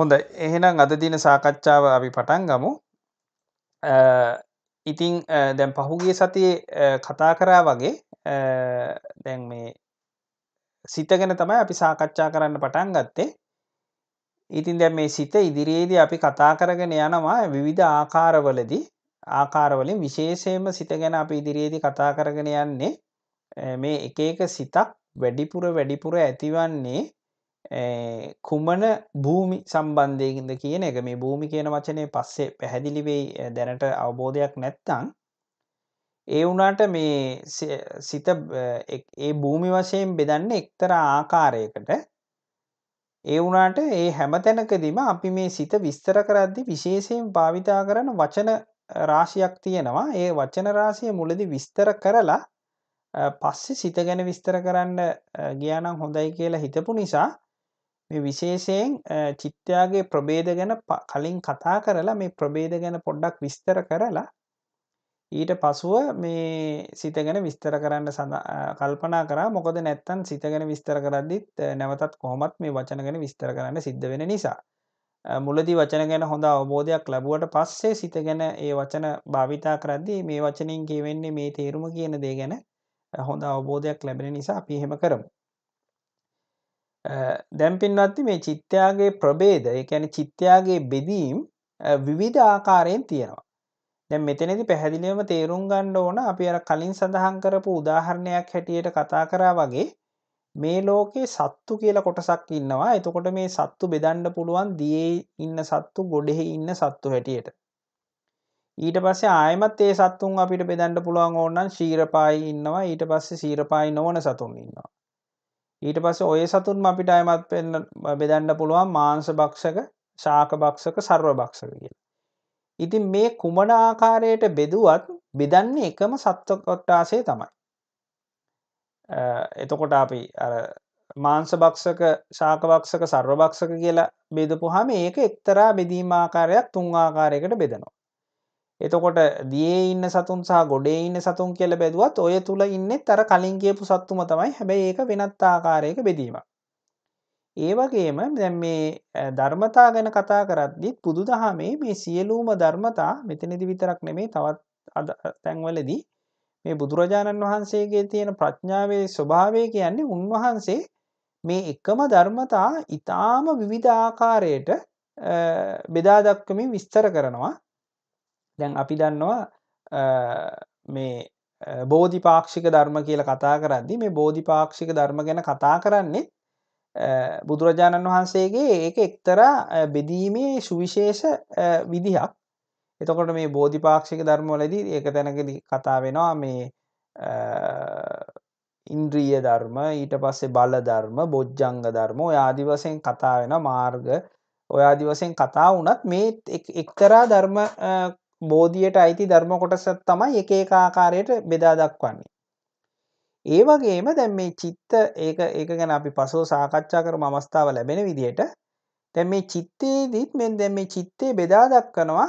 හොඳ එහෙනම් අද දින සාකච්ඡාව අපි පටන් ගමු ඉතිං දැන් පහුගේ සතියේ කතා කරා වගේ දැන් මේ සිත ගැන තමයි අපි සාකච්ඡා කරන්න පටන් ගත්තේ ඉතින් දැ මේ සිත ඉදිරියේදී අපි කතා කරගෙන යනවා විවිධ ආකාරවලදී ආකාරවලින් විශේෂයෙන්ම සිත ගැන අපි ඉදිරියේදී කතා කරගෙන යන්නේ මේ එක එක සිතක් වැඩිපුර වැඩිපුර ඇතිවන්නේ කුමන භූමි සම්බන්ධයකින්ද කියන එක මේ භූමි කියන වචනය පස්සේ පැහැදිලිවෙයි දැනට අවබෝධයක් නැත්තං ඒ වුනාට මේ සිත ඒ භූමි වශයෙන් බෙදන්න එක්තර ආකාරයකට ඒ වුනාට ඒ හැම තැනකදිම අපි මේ සිත විස්තර කරද්දි විශේෂයෙන් භාවිතා කරන වචන රාශියක් තියෙනවා ඒ වචන රාශිය මුලදි විස්තර කරලා පස්සෙ සිත ගැන විස්තර කරන්න ගියානම් හොඳයි කියලා හිතපු නිසා මේ විශේෂයෙන් චිත්තයාගේ ප්‍රබේද ගැන කලින් කතා කරලා මේ ප්‍රබේද ගැන පොඩ්ඩක් විස්තර කරලා ඊට පසුව මේ සිත ගැන විස්තර කරන්න සඳ කල්පනා කරා මොකද නැත්තන් සිත ගැන විස්තර කරද්දිත් නැවතත් කොහොමත් මේ වචන ගැන විස්තර කරන්න සිද්ධ වෙන නිසා මුලදි වචන ගැන හොඳ අවබෝධයක් ලැබුවට පස්සේ සිත ගැන ඒ වචන භාවිතා කරද්දී මේ වචනින් කියවෙන්නේ මේ තේරුම කියන දේ ගැන හොඳ අවබෝධයක් ලැබෙන නිසා අපි එහෙම කරමු. දැම් පින්වත්ති මේ චිත්තයාගේ ප්‍රබේද එකැන චිත්තයාගේ බෙදීම් විවිධ ආකාරයෙන් තියෙනවා. දැම් මෙතනති පැහැදිලිවම තේරුම් ගණ්ඩ ඕන අපි අර කලින් සඳහන් කරපු උදාහරණයක් හැටියට කතා කරා වගේ මේ ලෝකේ සත්තු කියලා කොටසක් ඉන්නවා එතකොට මේ සත්තු බෙදන්ඩ පුළුවන් දියේ ඉන්න සත්තු ගොඩෙහි ඉන්න සත්තු හැටියට. ඊට පස්සේ ආයමත් ඒ සත්තුන් අපිට බෙදන්ඩ පුළුවන් ඕන්නන් ශීරපායි ඉන්නවා ඊට පස්සේ සීරපායි නොවන සතුන් ඉන්නවා ඊට පස්සේ ඔය සතුන් අපිට අයමත් පෙන්න බෙදන්න පුළුවන් මාංශ භක්ෂක ශාක භක්ෂක සර්ව භක්ෂක කියලා. ඉතින් මේ කුමන ආකාරයට බෙදුවත් බෙදන්නේ එකම සත්ව කොට්ටාසේ තමයි. එතකොට අපි මාංශ භක්ෂක ශාක භක්ෂක සර්ව භක්ෂක කියලා බෙදපුහම ඒක එක්තරා බෙදීම ආකාරයක් තුන් ආකාරයකට බෙදනවා. එතකොට දියේ ඉන්න සතුන් සහ ගොඩේ ඉන්න සතුන් කියල බැදුවත් ඔය තුළ ඉන්න තර කලින් කියපු සත්තුම තමයි හැබැයි ඒක වෙනත් ආකාරයක බෙදීම. ඒවගේම දැම් මේ ධර්මතා ගැන කතා කරද්දිත් පුදු දහමේ මේ සියලූම ධර්මතා මෙතනිදි විතරක් නෙමේ තවත් තැන්වලදී මේ බුදුරජාණන් වහන්සේගේ තියෙන ප්‍රඥාවේ ස්වභාවය කියන්නේ උන්වහන්සේ මේ එකම ධර්මතා ඉතාම විවිධ ආකාරයට බෙදාදක්කමින් විස්තර කරනවා දැන් අපි දන්නවා මේ බෝධි පාක්ෂික ධර්ම කියල කතා කරද්දි මේ බෝධි පාක්ෂික ධර්ම ගැන කතා කරන්නේ බුදුරජාණන් වහන්සේගේ ඒක එක්තරා බෙදීමේ සුවිශේෂ විදිහක් එතකොට මේ බෝධි පාක්ෂික ධර්මවලදී ඒක තැනකද කතා වෙනවා මේ ඉන්ද්‍රීය ධර්ම ඊට පස්සේ බල ධර්ම බොජ්ජංග ධර්ම ඔය ආදි වශයෙන් කතා වෙන මාර්ග ඔය ආදි වශයෙන් කතා වුණත් මේ එක්තරා ධර්ම බෝධියට අයිති ධර්ම කොටසත් තමයි එක ඒකාකාරයට බෙදා දක්වන්නේ. ඒ වගේම දැන් මේ චිත්ත ඒක ඒක ගැන අපි පසෝ සාකච්ඡා කරම අවස්ථාව ලැබෙන විදියට දැන් මේ චිත්තේදීත් මෙන් දැන් මේ චිත්තේ බෙදා දක්වනවා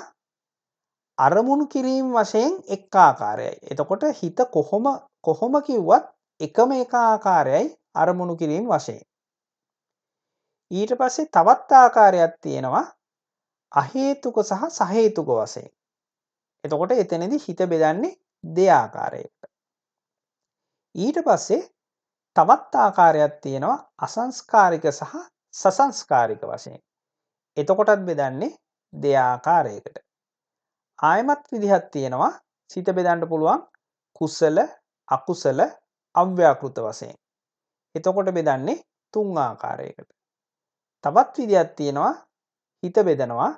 අරමුණු කිරීම වශයෙන් එක් ආකාරයයි. එතකොට හිත කොහොම කොහොම කිව්වත් එකම එක ආකාරයයි අරමුණු කිරීම වශයෙන්. ඊට පස්සේ තවත් ආකාරයක් තියෙනවා අහේතුක සහ සහේතුක වශයෙන්. එතකොට එතනදි හිත බෙදන්නේ දෙආකාරයට. ඊට පස්සේ තවත් ආකාරයක් තියෙනවා අසංස්කාරික සහ සසංස්කාරික වශයෙන්. එතකොටත් බෙදන්නේ දෙආකාරයකට. ආයමත් විදිහත් තියෙනවා සිත බෙදන්ට පුළුවන් කුසල අකුසල අව්‍යාකෘත වශයෙන්. එතකොට බෙදන්නේ තුන් ආකාරයකට. තවත් විදිහත් තියෙනවා හිත බෙදනවා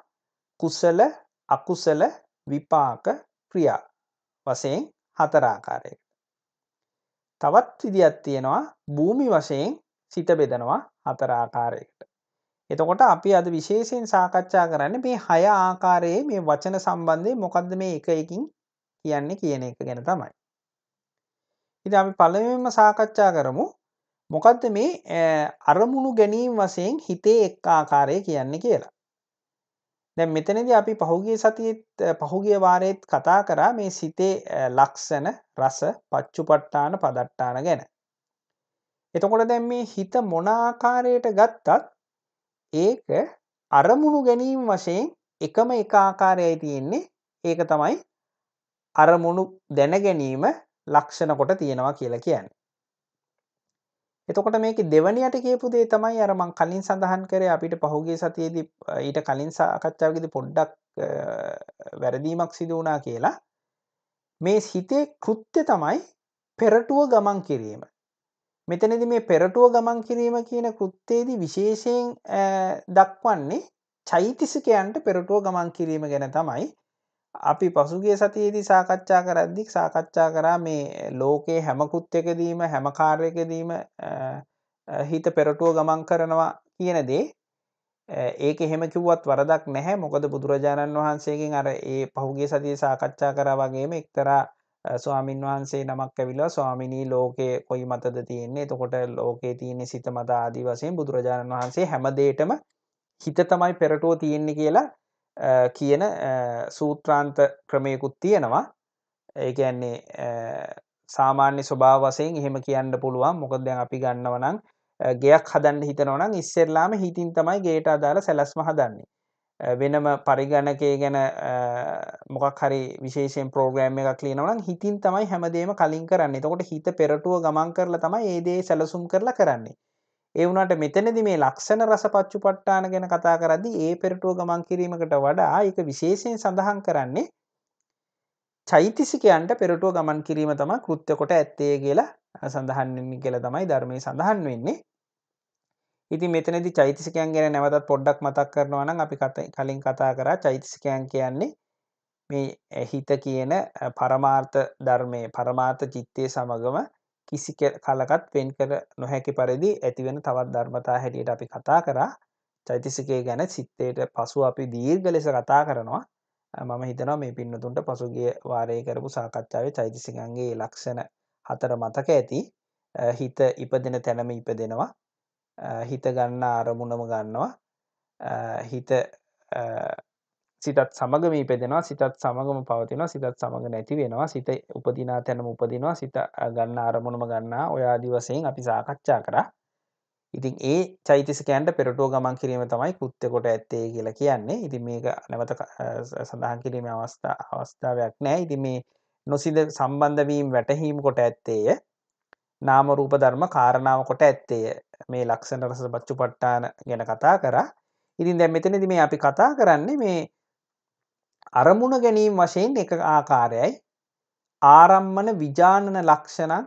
කුසල අකුසල විපාක ක්‍රියා වසයෙන් හතරාකාරයට. තවත් විදිත් තියෙනවා භූමි වශයෙන් සිත බෙදනවා හතරාකාරයකට. එතකොට අපි අද විශේෂයෙන් සාකච්ඡා කරන්න මේ හය ආකාරයේ මේ වචන සම්බන්ධය මොකක්ද මේ එක එකින් කියන්නේ කියන එක ගැන තමයි. ඉති අපි පළවෙම සාකච්ඡා කරමු මොකක්ද මේ අරමුණු ගැනීම් වසයෙන් හිතේ එක් ආකාරය කියන්නේ කියලා. දැ මෙතනද අපි පහුගේ සතිත් පහුගේ වාරයත් කතා කරා මේ සිතේ ලක්සන රස පච්චු පට්ටාන පදට්ටාන ගැන. එතකොට දැන් මේ හිත මොනාකාරයට ගත්තත් ඒක අරමුණු ගැනීම් වශයෙන් එකම එක ආකාරයයි තියෙන්නේ ඒක තමයි අරමුණු දැන ගැනීම ලක්ෂණ කොට තියෙනවා කියලා කියන්න. එතකොට මේක දෙවනියට කියපු දේ තමයි අර මං කලින් සඳහන් කරේ අපිට පහුගිය සතියේදී ඊට කලින් සාකච්ඡාවකදී පොඩ්ඩක් වැරදීමක් සිදු වුණා කියලා මේ හිතේ කෘත්‍ය තමයි පෙරටුව ගමන් කිරීම. මෙතනදි මේ පෙරටුව ගමන් කිරීම කියන කෘත්තේදී විශේෂයෙන් දක්වන්නේ චෛතිසිකයන්ට පෙරටුව ගමන් කිරීම ගැන තමයි අපි පසුගේ සතියේදී සාකච්ඡා කරද්දික් සාකච්ඡා කරා මේ ලෝකයේ හැමකුත් එකදීම හැමකාර්යකදීම හිත පෙරටුව ගමන් කරනවා කියන දේ ඒක එහෙම කිව්වත් වරදක් නැහැ මොකද බුදුරජාණන් වහන්සේගෙන් අර ඒ පහුගේ සතිය සාකච්ඡා කරා වගේම එක්තරා ස්වාමින් වහන්සේ නමක් ඇවිලා ස්වාමිනී ලෝකයේ කොයි මතද තියෙන්නේ එතකොට ලෝකයේ තියෙන්නේ සිත මත ආදී වශයෙන් බුදුරජාණන් වහන්සේ හැමදේටම හිත තමයි පෙරටුව තියෙන්නේ කියලා කියන සූත්‍රාන්ත ක්‍රමයකුත් තියෙනවා ඒකන්නේ සාමාන්‍ය ස්වභාව වසයෙන් එහෙම කියන්න පුළුවන් මොකද දැන් අපි ගන්නවනං ගෙයක් හදන්න හිතනවනම් ඉස්සෙල්ලාම හිතින් තමයි ගේට අදාළ සැලස්ම හදන්නේ වෙනම පරිගණකය ගැන මොකක් හරි විශේෂෙන් ප්‍රෝග්‍රෑම් එකක් ලියනවනම් හිතින් තමයි හැමදේම කලින් කරන්නේ තකොට හිත පෙරටුව ගමන් කරලා තමයි ඒදේ සැලසුම් කරලා කරන්නේ ඒවනට මෙතනදි මේ ලක්ෂණ රස පච්චු පට්ටාන ගැන කතා කරදි ඒ පෙරටුව ගමන් කිරීමකට වඩා එක විශේෂයෙන් සඳහන් කරන්නේ චෛතිසිකයන්ට පෙරටුව ගමන් කිරීම තම කෘත්්‍යකොට ඇත්තේ කියලා සඳහන්න්නේ කියල තමයි ධර්මය සඳහන් වෙන්නේ ඉති මෙතනදි චෛතසිකයන් ගැන නැවතත් පොඩ්ඩක් මතක් කරනවා නම් අපි කලින් කතා කරා චෛතසිකයන් කියන්නේ මේ හිත කියන පරමාර්ථ ධර්මය පරමාර්ථ චිත්තය සමගම කිසි කලකත් වෙන් කර නොහැකි පරිදි ඇතිවෙන තවත් ධර්මතා හැටියට අපි කතා කරා චෛතිසිකය ගැන සිත්තයට පසු අපි දීර්ග ලෙස කතා කරනවා මම හිතනවා මේ පින්නතුන්ට පසුගිය වාරය කරපු සාකච්ඡාවේ චෛතිසිකන්ගේ ලක්ෂණ හතර මතක ඇති හිත ඉපදෙන තැනම ඉපදෙනවා හිත ගන්න අරමුණම ගන්නවා හිත සිතත් සමග මේ පෙදෙනවා සිතත් සමගම පවතිනවා සිතත් සමඟ නැති වෙනවා සිත උපදිනා තැනම උපදිනවා සිත ගන්න අරමුණම ගන්නා ඔයාදි වසයෙන් අපි සාකච්ඡා කරා ඉතින් ඒ චෛතසිකයන්ට පෙරටෝ ගමන් කිරීම තමයි කුත්තකොට ඇත්තේ කියලා කියන්නේ ඉති මේක නැවත සඳහන් කිරීම අවස්ථා අවස්ථාවයක් නෑ ඉති මේ නොසිද සම්බන්ධවීම් වැටහීම් කොට ඇත්තේය නාම රූප ධර්ම කාරණාව කොට ඇත්තේය මේ ලක්ෂණ රස බච්චු පට්ටාන ගැන කතා කරා ඉතින් දැම් මෙතනද මේ අපි කතා කරන්නේ මේ අරමුණ ගැනීම් වශයෙන් එක ආකාරයයි ආරම්මන විජානන ලක්ෂණ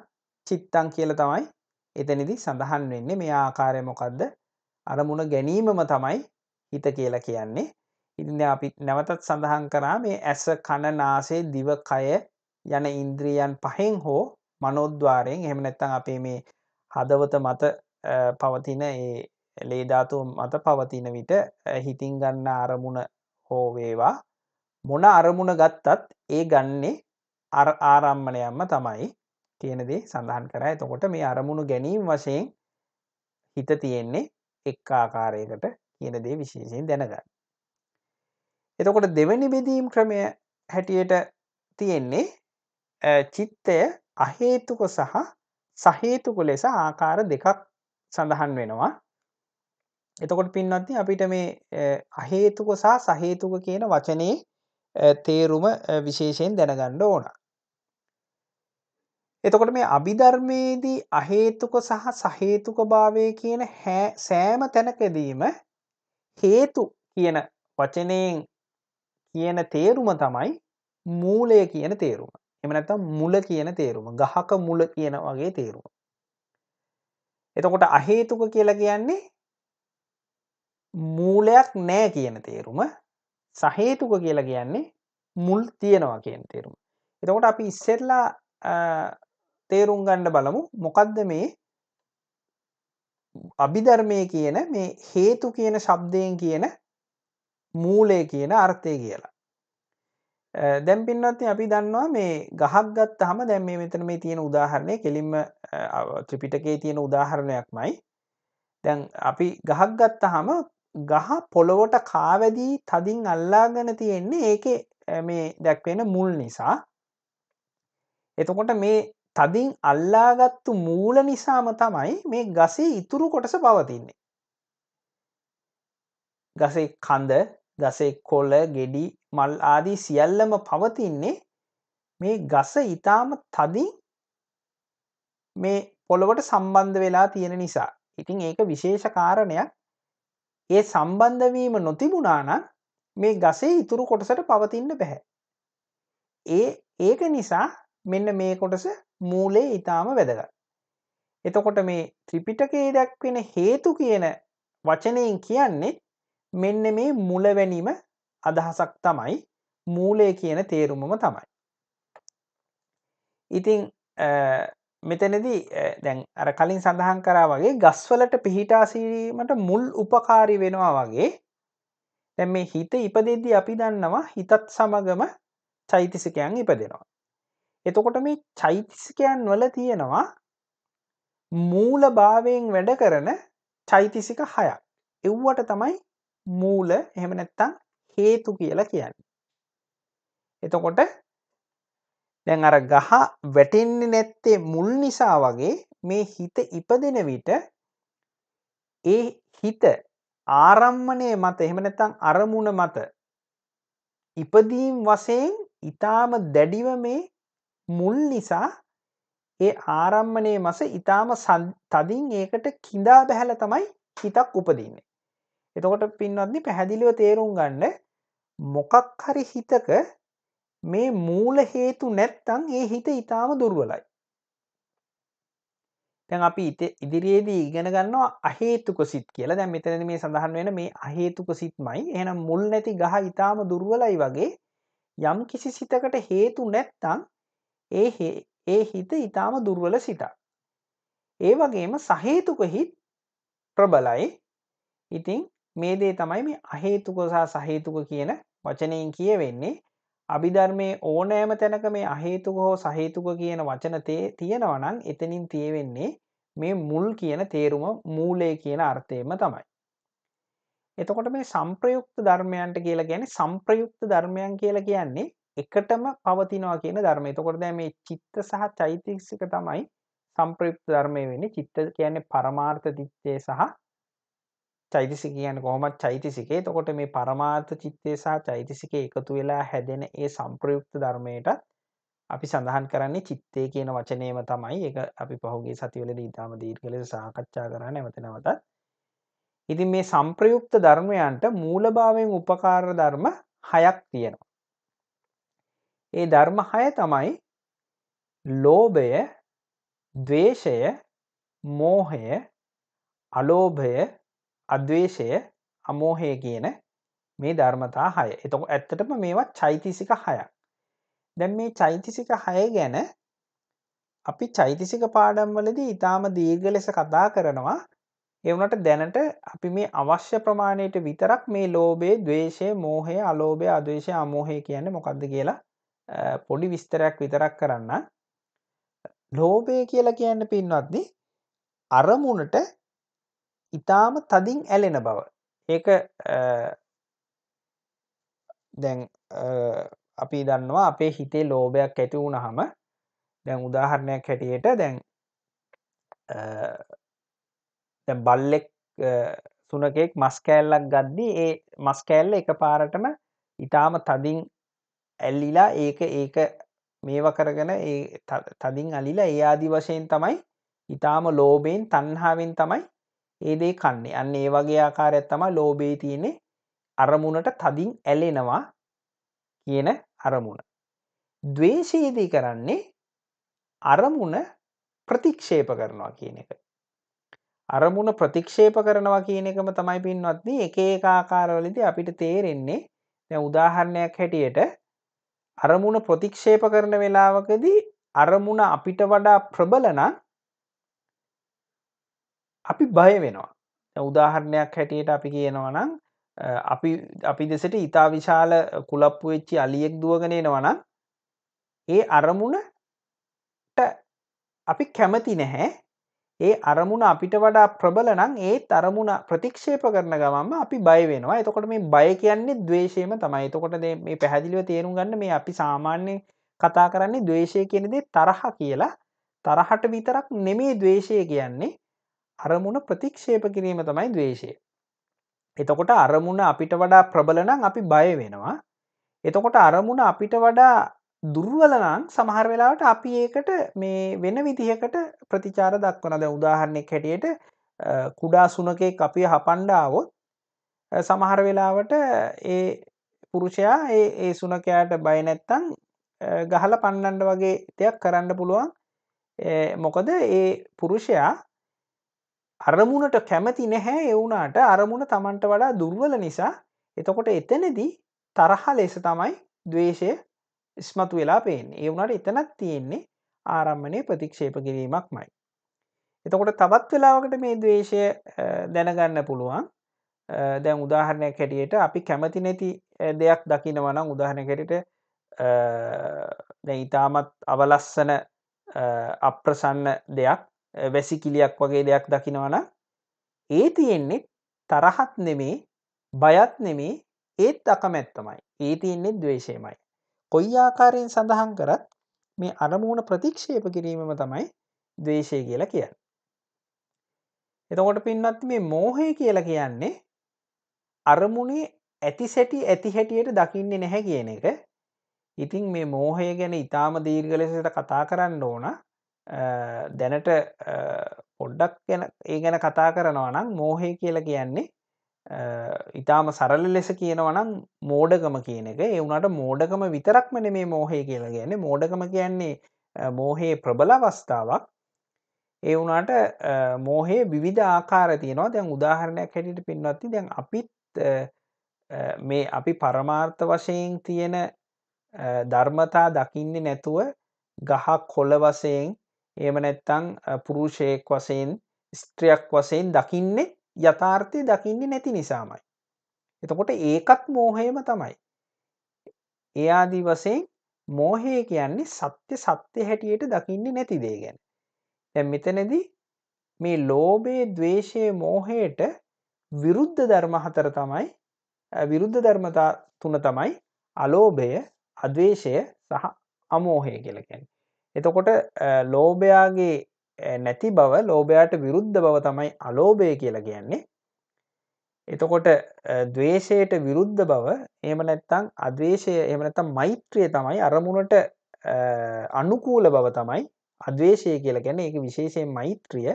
චිත්තන් කියල තමයි එතනිදි සඳහන් වෙන්නේ මේ ආකාරය මොකක්ද අරමුණ ගැනීමම තමයි හිත කියලා කියන්නේ ඉන්න අපි නැවතත් සඳහන් කරා මේ ඇස කණනාසේ දිවකය යන ඉන්ද්‍රියන් පහෙන් හෝ මනෝද්වාරයෙන් එහෙම නැත්තං අපේ මේ හදවත මත පවතින ඒ ලේධාතුව මත පවතින විට හිතින් ගන්න අරමුණ හෝවේවා මොන අරමුණ ගත්තත් ඒ ගන්නේ ආරම්මණයම්ම තමයි කියනදේ සඳහන් කරයි එතකොට මේ අරමුණු ගැනීම් වශයෙන් හිත තියෙන්නේ එක් ආකාරයකට කියන දේ විශේෂයෙන් දැනගන්න. එතකොට දෙවැනි බෙදීම් ක්‍රමය හැටියට තියෙන්නේ චිත්තය අහේතුක සහ සහේතුක ලෙස ආකාර දෙකක් සඳහන් වෙනවා. එතකොට පින්වත්ති අපිට මේ අහේතුක සහ සහේතුක කියන වචනේ තේරුම විශේෂයෙන් දැනගණ්ඩ ඕන. එතකොට මේ අභිධර්මයේදී අහේතුක සහ සහේතුක භාවය කියන හැ සෑම තැනකදීම හේතු කියන වචනයෙන් කියන තේරුම තමයි මූලය කියන තේරුම එමනැත මුල කියන තේරුම ගහක මුල කියන වගේ තේරුම. එතකොට අහේතුක කියලා කියන්නේ මූලයක් නෑ කියන තේරුම සහේතුක කියලා කියන්නේ මුල් තියෙනවා කියෙන් තේරුම්. එතකොට අපි ඉස්සෙල්ලා තේරුම් ගණ්ඩ බලමු මොකක්ද මේ අභිධර්මය කියන මේ හේතු කියන ශබ්දයෙන් කියන මූලය කියන අර්ථය කියලා. දැම් පින්නත් අපි දන්නවා මේ ගහක් ගත් හම දැම් මේ මෙතන මේ තියෙන උදාහරණය කෙලින්ම ත්‍රිපිටකේ තියෙන උදාහරණයක් මයි දැන් අපි ගහක් ගත්ත හම ගහ පොළොවට කාවැදී තදින් අල්ලාගන තියෙන්නේ ඒක මේ දැක්වෙන මුල් නිසා එතකොට මේ තදින් අල්ලාගත්තු මූල නිසාම තමයි මේ ගසේ ඉතුරු කොටස පවතින්නේ ගසේ කඳ ගසේ කොල ගෙඩි මල් ආදී සියල්ලම පවතින්නේ මේ ගස ඉතාම තදින් මේ පොළොවට සම්බන්ධ වෙලා තියෙන නිසා ඉතින් ඒක විශේෂ කාරණයක් ඒ සම්බන්ධවීම නොතිබුණාන මේ ගසේ ඉතුරු කොටසට පවතින්න බැහැ. ඒ ඒක නිසා මෙන්න මේ කොටස මූලේ ඉතාම වැදග. එතකොට මේ ත්‍රිපිටකේ දැක්වෙන හේතු කියන වචනයෙන් කියන්නේ මෙන්න මේ මුලවැනීම අදහසක් තමයි මූලය කියන තේරුමම තමයි. ඉතිං මෙතනදී දැන් අර කලින් සඳහන් කරා වගේ ගස්වලට පිහිටාසිරීමට මුල් උපකාරි වෙනවා වගේ දැන් මේ හිත ඉපදෙද්දී අපි දන්නවා හිතත් සමගම චෛතසිකයන් ඉපදෙනවා. එතකොට මේ චෛතසිකයන් වල තියෙනවා මූල භාවයෙන් වැඩ කරන චෛතසික හයක්. එව්වට තමයි මූල එහෙම නැත්තම් හේතු කියලා කියන්නේ. එතකොට දැන් අර ගහ වැටෙන්නේ නැත්තේ මුල් නිසා වගේ මේ හිත ඉපදෙන විට ඒ හිත ආරම්මණය මත එහෙම නැත්නම් අරමුණ මත ඉපදීම් වශයෙන් ඊටාම දැඩිව මේ මුල් නිසා ඒ ආරම්මණයේ මස ඊටාම තදින් ඒකට கிඳා බහැලා තමයි හිතක් උපදින්නේ. එතකොට පින්වත්නි පැහැදිලිව තේරුම් ගන්න මොකක් හරි හිතක මේ මූල හේතු නැත්තං ඒ හිත ඉතාම දුර්වලයි. තැන් අපි ඉත ඉදිරියේදී ඉගෙන ගන්නවා අහේතුක සිත් කියලා දැන් මෙතන මේ සඳහන් වෙන මේ අහේතුක සිත්මයි එහෙනම් මුල් නැති ගහ ඉතාම දුර්වලයි වගේ යම් කිසි සිතකට හේතු නැත්තං ඒ ඒ හිත ඉතාම දුර්වල සිතක්. ඒ වගේම සහේතුක හිත් ප්‍රබලයි ඉතිං මේ දේ තමයි මේ අහේතුක සහ සහේතුක කියන වචනයෙන් කියවෙන්නේ අභිධර්මයේ ඕනෑම තැනක මේ අහේතුක හෝ සහේතුක කියන වචන තියෙනවනං එතනින් තියවෙන්නේ මේ මුල් කියන තේරුම මූලය කියන අර්ථයම තමයි. එතකොට මේ සම්ප්‍රයුක්ත ධර්මයන්ට කියලා ගැන සම්ප්‍රයුක්ත ධර්මයන් කියලා කියන්නේ එකටම පවතිනවා කියන ධර්ම එතකොට දැ මේ චිත්ත සහ චෛතිසික තමයි සම්ප්‍රයුක්ත ධර්මය වෙන්නේ චිත්ත කියන්නේ පරමාර්ථ තිච්චේ සහ චෛතසි කියන කොහොමත් චෛතසිකේ තකොට මේ පරමාර්ථ චිත්තේ සහ චෛතසිකේ එකතු වෙලා හැදෙන ඒ සම්ප්‍රයුක්ත ධර්මයටත් අපි සඳහන් කරන්නේ චිත්තේ කියන වචනයම තමයි එක අපි පහුගේ සතිවලද ඉතාම දීර්ඝ ලෙස සාකච්ඡා කරා නැවත නැවතත්. ඉතින් මේ සම්ප්‍රයුක්ත ධර්මයන්ට මූලභාවයෙන් උපකාර ධර්ම හයක් තියෙනවා. ඒ ධර්ම හය තමයි ලෝභය, ద్వේෂය, මෝහය, අලෝභය, අදවේශය අමෝහය කියන මේ ධර්මතා හය එතක ඇත්තටම මේවත් චෛතිසික හයක් දැන් මේ චෛතිසික හය ගැන අපි චෛතිසික පාඩම්වලද ඉතාම දීර්ග ලෙස කතා කරනවා එවනට දැනට අපි මේ අවශ්‍ය ප්‍රමාණයට විතරක් මේ ලෝබේ දවේශය මෝහය අලෝබය අදවේශය අමෝහය කියන්න මොකක්ද කියලා පොඩි විස්තරයක් විතරක් කරන්න ලෝබය කියලා කියන්න පින්වත්දි අරමුණට ඉතාම තදින් ඇලෙන බව ඒක දැන් අපි දන්නවා අපේ හිතේ ලෝභයක් ඇති වුණහම දැන් උදාහරණයක් හැටියට දැන් දැ බල්ලෙක් සුනකෙක් මස්කෑල්ලක් ගද්දි ඒ මස්කෑල්ල එක පාරටම ඉතාම තදින් ඇල්ලිලා ඒක ඒක මේව කරගෙන තදින් අලිලා ඒ ආදි වශයෙන් තමයි ඉතාම ලෝබයෙන් තන්හාාවෙන් තමයි ඒදේ කන්නේ අන්න ඒ වගේ ආකාරයක් තම ලෝබේ තියනෙ අරමුණට තදින් ඇලෙනවා කියන අරමුණ. දවේශයේදී කරන්නේ අරමුණ ප්‍රතික්ෂේප කරනවා කියන එක. අරමුණ ප්‍රතික්ෂේප කරනවා කියන එකම තමයි පින්වත්දී එක ඒකාකාරවලදි අපිට තේරෙන්නේ දැ උදාහරණයක් හැටියට අරමුණ ප්‍රතික්ෂේප කරන වෙලාවකදී අරමුණ අපිට වඩා ප්‍රබලනම් අපි බය වෙනවා උදාහරණයක් හැටියට අපි කියනවනම් අපි අපි දෙසට ඉතා විශාල කුලප්පු වෙච්චි අලියෙක් දුවගනේනවනම් ඒ අරමුණට අපි කැමති නැහැ ඒ අරමුණ අපිට වඩා ප්‍රබල නම් ඒ තරමුණ ප්‍රතික්ෂේප කරන ගමම අපි බය වෙනවා එතකොට මේ බය කියන්නේ දවේශයම තමයි එතකොට මේ පැහැදිලිව තේරුම් ගන්න මේ අපි සාමාන්‍ය කතා කරන්නේ දවේශය කියනදේ තරහ කියලා තරහට විතරක් නෙමේ දවේශය කියන්නේ අරමුණ ප්‍රතික්ෂේප කිරීම තමයි දවේශය. එතකොට අරමුණ අපිට වඩා ප්‍රබලනං අපි බය වෙනවා. එතකොට අරමුණ අපිට වඩා දුර්වලනං සමහර වෙලාවට අපි ඒකට මේ වෙන විදිහකට ප්‍රතිචාර දක්වන ද උදාහරණයක් හැටියට කුඩා සුනකෙක් අපි හපණ්ඩාවොත් සමහර වෙලාවට ඒ පුරුෂයා ඒ ඒ සුනකයාට බයනැත්තං ගහල පන්නන්ඩ වගේ දෙයක් කරන්න පුළුවන් මොකද ඒ පුරුෂයා අරමුණට කැමති නැහැ එවුනාට අරමුණ තමන්ට වඩා දුර්වල නිසා එතකොට එතනදී තරහ ලෙස තමයි දවේශය ඉස්මතු වෙලා පේෙන් ඒවුනට එතනත් තියෙන්නේ ආරම්මණය ප්‍රතික්ෂේප කිරීමක් මයි. එතකොට තවත් වෙලාවකට මේ දවේශය දැනගන්න පුළුවන් දැන් උදාහරණයක් හැටියට අපි කැමති නැති දෙයක් දකිනවනම් උදාහරණ කෙරට ඉතාමත් අවලස්සන අප්‍රසන්න දෙයක් වැසිකිලියක් වගේ දෙයක් දකිනවන ඒ තියෙන්නේ තරහත් නෙමේ බයත් නෙමේ ඒත් අකමැත්තමයි ඒ තියෙන්නේ දවේශයමයි. කොයි ආකාරයෙන් සඳහන් කරත් මේ අනමූුණ ප්‍රතික්ෂේප කිරීමම තමයි දේශය කියලා කියන්න. එතකොට පින්නත් මේ මෝහය කියලා කියන්නේ අරමුණේ ඇති සැටි ඇති හැටියට දකින්නේ නැහැ කියන එක ඉතිං මේ මෝහය ගැන ඉතාම දීර්ග ලෙසට කතා කරන්න ඕන දැනට පොඩ්ඩක් ගැන ඒ ගැන කතා කරනවා නම් මෝහය කියල කියන්නේ ඉතාම සරල ලෙස කියනවනම් මෝඩකම කියන එක එවුනට මෝඩකම විතරක්මන මේ මෝහය කියලා කියන්නේ මෝඩකම කියන්නේ මෝහයේ ප්‍රබල අවස්ථාවක් ඒ වුණට මෝහයේ විවිධ ආකාර තියෙනවා දැන් උදාහරණයක් හැටියට පින්වත්ති දැන් අපිත් මේ අපි පරමාර්ථ වශයෙන් තියෙන ධර්මතා දකින්නේ නැතුව ගහ කොල වසයෙන් එම නැත්තං පුරුෂයෙක් වසයෙන් ස්ත්‍රියක් වසයෙන් දකින්නේ යථාර්ථය දකින්නේ නැති නිසාමයි. එතකොට ඒකත් මෝහයම තමයි. එයාදී වසයෙන් මෝහය කියන්නේ සත්‍ය සත්‍ය හැටියට දකින්නේ නැති දේ ගැන. තැම් මෙතනදී මේ ලෝබයේ දවේශයේ මෝහයට විරුද්ධ ධර්මහතර තමයි විරුද්ධ ධර්මතා තුන තමයි අලෝභය අදවේශය සහ අමෝහය කියලකැන. එතකොට ලෝභයාගේ නැති බව ලෝභයාට විරුද්ධ බව තමයි අලෝභය කියලා කියන්නේ එතකොට දවේශයට විරුද්ධ බව එම නැත්තං අදවේශය එමනතම් මෛත්‍රය තමයි අරමුණට අනුකූල බව තමයි අදවේශය කියලා ගැන එක විශේෂයෙන් මෛත්‍රිය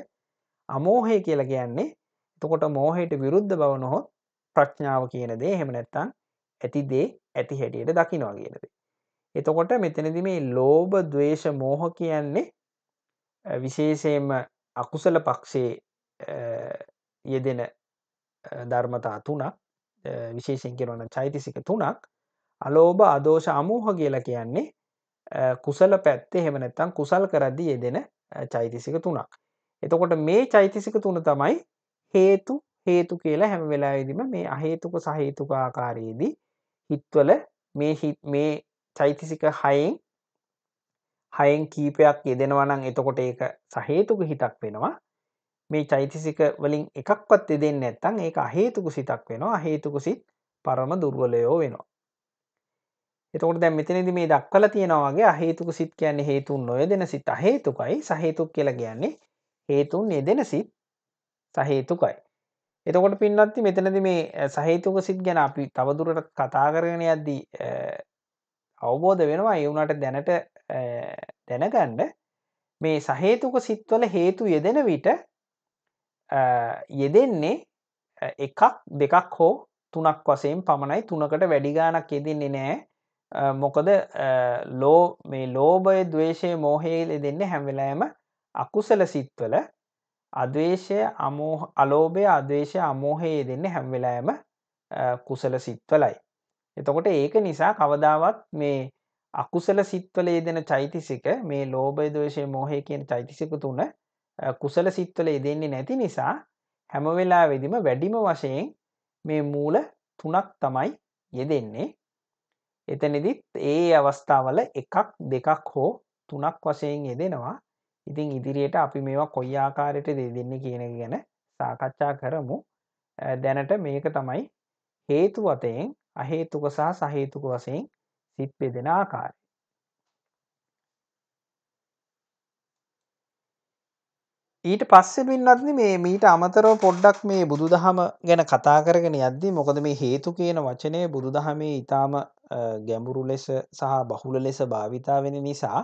අමෝහය කියලා කියන්නේ එතකොට මෝහයට විරුද්ධ බව නොහොත් ප්‍රඥාව කියන දේ හෙම නැත්තං ඇති දේ ඇති හැටියට දකිනවා කියනදේ එතකොට මෙතනදි මේ ලෝභ දවේශ මෝහ කියන්නේ විශේෂයෙන්ම අකුසල පක්ෂයේ යෙදෙන ධර්මතා තුනක් විශේෂෙන් කරවන චෛතිසික තුනක් අලෝභ අදෝෂ අමූහ කියලා කියන්නේ කුසල පැත්තේ හෙමනැත්තම් කුසල් කරද්දි යෙදෙන චෛතිසික තුනක්. එතකොට මේ චෛතිසික තුන තමයි හේතු හේතු කියලා හැම වෙලාවිදිම මේ අහේතුක සහේතුක ආකාරයේදී හිත්වල මේ චෛතසික හයෙන් හයෙන් කීපයක් යෙදෙනවනම් එතකොට ඒක සහේතුක හිතක් වෙනවා මේ චෛතසික වලින් එකක්වත් දෙෙන් නැත්තං ඒ අහේතුකු සිතක් වෙනවා හේතුකු සිත් පරම දුර්වලයෝ වෙනවා එතකොට දැ මෙතනද මේ දක්වල තියෙනවාගේ අහේතුක සිත් කියන්නේ හේතුන් නොය දෙෙන සිත් අහේතුකයි සහේතුක් කියලා කියන්නේ හේතුන් යෙදෙන සිත් සහේතුකයි එතකොට පින්නත්ති මෙතනද මේ සහේතුක සිත් ගැන අපි තවදුරට කතා කරගෙන යද්දී අවබෝධ වෙනවා ඒවුනට දැනට දැනගන්න මේ සහේතුක සිත්වල හේතු යෙදෙන විට යෙදෙන්නේ එකක් දෙකක් හෝ තුනක් වසයෙන් පමණයි තුනකට වැඩිගානක් යෙදෙන්නේ නෑ මොකද ලෝ මේ ලෝබය දවේශය මෝහේල දෙන්න හැමවෙලෑම අකුසල සිත්වල අදවේශය අමෝ අලෝභය අදවේශය අමෝහයේ දෙන්න හැම්වෙලාෑම කුසල සිත්වලයි එතකොට ඒක නිසා කවදාවත් මේ අකුසල සිත්වල යෙදෙන චෛතසික මේ ලෝභය දෝෂය මෝහය කියන චෛතසික තුන කුසල සිත්වල යෙදෙන්නේ නැති නිසා හැම වෙලාවෙදිම වැඩිම වශයෙන් මේ මූල තුනක් තමයි යෙදෙන්නේ. එතනදිත් ඒ අවස්ථාවල එකක් දෙකක් හෝ තුනක් වශයෙන් යෙදෙනවා. ඉතින් ඉදිරියට අපි මේවා කොයි ආකාරයට දෙදෙන්නේ කියන ගැන සාකච්ඡා කරමු. දැනට මේක තමයි හේතු වතෙන් අහේතුක සහ සහේතුක වශයෙන් සිත් බෙදෙන ආකාරය. ඊට පස්සේ පින්වත්නි මේ මීට අමතරව පොඩ්ඩක් මේ බුදුදහම ගැන කතා කරගෙන යද්දී මොකද මේ හේතු කියන වචනේ බුදුදහමේ ඊටාම ගැඹුරු ලෙස සහ බහුල ලෙස භාවිතා වෙන නිසා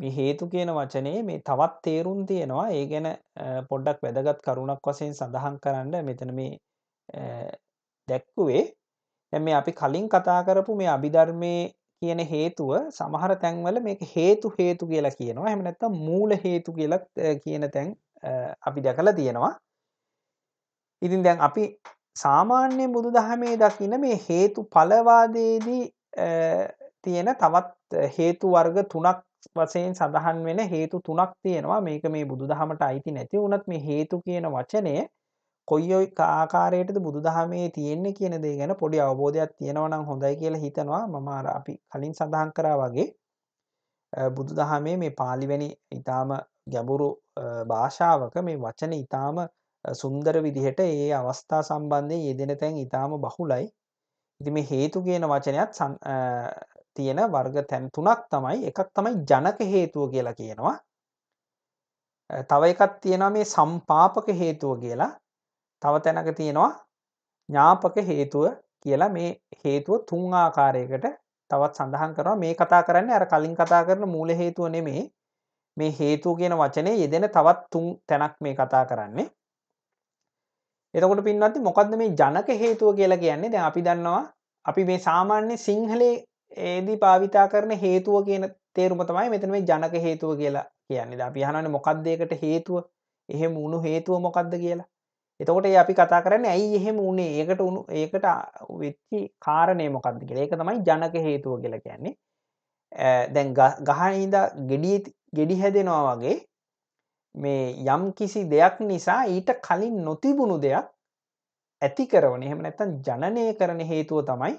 මේ හේතු කියන වචනේ මේ තවත් තේරුම් තියෙනවා ඒ ගැන පොඩ්ඩක් වැදගත් කරුණක් වශයෙන් සඳහන් කරන්න මෙතන මේ දැක්කුවේ දැන් මේ අපි කලින් කතා කරපු මේ අභිධර්මයේ කියන හේතුව සමහර තැන්වල මේක හේතු හේතු කියලා කියනවා එහෙම නැත්නම් මූල හේතු කියලා කියන තැන් අපි දැකලා තියෙනවා. ඉතින් දැන් අපි සාමාන්‍ය බුදුදහමේ දකින මේ හේතුඵලවාදයේදී තියෙන තවත් හේතු වර්ග තුනක් වශයෙන් සඳහන් වෙන හේතු තුනක් තියෙනවා. මේක මේ බුදුදහමට අයිති නැති වුණත් මේ හේතු කියන වචනේ කොයි ආකාරයටද බුදු දහමේ තියෙන්නේ කියන දේ ගැන පොඩි අවබෝධයක් තියෙනවනම් හොඳයි කියලා හිතනවා මම අර අපි කලින් සඳහන් කරා වගේ බුදු දහමේ මේ පාලිවැනි ඉතාම ගැඹුරු භාෂාවක මේ වචන ඉතාම සුන්දර විදිහට ඒ අවස්ථා සම්බන්ධය යෙදෙන තැන් ඉතාම බහුලයි ඉති මේ හේතු කියන වචනයත් තියෙන වර්ග තැන් තුනක් තමයි එකක් තමයි ජනක හේතුව කියලා කියනවා තව එකත් තියෙන මේ සම්පාපක හේතුව කියලා තව තැනක තියෙනවා ඥාපක හේතුව කියලා මේ හේතුව තුන් ආකාරයකට තවත් සඳහන් කරනවා මේ කතා කරන්නේ අර කලින් කතා කරන මූල හේතුව නෙමේ මේ හේතුව කියන වචනේ යෙදෙන තවත් තුන් තැනක් මේ කතා කරන්නේ එතකොට පින්වත්නි මොකද්ද මේ ජනක හේතුව කියලා කියන්නේ දැන් අපි දන්නවා අපි මේ සාමාන්‍ය සිංහලේ ඒදී භාවිතා කරන හේතුව කියන තේරුම තමයි මෙතන මේ ජනක හේතුව කියලා කියන්නේ. අපි අහනවානේ මොකද්ද ඒකට හේතුව? එහෙම වුණු හේතුව මොකද්ද කියලා. එතකොට අපි කතා කරන්න ඇයි එහෙම වුණේ ඒකට උුණු ඒකට වෙච්චි කාරණය මොකක්ද කියලා ඒක තමයි ජනක හේතුව කියලා කියන්නේ දැන් ගහනද ගෙඩිය ගෙඩි හැදෙනවා වගේ මේ යම් කිසි දෙයක් නිසා ඊට කලින් නොතිබුණු දෙයක් ඇති කරවන එහෙම නැත්තන් ජනනය කරන හේතුව තමයි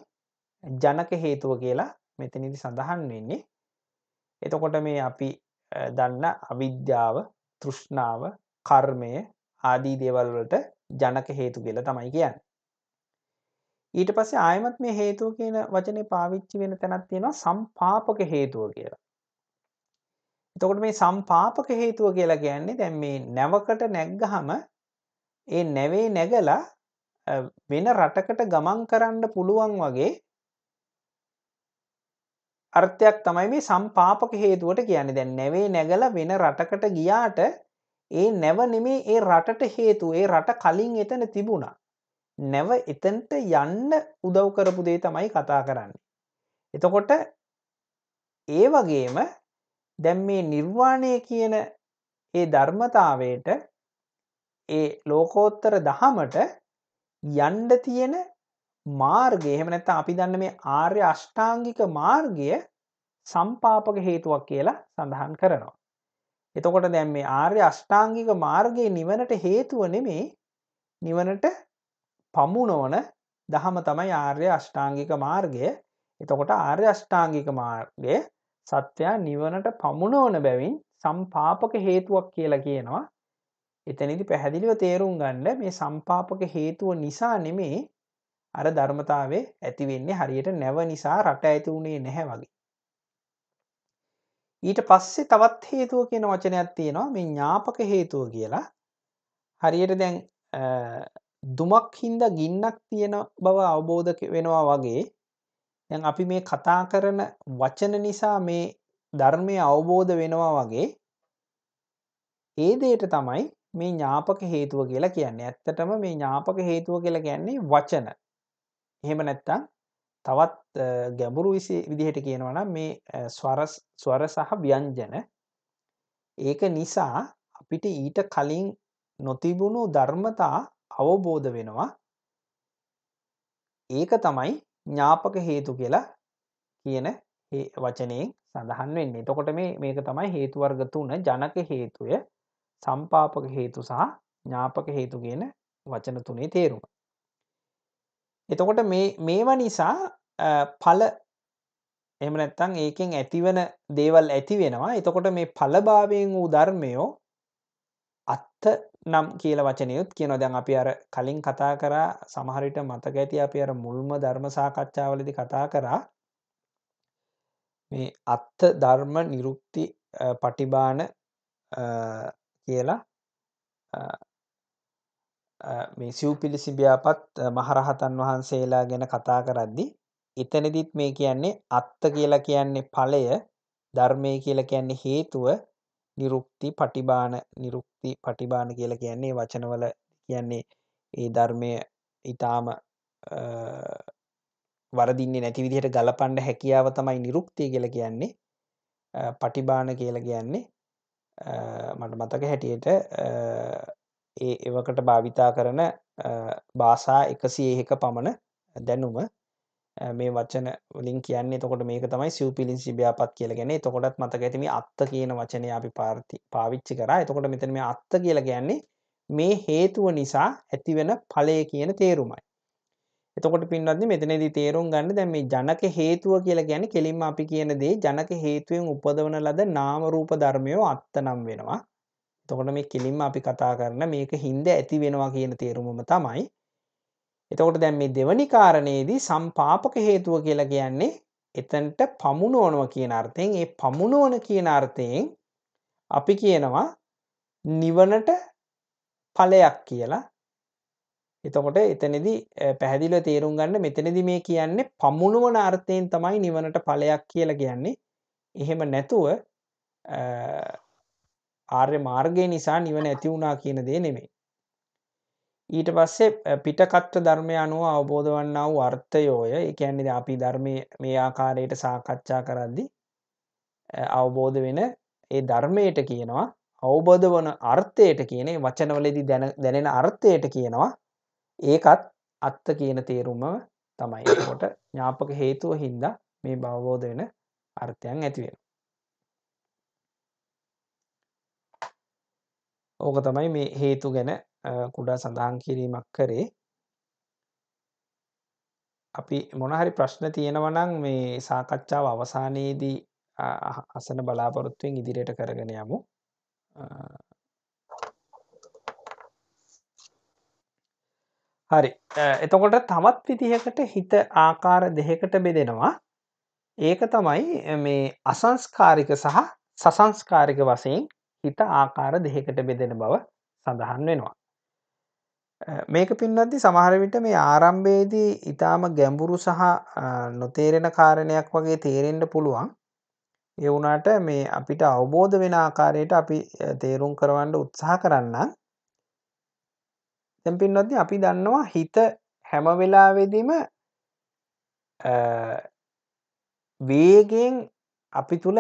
ජනක හේතුව කියලා මෙතනිදි සඳහන් වෙන්නේ එතකොට මේ අපි දන්න අවිද්‍යාව තෘෂ්ණාව කර්මය ආදී දේවල්වලට ජනක හේතු කියලා තමයි කියන්න. ඊට පස්සේ ආයමත් මේ හේතුව කියන වචනේ පාවිච්චි වෙන තැනක් තියෙනවා සම්පාපක හේතුව කියලා. එතකොට මේ සම්පාපක හේතුව කියලා කියන්නේ දැන් මේ නැවකට නැග්ගහම ඒ නැවේ නැගලා වෙන රටකට ගමන් කරන්න පුළුවන් වගේ අර්ථයක් තමයි මේ සම්පාපක හේතුවට කියන්නේ දැන් නැවේ නැගල වෙන රටකට ගියාට ඒ නැව නෙමේ ඒ රටට හේතු ඒ රට කලින් එතන තිබුණා. නැව එතන්ට යන්න උදව් කරපු දේ තමයි කතා කරන්නේ. එතකොට ඒ වගේම දැම් මේ නිර්වාණය කියන ඒ ධර්මතාවයට ඒ ලෝකෝත්තර දහමට යන්ඩ තියෙන මාර්ගය හෙමනැත්ත අපි දන්න මේ ආර්ය අෂ්ටාංගික මාර්ගය සම්පාපක හේතුවක් කියලා සඳහන් කරනවා. එතකොට දැම් මේ ආර්ය අෂ්ටාංගික මාර්ගයේ නිවනට හේතුව නෙමේ නිවනට පමුණෝන දහම තමයි ආර්ය අෂ්ටාංගික මාර්ගය එතකොට ආර්ය අෂ්ටාංගික මාර්ගය සත්‍යයා නිවනට පමුණෝන බැවින් සම්පාපක හේතුවක් කියලා කියනවා එතනිදි පැහැදිලිව තේරුම් ගන්න මේ සම්පාපක හේතුව නිසා නෙමේ අර ධර්මතාවේ ඇතිවෙන්නේ හරියට නැව නිසා රට ඇති වුණේ නැහැ වගේ ඊට පස්සේ තවත් හේතුව කියන වචනයක් තියෙනවා මේ ඥාපක හේතුව කියලා හරියට දැන් දුමක් හින්ද ගින්නක් තියෙන බව අවබෝධ වෙනවා වගේ දැන් අපි මේ කතා කරන වචන නිසා මේ ධර්මය අවබෝධ වෙනවා වගේ ඒ දේට තමයි මේ ඥාපක හේතුව කියලා කියන්නේ ඇත්තටම මේ ඥාපක හේතුව කියලා කියන්නේ වචන එහෙම නැත්තම් තවත් ගැඹුරු විසි විදිහට කියනවනම් මේ ස්වර සහ ව්‍යංජන ඒක නිසා අපිට ඊට කලින් නොතිබුණු ධර්මතා අවබෝධ වෙනවා ඒක තමයි ඥාපක හේතු කියලා කියන වචනයෙන් සඳහන් වෙන්න එතකොට මේ මේක තමයි හේතුවර්ග තුන ජනක හේතුය සම්පාපක හේතු සහ ඥාපක හේතු කියන වචන තුනේ තේරුම එතකොට මේවා නිසා පල එමනැත්තං ඒකෙන් ඇතිවන දේවල් ඇති වෙනවා එතකොට මේ පලභාවයෙන් වූ ධර්මයෝ අත්ත නම් කියල වචනයුත් කියන දැන් අපි අර කලින් කතා කරා සමහරිට මතක ඇති අපි අර මුල්ම ධර්ම සාකච්ඡාවලදි කතා කරා මේ අත්ත ධර්ම නිරුක්ති පටිබාන කියලා මේ සිව් පිලිසිබියාපත් මහරහතන් වහන්සේලා ගැන කතා කරද්දි එතනදිත් මේ කියන්නේ අත්ත කියලා කියන්නේ ඵලය ධර්මය කියලා කියන්නේ හේතුව නිරුක්ති පටිබාන නිරුක්ති පටිබාන කියලා කියන්නේ වචනවල කියන්නේ ඒ ධර්මය ඉතාම වරදින්නේ නැති විදිහට ගලපන්න හැකියාව තමයි නිරුක්තිය කියලා කියන්නේ පටිබාන කියලා කියන්නේ මට මතක හැටියට ඒ එවකට භාවිතා කරන භාසා එකසි ඒහෙක පමණ දැනුම මේ වචන වලින් කියන්නේ තකොට මේක තමයි සිව් පිලින් සිභ්‍යාපත් කියලගෙන තකොටත් මතක ඇතිම අත්ත කියන වචනය අපි පාර්ති පාවිච්චි කරා එතකොට මෙතන මේ අත්ත කියල ගැන්නේ මේ හේතුව නිසා ඇතිවෙන ඵලය කියන තේරුමයි එතකොට පින්වත්නි මෙතනදි තේරුම් ගන්න දැන් මේ ජනක හේතුව කියලා කියන්නේ කෙලින්ම අපි කියන දේ ජනක හේතුවෙන් උපදවන ලද නාම රූප ධර්මයෝ අත්ත නම් වෙනවා. තොකට මේ කෙලින්ම අපි කතා කරන මේක හින්ද ඇති වෙනවා කියන තේරුමම තමයි එතකොට දැන් මේ දෙවනි කාරණයේදී සම්පාපක හේතුව කියලා කියන්නේ එතන්ට පමුණුවනුව කියන අර්ථයෙන් ඒ පමුණුවන කියන අර්ථයෙන් අපි කියනවා නිවනට ඵලයක් කියලා එතකොට එතනදි පැහැදිල තේරුම් ගන්න මෙතනදි මේ කියන්නේ පමුණුවන අර්ථයෙන් තමයි නිවනට ඵලයක් කියලා කියන්නේ. එහෙම නැතුව ආර්ය මාර්ගය නිසා නිවන ඇති වුණා කියන දේ නෙමෙයි. ඊට පස්සේ පිටකත්ව ධර්මය අනුව අවබෝධ වන්නා වූ අර්ථයෝය එකන්නේ අපි ධර්මය මේ ආකාරයට සාකච්ඡා කරද්දි අවබෝධ වෙන ඒ ධර්මයට කියනවා අවබෝධ වන අර්ථයට කියන වචනවලදි දැනෙන අර්ථයට කියනවා ඒකත් අත්ත කියන තේරුම තමයි කොට ඥාපක හේතුව හින්දා මේ බවබෝධ වෙන අර්ථයන් ඇතිවෙන ඕක තමයි මේ හේතු ගැන කුඩා සඳහන් කිරීමක් කරේ අපි මොනහරි ප්‍රශ්න තියෙනවනං මේ සාකච්ඡාව අවසානයේදී අසන බලාපොරොත්තුවෙන් ඉදිරියට කරගෙන යමු හරි එතකොට තමත් විදිහකට හිත ආකාර දෙහකට බෙදෙනවා ඒක තමයි මේ අසංස්කාරික සහ සසංස්කාරික වසයෙන් හිත ආකාර දෙහකට බෙදෙන බව සඳහන් වෙනවා. මේක පින්නද්දි සමහරවිට මේ ආරම්භයේදී ඉතාම ගැඹුරු සහ නොතේරෙන කාරණයක් වගේ තේරෙන්ට පුළුවන් ඒ වුණාට මේ අපිට අවබෝධ වෙන ආකාරයට අපි තේරුම් කරවන්න උත්සාහ කරන්න දැන් පින්නොත්ද අපි දන්නවා හිත හැම වෙලාවෙදිම වේගෙන් අපි තුළ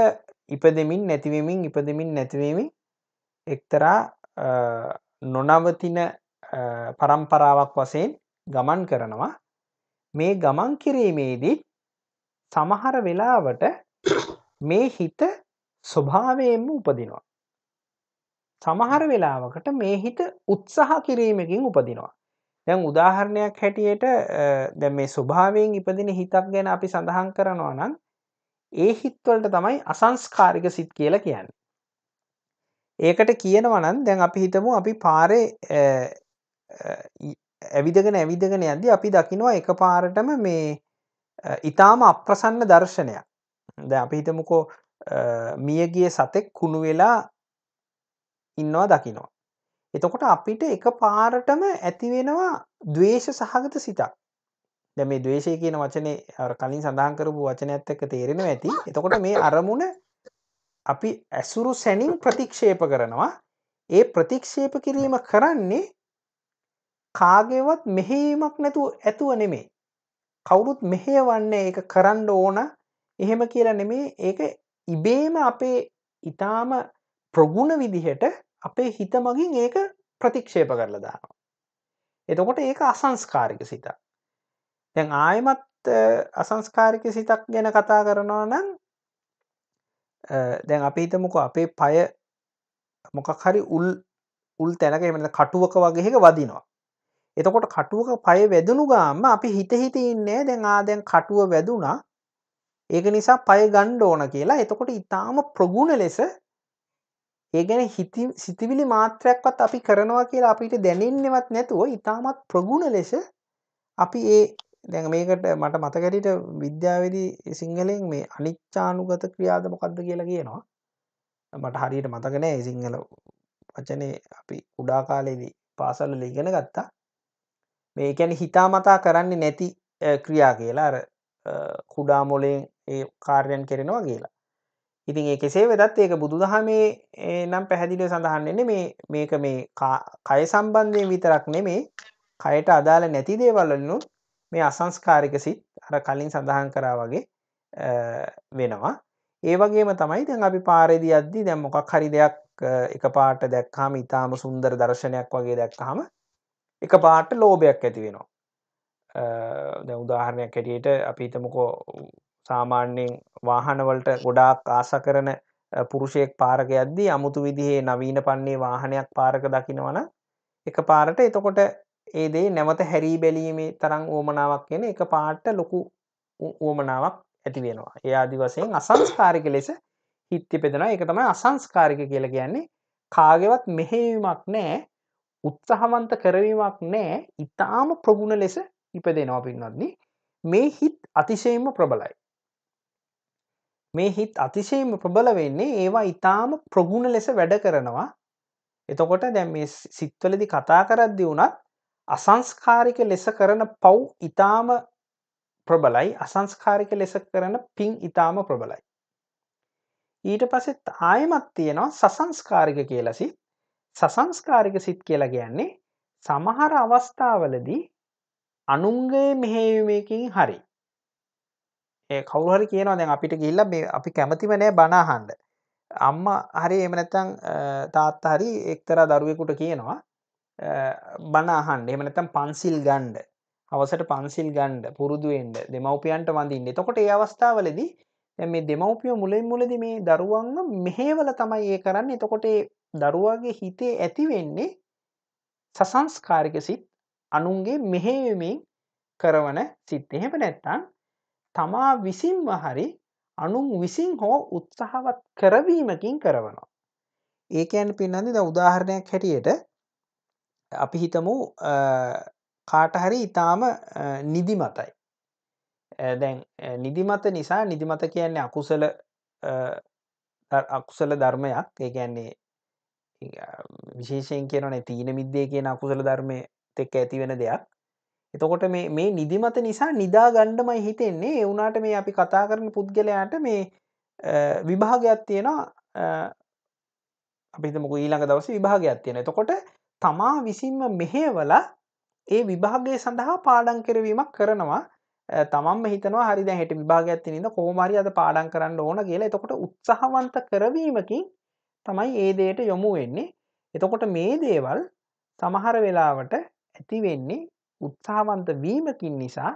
ඉපදමින් නැතිවමින් ඉපදමින් නැතිවීමි එක්තරා නොනවතින පරම්පරාවක් වසයෙන් ගමන් කරනවා මේ ගමන් කිරීමේදී සමහර වෙලාවට මේ හිත ස්වභාවයෙන්ම උපදිනවා. සමහර වෙලාවකට මේ හිත උත්සාහ කිරීමකින් උපදිනවා. දැන් උදාහරණයක් හැටියට දැ මේ ස්වභාවයෙන් ඉපදින හිතක් ගැන අපි සඳහන් කරනවා නම් ඒ හිත්වලට තමයි අසංස්කාරික සිත් කියලා කියන්න. ඒකට කියනවනන් දැන් අපි හිතමු අපි පාරේ ඇවිදගෙන ඇවිදගෙන ඇදදි අපි දකිනවා එක පාරටම මේ ඉතාම අප්‍රසන්න දර්ශනයක් ද අපි හිතමුකෝ මියගිය සතෙක් කුණු වෙලා ඉන්නවා දකිනවා. එතකොට අපිට එක පාරටම ඇතිවෙනවා දවේශ සහගත සිතක් දැ මේ දවේශය කියන වචනේ කලින් සඳහන් කරපු වචන ඇත්තක තේරෙන ඇති එතකොට මේ අරමුණ අපි ඇසුරු සැනින් ප්‍රතික්ෂේප කරනවා ඒ ප්‍රතික්ෂේප කිරීම කරන්නේ කාගේවත් මෙහෙීමක් නැතුව ඇතුව නෙමේ කවුරුත් මෙහෙය වන්නේ එක කරන්න ඕන එහෙම කියලා නෙමේ ඒක ඉබේම අපේ ඉතාම ප්‍රගුණ විදිහට අපේ හිත මගින් ඒක ප්‍රතික්ෂේප කරලදානවා එතකොට ඒක අසංස්කාරික සිතා දැන් ආයමත් අසංස්කාරික සිතක් ගැන කතා කරනවා නම් දැන් අපිහිතමුක අපේ පය මොකක් හරි උල් උල් තැනක එමට කටුවක වගේක වදිනවා. එතකොට කටුවක පය වැදනු ගාම අපි හිත හිත ඉන්නේ දැන් ආදැන් කටුව වැදුනා ඒක නිසා පය ගණ්ඩ ඕන කියලා එතකොට ඉතාම ප්‍රගුණ ලෙස ඒගැන හිති සිතිවිලි මාත්‍රයක්වත් අපි කරනවා කියලා අපිට දැනෙන්නෙවත් නැතුව ඉතාමත් ප්‍රගුණ ලෙස අපි ඒ දැන් මේකට මට මතකැරිට විද්‍යාවේදී සිංහලෙන් මේ අනිච්චානුගත ක්‍රියාද මොකක්ද කියලා කියනවා මට හරියට මතකනෑ සිංහල වචනේ අපි උඩා කාලයේදී පාසල්ල ඉගෙන ගත්තා මේ ගැන හිතාමතා කරන්නේ නැති ක්‍රියා කියලා අර කුඩා මොලෙන් ඒ කාර්යන් කෙරෙනවා කියලා ඉතින් ඒ කෙසේ වෙදත් ඒක බුදුදහමේ නම් පැහැදිලිය සඳහන්න්නේ මේ මේක මේ කය සම්බන්ධය විතරක් නෙමේ කයට අදාළ නැති දේවල්ලනුත් මේ අසංස්කාරික සිත් අර කලින් සඳහන් කරා වගේ වෙනවා ඒවගේම තමයි දැන් අපි පාරදි අද්දී දැම් මොකක් හරි දෙයක් එක පාට දැක්කාම ඉතාම සුන්දර දර්ශනයක් වගේ දැක්කාම එක පාට ලෝභයක් ඇති වෙනවා උදාහරණයක් හැටියට අපි හිතමකෝ සාමාන්‍යයෙන් වාහනවලට ගොඩාක් ආස කරන පුරුෂයෙක් පාරක යද්දී අමුතු විදිහේ නවීන පන්නේ වාහනයක් පාරක දකිනවන එක පාරට එතකොට ඒදේ නැවත හැරී බැලීමේ තරං ඕමනාවක් කියෙන එක පාට්ට ලොකු ඕමනාවක් ඇති වෙනවා ඒ අදි වසයෙන් අසංස්කාරික ලෙස හිත්‍ය පෙදෙන එක තමයි අසංස්කාරික කියල කියන්නේ කාගෙවත් මෙහෙවීමක් නෑ උත්සහමන්ත කරවීමක් නෑ ඉතාම ප්‍රගුණ ලෙස ඉපදෙනවා පින්වත්න්නේ මේ හිත් අතිශයම ප්‍රබලයි මේ හිත් අතිශයම ප්‍රබල වෙන්නේ ඒවා ඉතාම ප්‍රගුණ ලෙස වැඩ කරනවා එතකොට දැම් මේ සිත්වලදි කතා කරද්දි වුණත් අසංස්කාරික ලෙස කරන පව් ඉතාම ප්‍රබලයි අසංස්කාරික ලෙස කරන පින් ඉතාම ප්‍රබලයි. ඊට පසෙත් ආයමත් තියෙනවා සසංස්කාරික කියලසි සසංස්කාරික සිත් කියලා කියන්නේ සමහර අවස්ථාවලදී අනුන්ගේ මෙහෙවීමකින් හරි ඒ කවුහරි කියනවා දැන් අපිට ගිල්ල මේ අපි කැමතිම නෑ බනාහන්ඩ අම්ම හරි එමනැත්තං තාත් හරි එක්තර දරුවෙකුට කියනවා බනාහන් එම නැතම් පන්සිල් ගණ්ඩ හවසට පන්සිල් ගණ්ඩ පුරුදුුවෙන්ට දෙමවපියන්ට වඳන්න තොකොට ඒ අවස්ථාවලදී මේ දෙමවපියෝ මුලින් මුලද මේ දරුවන්ම මෙහේවල තමයි ඒ කරන්න එතකොට දරුවාගේ හිතේ ඇතිවෙන්නේ සසංස්කාරික සිත් අනුන්ගේ මෙහෙවමින් කරවන සිත් එහෙම නැත්තන් තමා විසින්ම හරි අනුන් විසින් හෝ උත්සාහවත් කරවීමකින් කරවනවා ඒකයන් පින්නදි ද උදාහරණයක් හැටියට අපි හිතමු කාටහරි ඉතාම නිදිමතයි. දැන් නිදිමත නිසා නිදිමත කියන්නේ අකුසල අකුසල ධර්මයක් ඒගැන්නේ විශේෂයෙන් කියනේ තීන මිද්දේ කියන අකුසල ධර්මය තෙක් ඇතිවෙන දෙයක් එතකොට මේ නිදිමත නිසා නිදා ගණ්ඩමයි හිතෙන්නේ එවුනාට මේ අපි කතා කරන පුද්ගලයාට මේ විභාගයක් තියෙනවා අපිතමක ඊළඟ දවස විභාගයක් තියෙන එතකොට තමා විසින්ම මෙහේවල ඒ විභාගය සඳහා පාඩන් කෙරවීමක් කරනවා තමම හිතනවා හරි හැට විභාගයක් තිනද කෝමරි අද පාඩන් කරන්න ඕන කියලා එතකොට උත්සාහවන්ත කරවීමකින් තමයි ඒ දේට යොමු වෙන්නේ එතකොට මේ දේවල් සමහර වෙලාවට ඇති වෙන්නේ උත්සාහවන්ත වීමකින් නිසා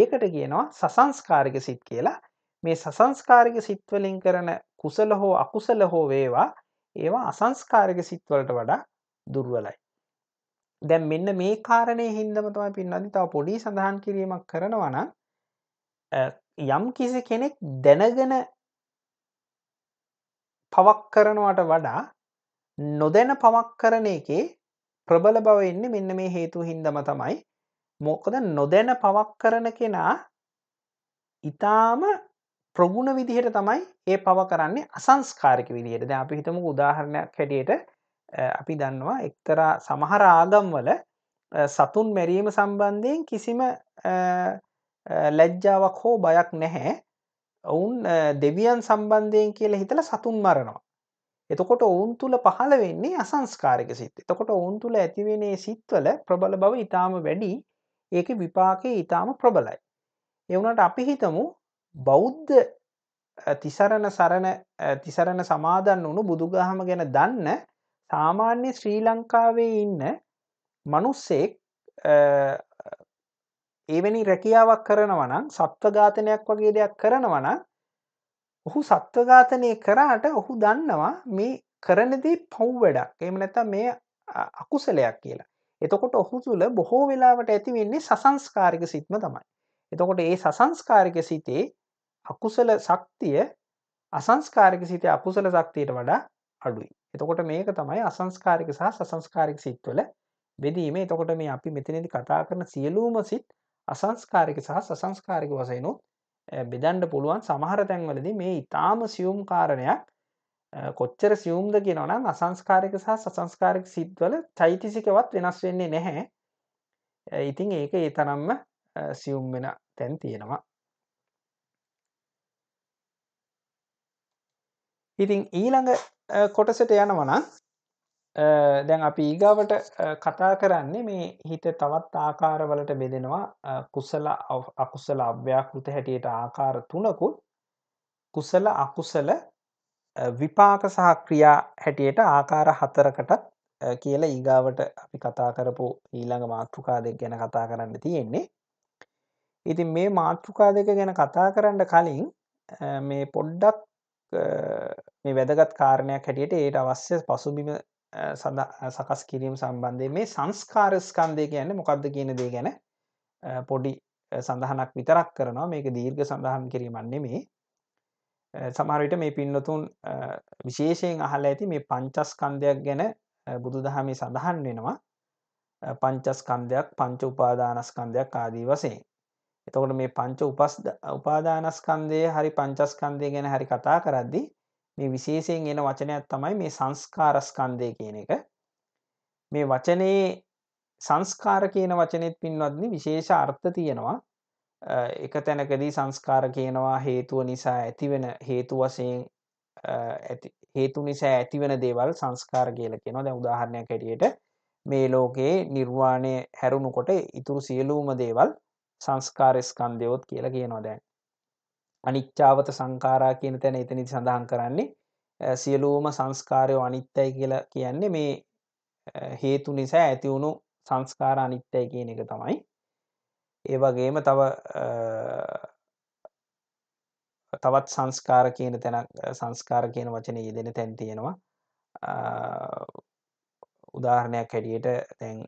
ඒකට කියනවා සසංස්කාරික සිත් කියලා මේ සසංස්කාරික සිත්වලින් කරන කුසල හෝ අකුසල හෝ වේවා ඒවා අසංස්කාරක සිත්වලට වඩා දුර්වලයි. දැන් මෙන්න මේ කාරණය හින්දම තමයි පින්නදි තව පොඩි සඳහන් කිරීමක් කරනවන යම් කිසි කෙනෙක් දැනගෙන පවක් කරනවට වඩා නොදැන පවක් කරන එකේ ප්‍රබල බව එන්නේ මෙන්න මේ හේතු හින්දම තමයි මොකද නොදැන පවක් කරන කෙනා ඉතාම ප්‍රගුණ විදිහට තමයි ඒ පව කරන්නේ අසංස්කාරක විදිහයට දැ අපි හිතම උදාහරණයක් හැටියට අපි දන්නවා එක්තරා සමහර ආගම්වල සතුන් මැරීම සම්බන්ධයෙන් කිසිම ලැජ්ජාවක් හෝ බයක් නැහැ ඔවුන් දෙවියන් සම්බන්ධයෙන් කියල හිතල සතුන් මරනවා. එතකොට ඔවුන් තුළ පහළ වෙන්නේ අසංස්කාරක සිත් එතකොට ඔවුන් තුළ ඇතිවෙනේ සිත්වල ප්‍රබල බව ඉතාම වැඩි ඒක විපාකය ඉතාම ප්‍රබලයි. එවනට අපි හිතමු බෞද්ධ තිසරණ සරණ තිසරණ සමාදන්න වුණු බුදුගහම ගැන දන්න සාමාන්‍ය ශ්‍රී ලංකාවේ ඉන්න මනුස්සෙක් ඒවැනි රැකියාවක් කරනවනම් සත්වඝාතනයක් වගේ දෙයක් කරනවන ඔහු සත්වඝාතනය කරාට ඔහු දන්නවා මේ කරනදී පව් වැඩක් එම නැත මේ අකුසලයක් කියලා එතකොට ඔහු තුළ බොහෝ වෙලාවට ඇතිවෙන්නේ සසංස්කාරික සිත්ම තමයි එතකොට ඒ සසංස්කාරික සිතේ අකුසල ශක්තිය අසංස්කාරක සිතය අකුසල ශක්තියට වඩා අඩුයි එතකොට මේක තමයි අසංස්කාරික සහ සසංස්කාරික සිත්වල බෙදීම එතකොට මේ අපි මෙතනදි කතා කරන සියලූම සිත් අසංස්කාරික සහ සසංස්කාරික වසයනුත් බෙදන්ඩ පුළුවන් සමහර තැන්වලද මේ ඉතාම සියුම් කාරණයක් කොච්චර සියුම්ද කියෙනවනම් අසංස්කාරික සහ සසංස්කාරික සිත්වල චෛතිසිකවත් වෙනස් වෙන්නේ නැහැ ඉතිං ඒක ඒ තරම්ම සියුම් වෙන තැන් තියෙනවා ඉතිං ඊළඟ කොටසට යනවන දැන් අපි ඊගාවට කතා කරන්නේ මේ හිත තවත් ආකාරවලට බෙදෙනවා කුසල අකුසල අව්‍යාකෘත හැටියට ආකාර තුනකුත් කුසල අකුසල විපාක සහ ක්‍රියා හැටියට ආකාර හතරකටත් කියලා ඊගාවට අපි කතා කරපු ඊළඟ මාතෘකා දෙක් ගැන කතා කරන්න තියෙන්නේ ඉතින් මේ මාතෘකා දෙක ගැන කතා කරන්න කලින් මේ පොඩ්ඩක් මේ වැදගත් කාරණයක් හැටියට ඒට අවශ්‍ය පසුබිම සඳ සකස් කිරීම සම්බන්ධය මේ සංස්කාරස්කන්දය කියන්න මොකක්ද කියන දේ ගැන පොඩි සඳහනක් විතරක් කරනවා මේක දීර්ඝ සඳහන් කිරීමන්නේ මේ සමහරවිට මේ පින්නතුන් විශේෂයෙන් අහල ඇති මේ පංචස්කන්දයක් ගැන බුදු දහමේ සඳහන් වෙනවා පංචස්කන්දයක් පංච උපාදානස්කන්දයක් ආදී වසයෙන් එතකොට මේ පංච උපස් උපාදානස්කන්දය හරි පංචස්කන්දය ගැන හරි කතා කරද්දි මේ විශේෂයෙන් එන වචනයක් තමයි මේ සංස්කාරස්කන්දය කියන එක මේ වචනයේ සංස්කාර කියන වචනෙත් පින්වත්නි විශේෂ අර්ථ තියෙනවා එක තැනකදී සංස්කාර කියනවා හේතුව නිසා ඇතිවෙන හේතු වසයෙන් හේතු නිසා ඇතිවෙන දේවල් සංස්කාර කියල කියෙනවා දැ උදාහරණයක් හැටියට මේ ලෝකයේ නිර්වාණය හැරුණුකොට ඉතුරු සියලූම දේවල් සංස්කාරස්කන්දයොත් කියලා කියනවා දැන් අනිච්චාවත සංකාරා කියන තැන එතනිති සඳහන් කරන්නේ සියලූම සංස්කාරයෝ අනිත්තයි කියලා කියන්නේ මේ හේතු නිසා ඇතිවුණු සංස්කාර අනිත්තයි කියන එක තමයි ඒ වගේම තව තවත් සංස්කාර කියන තැනක් සංස්කාර කියන වචන යෙදෙන තැන් තියෙනවා උදාහරණයක් හැඩියට තැන්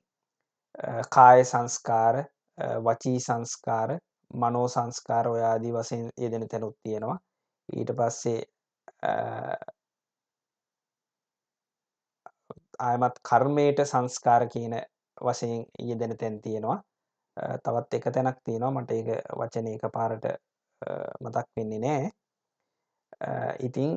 කාය සංස්කාර වචී සංස්කාර මනෝ සංස්කාර ඔයාදී වසයෙන් යෙදෙන තැනුත් තියෙනවා ඊට පස්සේ ආයමත් කර්මයට සංස්කාර කියන වසයෙන් යෙදෙන තැන් තියෙනවා තවත් එක තැනක් තියෙනවා මට ඒක වචනය එක පාරට මතක් වෙන්නේ නෑ ඉතිං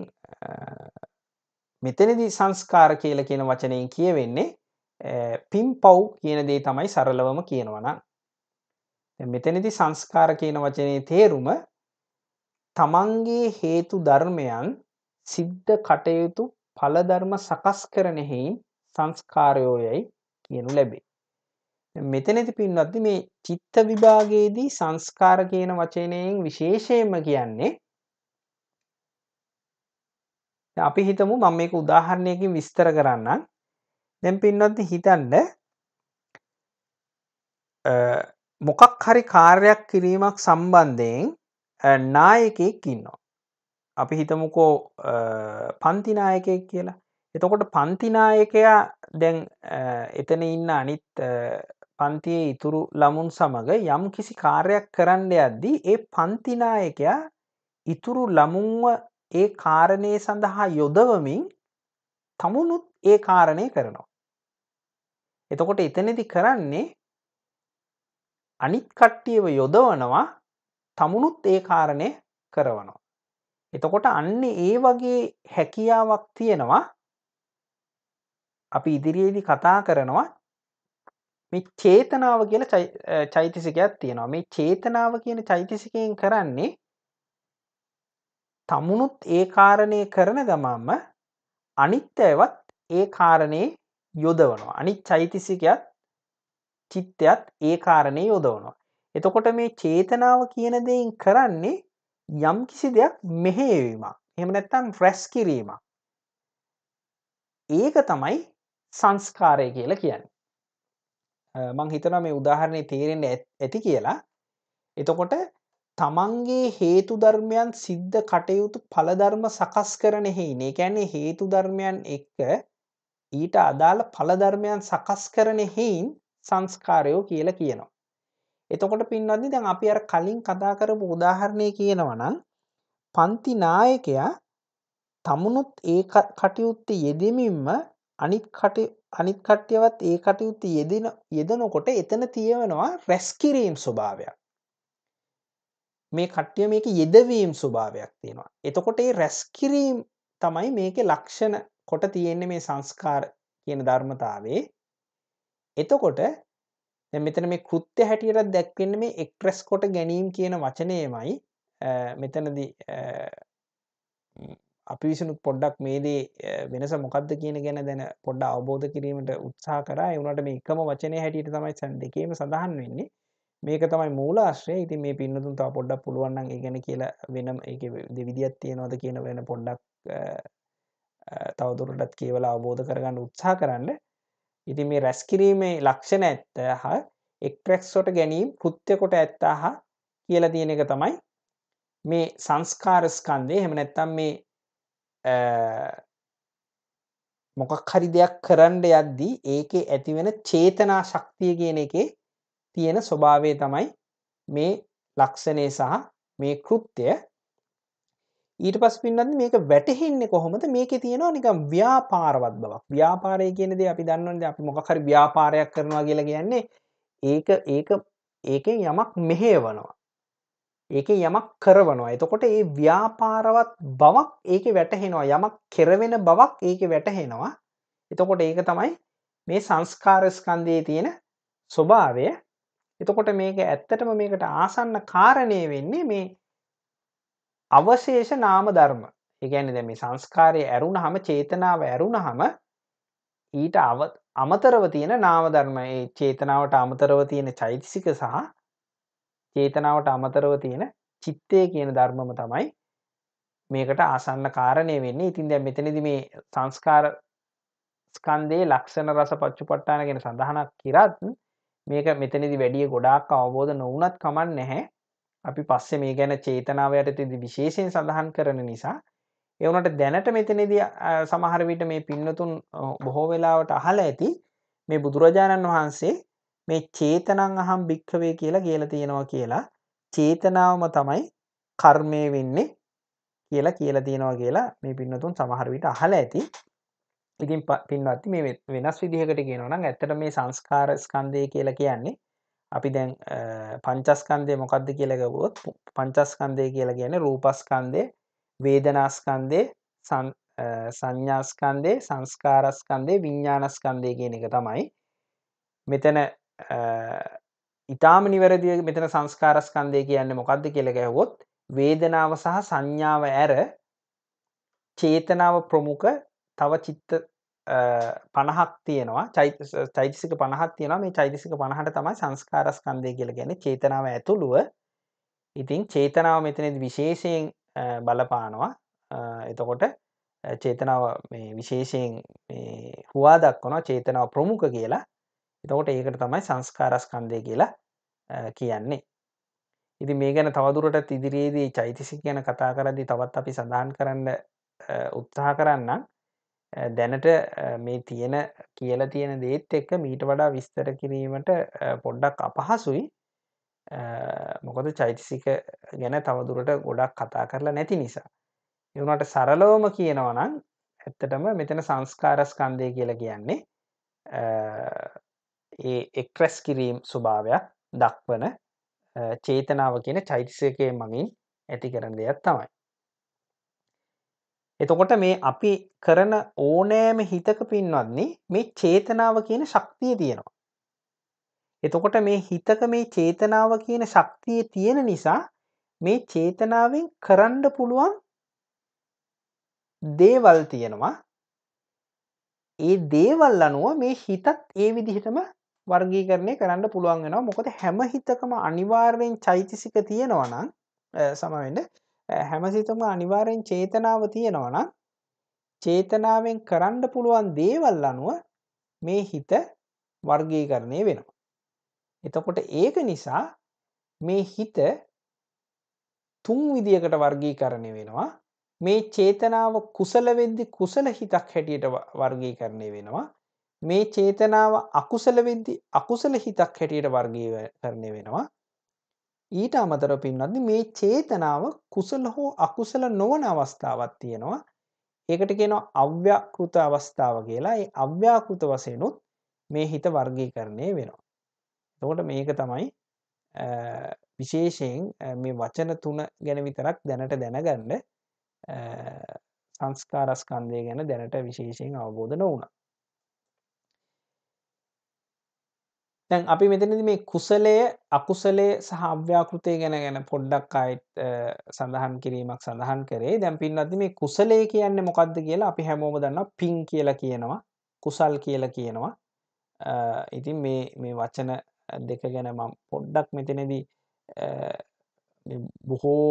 මෙතනදි සංස්කාර කියල කියන වචනයෙන් කියවෙන්නේ පිම් පව් කියන දේ තමයි සරලවම කියනවනම් මෙතනති සංස්කාර කියන වචනය තේරුම තමන්ගේ හේතු ධර්මයන් සිද්ධ කටයුතු පලධර්ම සකස් කරනෙහි සංස්කාරයෝයයි කියනු ලැබේ. මෙතනැති පින්වත්ද මේ චිත්ත විභාගයේදී සංස්කාර කියන වචනයෙන් විශේෂයම කියන්නේ අපි හිතමු මම මේක උදාහරණයකින් විස්තර කරන්න දැන් පින්වත් හිතන්න මොකක් හරි කාර්යක් කිරීමක් සම්බන්ධයෙන් නායකෙක් ඉන්නවා. අපි හිතමුකෝ පන්තිනායකයක් කියලා. එතකොට පන්තිනායකයා දැන් එතන ඉන්න අනිත් පන්තියේ ඉතුරු ළමුන් සමඟ යම් කිසි කාර්යක් කරන්න යද්දී ඒ පන්තිනායකයා ඉතුරු ළමුන්ව ඒ කාරණය සඳහා යොදවමින් තමුණුත් ඒ කාරණය කරනවා. එතකොට එතනෙදි කරන්නේ අනිත් කට්ටියව යොදවනවා තමුණුත් ඒ කාරණය කරවනවා. එතකොට අන්න ඒ වගේ හැකියාවක් තියෙනවා අපි ඉදිරියේදි කතා කරනවා මේ චේතනාව කියල චෛතසිකයක් තියෙනවා මේ චේතනාව කියන චෛතසිකයෙන් කරන්නේ තමුණුත් ඒ කාරණය කරන ගමම්ම අනිත් ඇවත් ඒ කාරණය යොදවනවා අනිත් චෛතසිකයක් චිත්තයත් ඒ කාරණය යොදවනවා. එතකොට මේ චේතනාව කියන දෙයින් කරන්නේ යම් කිසි දෙයක් මෙහේවීමක් එම නැත්තන් ෆ්‍රැස් කිරීම. ඒක තමයි සංස්කාරය කියලා කියන්න. මං හිතන මේ උදාහරණය තේරෙන්ට ඇති කියලා එතකොට තමන්ගේ හේතු ධර්මයන් සිද්ධ කටයුතු පලධර්ම සකස් කරනෙහෙයි ඒකැන්නේ හේතු ධර්මයන් එක්ක ඊට අදාළ පලධර්මයන් සකස් කරන හෙයින් සංස්කාරයෝ කියලා කියනවා. එතකොට පින්වත්නි දැන් අපි අර කලින් කතා කරපු උදාහරණය කියනවනම් පන්ති නායකයා තමනුත් ඒ කටයුත්තේ යෙදෙමින්ම අනිත් අනිත් කට්ටියවත් ඒ කටයුත්ත යෙදෙන යෙදනකොට එතන තියෙනවා රැස්කිරීම් ස්වභාවයක්. මේ කට්ටිය මේක යෙදවීම් ස්වභාවයක් තියෙනවා. එතකොට ඒ රැස්කිරීම් තමයි මේක ලක්ෂණ කොට තියෙන්නේ මේ සංස්කාර කියන ධර්මතාවේ එතකොට මෙතන මේ කෘත්‍ය හැටියට දැක්වෙන්න මේ එක්ට්‍රෙස් කොට ගැනීම් කියන වචනයමයි මෙතනද අපි විසනුත් පොඩ්ඩක් මේදේ වෙනස මොකක්ද කියන ගැන දැන පොඩ්ඩ අවබෝධ කිරීමට උත්සා කර එවුණට මේ එකම වචනය හැටියට තමයි සැන් දෙකීම සඳහන් වෙන්නේ මේක තමයි මූලාශ්‍රය ඉති මේ පින්නතුන් තා පොඩ්ඩක් පුළුවන් ඒ ගැන කියලා වෙනම් ඒ දෙවිදිියත් තියෙනවද කියන වෙන පොඩ්ඩක් තවදුරටත් කියවලා අවබෝධ කරගන්න උත්සා කරන්න ඉති මේ රැස්කිරීමේ ලක්ෂණ ඇත්ත හා එක්ට්‍රෙක්ස්ොට ගැනීම් කෘත්්‍යකොට ඇත්තා හා කියල තියෙන එක තමයි මේ සංස්කාරස්කන්දය හෙම නැත්තම් මේ මොකක් හරි දෙයක් කරන්ඩ යද්දී ඒකේ ඇතිවෙන චේතනා ශක්තිය කියන එකේ තියෙන ස්වභාවය තමයි මේ ලක්ෂණය සහ මේ කෘත්‍යය ඊට පස් පින්නත් මේක වැටහෙන්නේ කොහොමද මේක තියෙනවා නිකම් ව්‍යාපාරවත් බවක් ව්‍යාපාරය කියනද අපි දන්නවද අපි මොකහරි ව්‍යාපාරයක් කරනවා කියලා කියන්නේ ඒක ඒක ඒකෙන් යමක් මෙහේවනවා ඒක යමක් කරවනවා එතකොට ඒ ව්‍යාපාරවත් බවක් ඒක වැටහෙනවා යමක් කෙරවෙන බවක් ඒක වැටහෙනවා එතකොට ඒක තමයි මේ සංස්කාරස්කන්දයේ තියෙන ස්වභාවය එතකොට මේක ඇත්තටම මේකට ආසන්න කාරණය වෙන්නේ මේ අවශේෂ නාම ධර්ම එකැනි දැම සංස්කාරය ඇරුණ හම චේතනාව ඇරුණ හම ඊට අවත් අමතරව තියෙන නාමධර්ම ඒ චේතනාවට අමතරව තියෙන චෛතසික සහ චේතනාවට අමතරව තියෙන චිත්තය කියන ධර්මම තමයි මේකට ආසන්න කාරණය වෙන්නේ ඉතින් දැ මෙතනද මේ සංස්කාර ස්කන්දේ ලක්ෂණ රස පච්චු පට්ටාන ගෙන සඳහනක් කිරත් මේක මෙතනිදි වැඩිය ගොඩාක් අවබෝධ නොවනත් කමන් නැහැ අපි පස්සේ මේ ගැන චේතනාවයට තිදි විශේෂයෙන් සඳහන් කරන නිසා එවනට දැනට මෙතනද සමහරවිට මේ පින්නතුන් බොහෝ වෙලාවට අහල ඇති මේ බුදුරජාණන් වහන්සේ මේ චේතනං අහම් භික්කවේ කියලා කියල තියෙනවා කියලා චේතනාවම තමයි කර්මය වෙන්නේ කියලා කියල තියෙනවා කියලා මේ පින්නතුන් සමහරවිට අහල ඇති ඉතින් පින්වත්ති මේ වෙනස් විදිහකට කියනවනම් ඇත්තට මේ සංස්කාර ස්කන්දය කියලා කියන්නේ අපි දැන් පංචස්කන්දය මොකක්ද කියලගවොත් පංචස්කන්දය කියලා ගැන රූපස්කන්දය වේදනාස්කන්දය සංඥාස්කන්දය සංස්කාරස්කන්දය විඤ්ඥානස්කන්දය කියන එක තමයි මෙතන ඉතාම නිවැරදිව මෙතන සංස්කාරස්කන්දය කියන්න මොකක්ද කියලගැහොත් වේදනාව සහ සංඥාව ඇර චේතනාව ප්‍රමුඛ තව චිත්ත පණහක් තියෙනවා චෛතසික පණහක් තියෙනවා මේ චෛතසික පණහට තමයි සංස්කාරස්කන්දය කියල ගැන චේතනාව ඇතුළුව ඉතිං චේතනාව මෙතනෙද විශේෂයෙන් බලපානවා එතකොට චේතනාව විශේෂයෙන් හවා දක්වනවා චේතනාව ප්‍රමුඛ කියලා එතකොට ඒකට තමයි සංස්කාරස්කන්දය කියලා කියන්නේ ඉති මේ ගැන තවදුරට ඉදිරියේදී චෛතසික ගැන කතා කරදි තවත් අපි සඳහන් කරන්න උත්සාහ කරන්න දැනට මේ තියෙන කියලා තියෙන දේත් එක්ක මීට වඩා විස්තර කිරීමට පොඩ්ඩක් අපහසුයි මොකද චෛතසික ගැන තවදුරට ගොඩක් කතා කරලා නැති නිසා. එවුණට සරලෝම කියනවනම් ඇත්තටම මෙතන සංස්කාරස්කන්දය කියලා කියන්නේ ඒ එක්රැස් කිරීම් ස්වභාවයක් දක්වන චේතනාව කියන චෛතසකය මගින් ඇති කරන දෙයක් තමයි. එතකොට මේ අපි කරන ඕනෑම හිතක පින්වන්නේ මේ චේතනාව කියන ශක්තිය තියෙනවා. එතකොට මේ හිතක මේ චේතනාව කියන ශක්තිය තියෙන නිසා මේ චේතනාවෙන් කරන්න පුළුවන් දේවල් තියෙනවා ඒ දේවල් අනුව මේ හිතත් ඒ විදිහටම වර්ගීකරණය කරන්න පුළුවන් වෙනවා මොකද හැම හිතකම අනිවාර්යෙන් චෛතසික තියෙනවා නම් සමවෙන්න හැමසිතම අනිවාරයෙන් චේතනාව තියෙනවන චේතනාවෙන් කරන්න පුළුවන් දේවල් අනුව මේ හිත වර්ගී කරණය වෙනවා. එතකොට ඒක නිසා මේ හිත තුන් විදිකට වර්ගී කරණය වෙනවා මේ චේතනාව කුසල වෙද්දි කුසල හිතක් හැටියට වර්ගී කරණය වෙනවා මේ චේතනාව අකුසල වෙද්දි අකුසල හිතක් හැටියට වර්ගී කරණය වෙනවා ඊට අමතර පින්වත්ද මේ චේතනාව කුසල හෝ අකුසල නොවන අවස්ථාවත් තියෙනවා ඒකට කියනවා අව්‍යාකෘත අවස්ථාව කියලා ඒ අව්‍යාකෘත වසයනුත් මේ හිත වර්ගීකරණය වෙනවා. තකොට මේක තමයි විශේෂයෙන් මේ වචන තුන ගැන විතරක් දැනට දැනගන්න සංස්කාරස්කන්දය ගැන දැනට විශේෂයෙන් අවබෝධ නොවුණා දැන් අපි මෙතනද මේ කුසලය අකුසලේ සහ අව්‍යාකෘතය ගැන ගැන පොඩ්ඩක් අයිත් සඳහන් කිරීමක් සඳහන් කරේ දැන් පින්නද මේ කුසලේ කියන්න මොකක්ද කියලා අපි හැමෝම දන්න පින් කියලා කියනවා කුසල් කියල කියනවා ඉතින් මේ මේ වචන දෙක ගැන මම් පොඩ්ඩක් මෙතනදී බොහෝ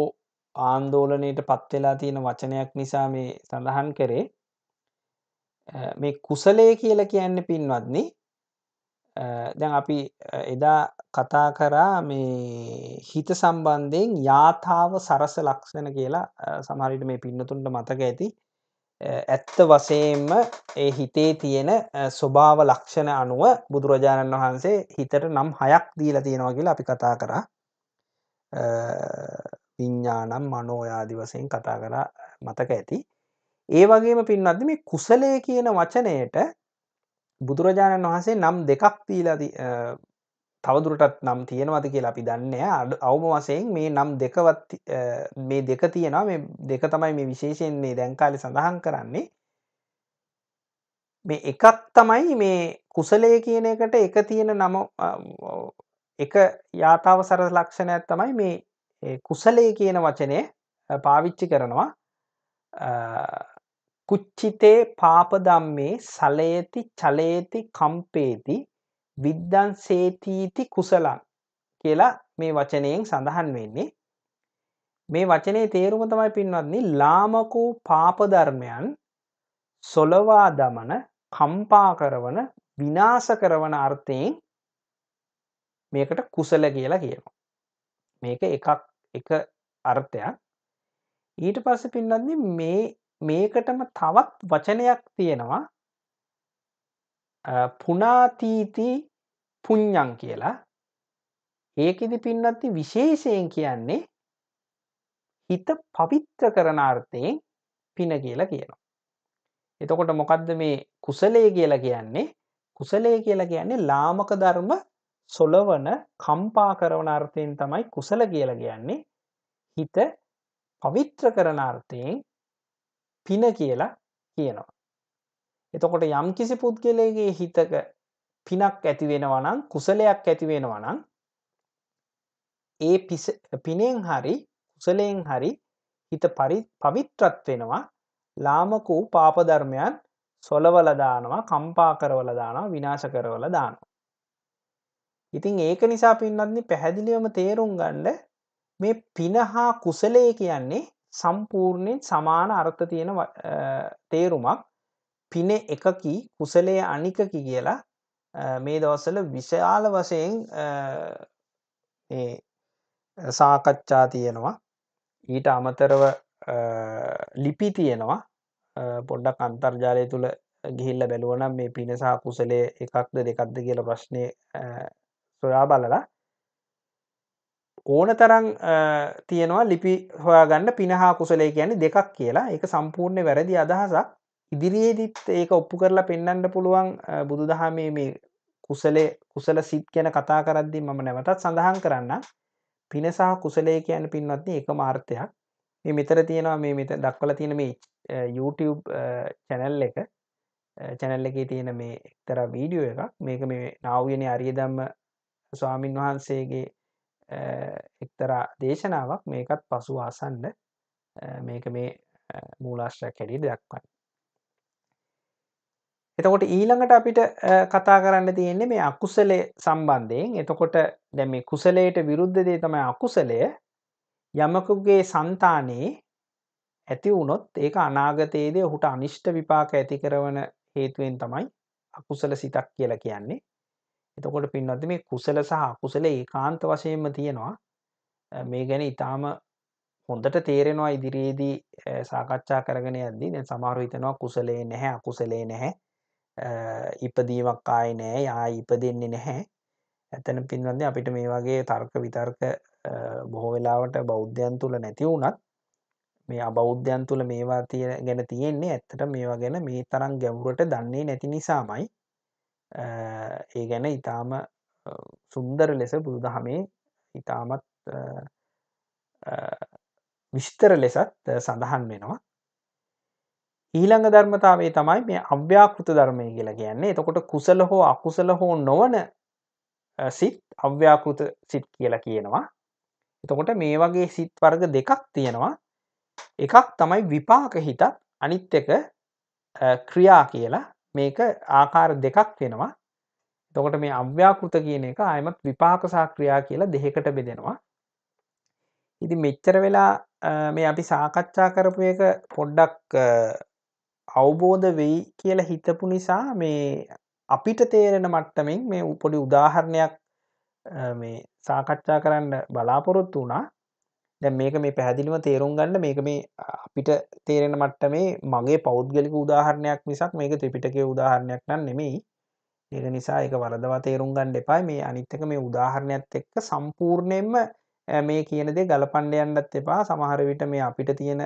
ආන්දෝලනයට පත්වෙලා තියෙන වචනයක් නිසා මේ සඳහන් කරේ මේ කුසලේ කියලා කියන්න පින්වත්න්නේ Eh, දැන් අපි eh, එදා කතා කරා මේ හිත සම්බන්ධයෙන් යාතාව සරස ලක්ෂණ කියලා eh, සමහරිට මේ පින්නතුන්ට මතක ඇති ඇත්ත වසයෙන්ම ඒ හිතේ තියෙන ස්වභාව ලක්ෂණ අනුව බුදුරජාණන් වහන්සේ හිතට නම් හයක් දීලා තියෙනවා කියලා අපි කතා කරා විඤ්ඥානම් මනෝයාදි වසයෙන් කතා කරා මතක ඇති ඒ වගේම පින්වත්ද මේ කුසලය කියන වචනයට බුදුරජාණන් වහන්සේ නම් දෙකක් තීලති තවදුරටත් නම් තියෙනවද කියලා අපි දන්නේ අඩ අවම වසයෙන් මේ නම් දෙකවත් මේ දෙක තියෙනවා මේ දෙක තමයි මේ විශේෂයෙන්නේ දැන්කාලි සඳහන් කරන්නේ මේ එකක් තමයි මේ කුසලය කියන එකට එක තියෙන නම එක යාතාව සර ලක්ෂණයක් තමයි මේ කුසලය කියන වචනය පාවිච්චි කරනවා කුච්චිතේ පාපදම්මේ සලයති චලේති කම්පේති විද්දන්සේතීති කුසලන් කියලා මේ වචනයෙන් සඳහන් වෙන්නේ මේ වචනේ තේරුම තමයි පින්වත්නි ලාමකෝ පාපධර්මයන් සොලවා දමන කම්පා කරවන විනාශ කරවන අර්ථයෙන් මේකට කුසල කියලා කියනවා මේක එකක් එක අර්ථයක් ඊට පස්ස පින්නන්නේ මේ මේකටම තවත් වචනයක් තියෙනවා පුනාතීති පුං්ඥන් කියලා ඒකෙදි පින්නත්ති විශේෂයෙන් කියන්නේ හිත පවිත්‍ර කරන අර්ථයෙන් පින කියලා කියනවා. එතකොට මොකක්ද මේ කුසලේ කියලා කියන්නේ කුසලේ කියලා කියන්නේ ලාමක ධර්ම සොලවන කම්පා කරවන අර්ථයෙන් තමයි කුසල කියලා කියන්නේ හිත පවිත්‍ර කරන අර්ථයෙන් පින කියලා කියනවා. එතකොට යම් කිසි පුද්ගලයගේ හිතක පිනක් ඇතිවෙනවනං කුසලයක් ඇතිවෙනවනං ඒ පිනෙන් හරි කුසලයෙන් හරි හිත පරි පවිත්‍රත් වෙනවා ලාමකූ පාපධර්මයන් සොලවලදානවා කම්පා කරවලදානවා විනාශ කරවල දානවා. ඉතිං ඒක නිසා පින්නත්න්නේ පැහැදිලිවම තේරුම් ගණ්ඩ මේ පිනහා කුසලය කියන්නේ සම්පූර්ණයෙන් සමාන අර්ථ තියෙන තේරුමක් පින එකකි කුසලය අනිකකි කියලා මේ දවසල විශාල වසයෙන් සාකච්ඡා තියෙනවා ඊට අමතරව ලිපි තියෙනවා පොඩ්ඩක් අන්තර්ජාලය තුළ ගිහිල්ල බැලුවනම් මේ පිනසා කුසලේ එකක්ද දෙකක්ද කියල ප්‍රශ්නය සොයා බලලා ඕන තරං තියෙනවා ලිපි හොයාගන්න පිනහා කුසලේ කියන්නේ දෙකක් කියලා එක සම්පූර්ණය වැරදි අදහසක් ඉදිරියේදිත් ඒක ඔප්පු කරලා පෙන්න්නට පුළුවන් බුදු දහමේ මේ කුසලේ කුසල සිත් ගැන කතා කරද්දි මම නැවතත් සඳහන් කරන්න පිනසාහ කුසලේ කියන පින්වත්න්නේ එක මාර්ථයක් මේ මෙතර තියෙනවා මේ මෙත දක්වල තියෙන මේ YouTube චැනල් එක චැනල් එකේ තියෙන මේ එක්තර වීඩියෝ එකක් මේක මේ නාවගෙන අරියදම්ම ස්වාමින් වහන්සේගේ එක්තරා දේශනාවක් මේකත් පසු ආසන්න මේක මේ මූලාශ්‍රයක් හැඩිය දක්වන්න. එතකොට ඊළඟට අපිට කතා කරන්න තියෙන්නේ මේ අකුසලේ සම්බන්ධයෙන් එතකොට දැ මේ කුසලයට විරුද්ධ දේ තමයි අකුසලය යමකුගේ සන්තානයේ ඇති වුණොත් ඒක අනාගතයේදේ ඔහුට අනිෂ්ට විපාක ඇති කරවන හේතුවෙන් තමයි අකුසල සිතක් කියලා කියන්නේ එතකොට පින්නත් මේ කුසල සහ අකුසල ඒකාන්ත වශයෙන්ම තියෙනවා මේ ගැන ඉතාම හොඳට තේරෙනවා ඉදිරියේදී සාකච්ඡා කරගෙන යද්දී දැන් සමහරව හිතනවා කුසලේ නැහැ අකුසලේ නැහැ ඉපදීමක් ආයේ නැහැ ආයි ඉපදෙන්නේ නැහැ එතන පින්වත්නි අපිට මේ වගේ තර්ක විතර්ක බොහෝ වෙලාවට බෞද්ධයන් තුල නැති වුණත් මේ අබෞද්ධයන් තුල මේවා ගැන තියෙන්නේ ඇත්තට මේවා ගැන මේ තරම් ගැඹුරට දන්නේ නැති නිසාමයි ඒ ගැන ඉතාම සුන්දර ලෙස බුදුදහමේ ඉතාමත් විස්තර ලෙසත් සඳහන් වෙනවා ඊළඟ ධර්මතාවේ තමයි මේ අව්‍යාකෘත ධර්මය කියලා කියන්නේ එතකොට කුසල හෝ අකුසල හෝ නොවන සිත් අව්‍යාකෘත සිත් කියලා කියනවා එතකොට මේ වගේ සිත් වර්ග දෙකක් තියෙනවා එකක් තමයි විපාක හිතත් අනිත් එක ක්‍රියා කියලා මේක ආකාර දෙකක් වෙනවා තොකට මේ අව්‍යාකෘත කියන එක අයමත් විපාකසා ක්‍රියා කියලා දෙහෙකට බෙදෙනවා ඉති මෙච්චර වෙලා මේ අපි සාකච්ඡා කරපු එක පොඩ්ඩක් අවබෝධ වෙයි කියලා හිතපු නිසා මේ අපිට තේරෙන මට්ටමින් මේ උපොඩි උදාහරණයක් මේ සාකච්ඡා කරන්න බලාපොරොත්තු වුණා දැ මේක මේ පැහැදිලිව තේරුම් ගන්න මේක මේ අපිට තේරෙන මට්ට මේ මගේ පෞද්ගලික උදාහරණයක් මිසක් මේක ත්‍රිපිටකය උදාහරණයක් නම් නෙමෙයි ඒක නිසා එක වලදවා තේරුම් ගන්න එපයි මේ අනිත්තක මේ උදාහරණයක් එක්ක සම්පූර්ණයෙන්ම මේ කියන දේ ගලපණ්ඩයන්නත් එපා සමහර විට මේ අපිට තියෙන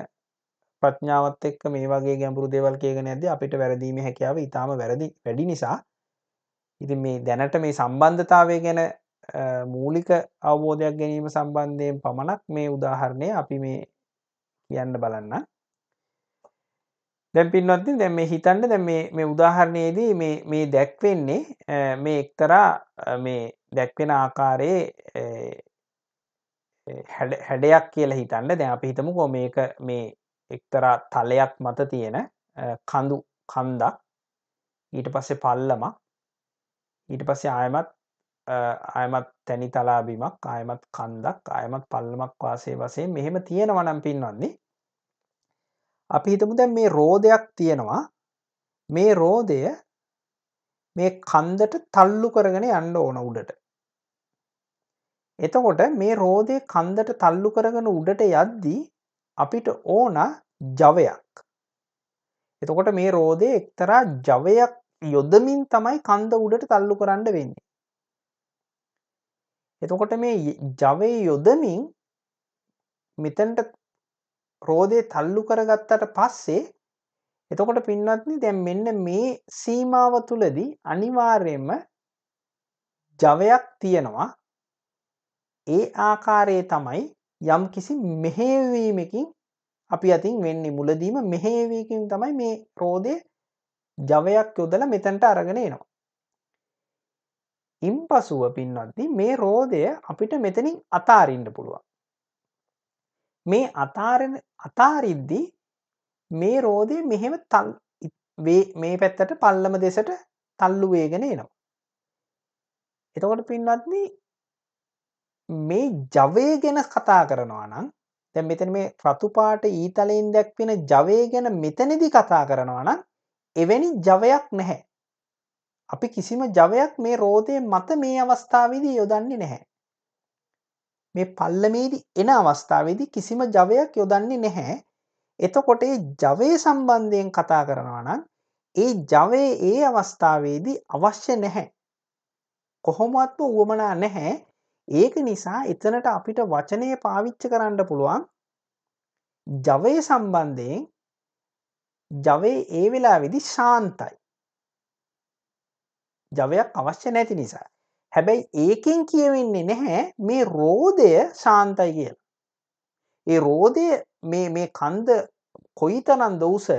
ප්‍රඥාවත් එක්ක මේ වගේ ගැඹුරු දේවල් කියගෙන ඇද අපිට වැරදීම හැකියාව ඉතාම වැරදි වැඩි නිසා ඉති මේ දැනට මේ සම්බන්ධතාවය ගැන මූලික අවබෝධයක් ගැනීම සම්බන්ධයෙන් පමණක් මේ උදාහරණය අපි මේ කියන්න බලන්න දැම් පින්වත්ති දැ මේ හිතන්න දැ මේ උදාහරණයේදී මේ දැක්වෙන්නේ මේ එක්තරා මේ දැක්වෙන ආකාරයේ හැඩයක් කියලා හිතන්න දැ අපි හිතමු කො මේක මේ එක්තරා තලයක් මත තියෙන කඳු කන්දක් ඊට පස්සේ පල්ලමක් ඊට පස්සේ ආයමත් ආයමත් තැනි තලාබීමක් ආයමත් කන්දක් ආයමත් පල්ලමක් වාසේ වසේ මෙහෙම තියෙනවනම් පින්වන්නේ අපි හිතමු දැන් මේ රෝධයක් තියෙනවා මේ රෝධය මේ කන්දට තල්ලු කරගෙන යන්න ඕන උඩට එතකොට මේ රෝධය කන්දට තල්ලු කරගෙන උඩට යද්දී අපිට ඕන ජවයක් එතකොට මේ රෝධය එක්තරා ජවයක් යොදමින් තමයි කන්ද උඩට තල්ලු කරන්න වෙන්නේ එතකොට මේ ජවය යොදමින් මෙතැන්ට රෝධය තල්ලු කරගත්තට පස්සේ එතකොට පින්වත්න දැන් මෙන්න මේ සීමාව තුළදී අනිවාර්යෙන්ම ජවයක් තියෙනවා ඒ ආකාරයේ තමයි යම් කිසි මෙහේවීමකින් අපි අතින් වෙන්නේ මුලදීම මෙහේවීකින් තමයි මේ රෝධය ජවයක් යොදල මෙතැන්ට අරගෙන එනවා ඉම් පසුව පින්වත්ති මේ රෝධය අපිට මෙතනින් අතාරින්ට පුළුවන්. මේ අතාරෙන අතාරිද්දි මේ රෝධය මෙහෙම තල් මේ පැත්තට පල්ලම දෙසට තල්ලු වේගෙන එනවා. එතකොට පින්වත්න මේ ජවය ගැන කතා කරනවා නම් දැ මෙතන මේ රතුපාට ඊතලයෙන් දැක්වෙන ජවය ගැන මෙතනදි කතා කරනවා නම් එවැනි ජවයක් නැහැ අපි කිසිම ජවයක් මේ රෝධය මත මේ අවස්ථාවේදී යොදන්නේ නැහැ. මේ පල්ලමේදී එන අවස්ථාවේදී කිසිම ජවයක් යොදන්නේ නැහැ. එතකොට ඒ ජවයේ සම්බන්ධයෙන් කතා කරනවා නම් ඒ ජවයේ ඒ අවස්ථාවේදී අවශ්‍ය නැහැ. කොහොමත්ම වුවමනා නැහැ. ඒක නිසා එතනට අපිට වචනය පාවිච්ච කරන්න පුළුවන් ජවය සම්බන්ධයෙන් ජවයේ ඒ වෙලා විදි ශාන්තයි ජවයක් අවශ්‍ය නැති නිසා. හැබැයි ඒකෙන් කියවෙන්නේ නැහැ මේ රෝධය ශාන්තයි කියල. ඒ රෝධය මේ කන්ද කොයි තනන් දවස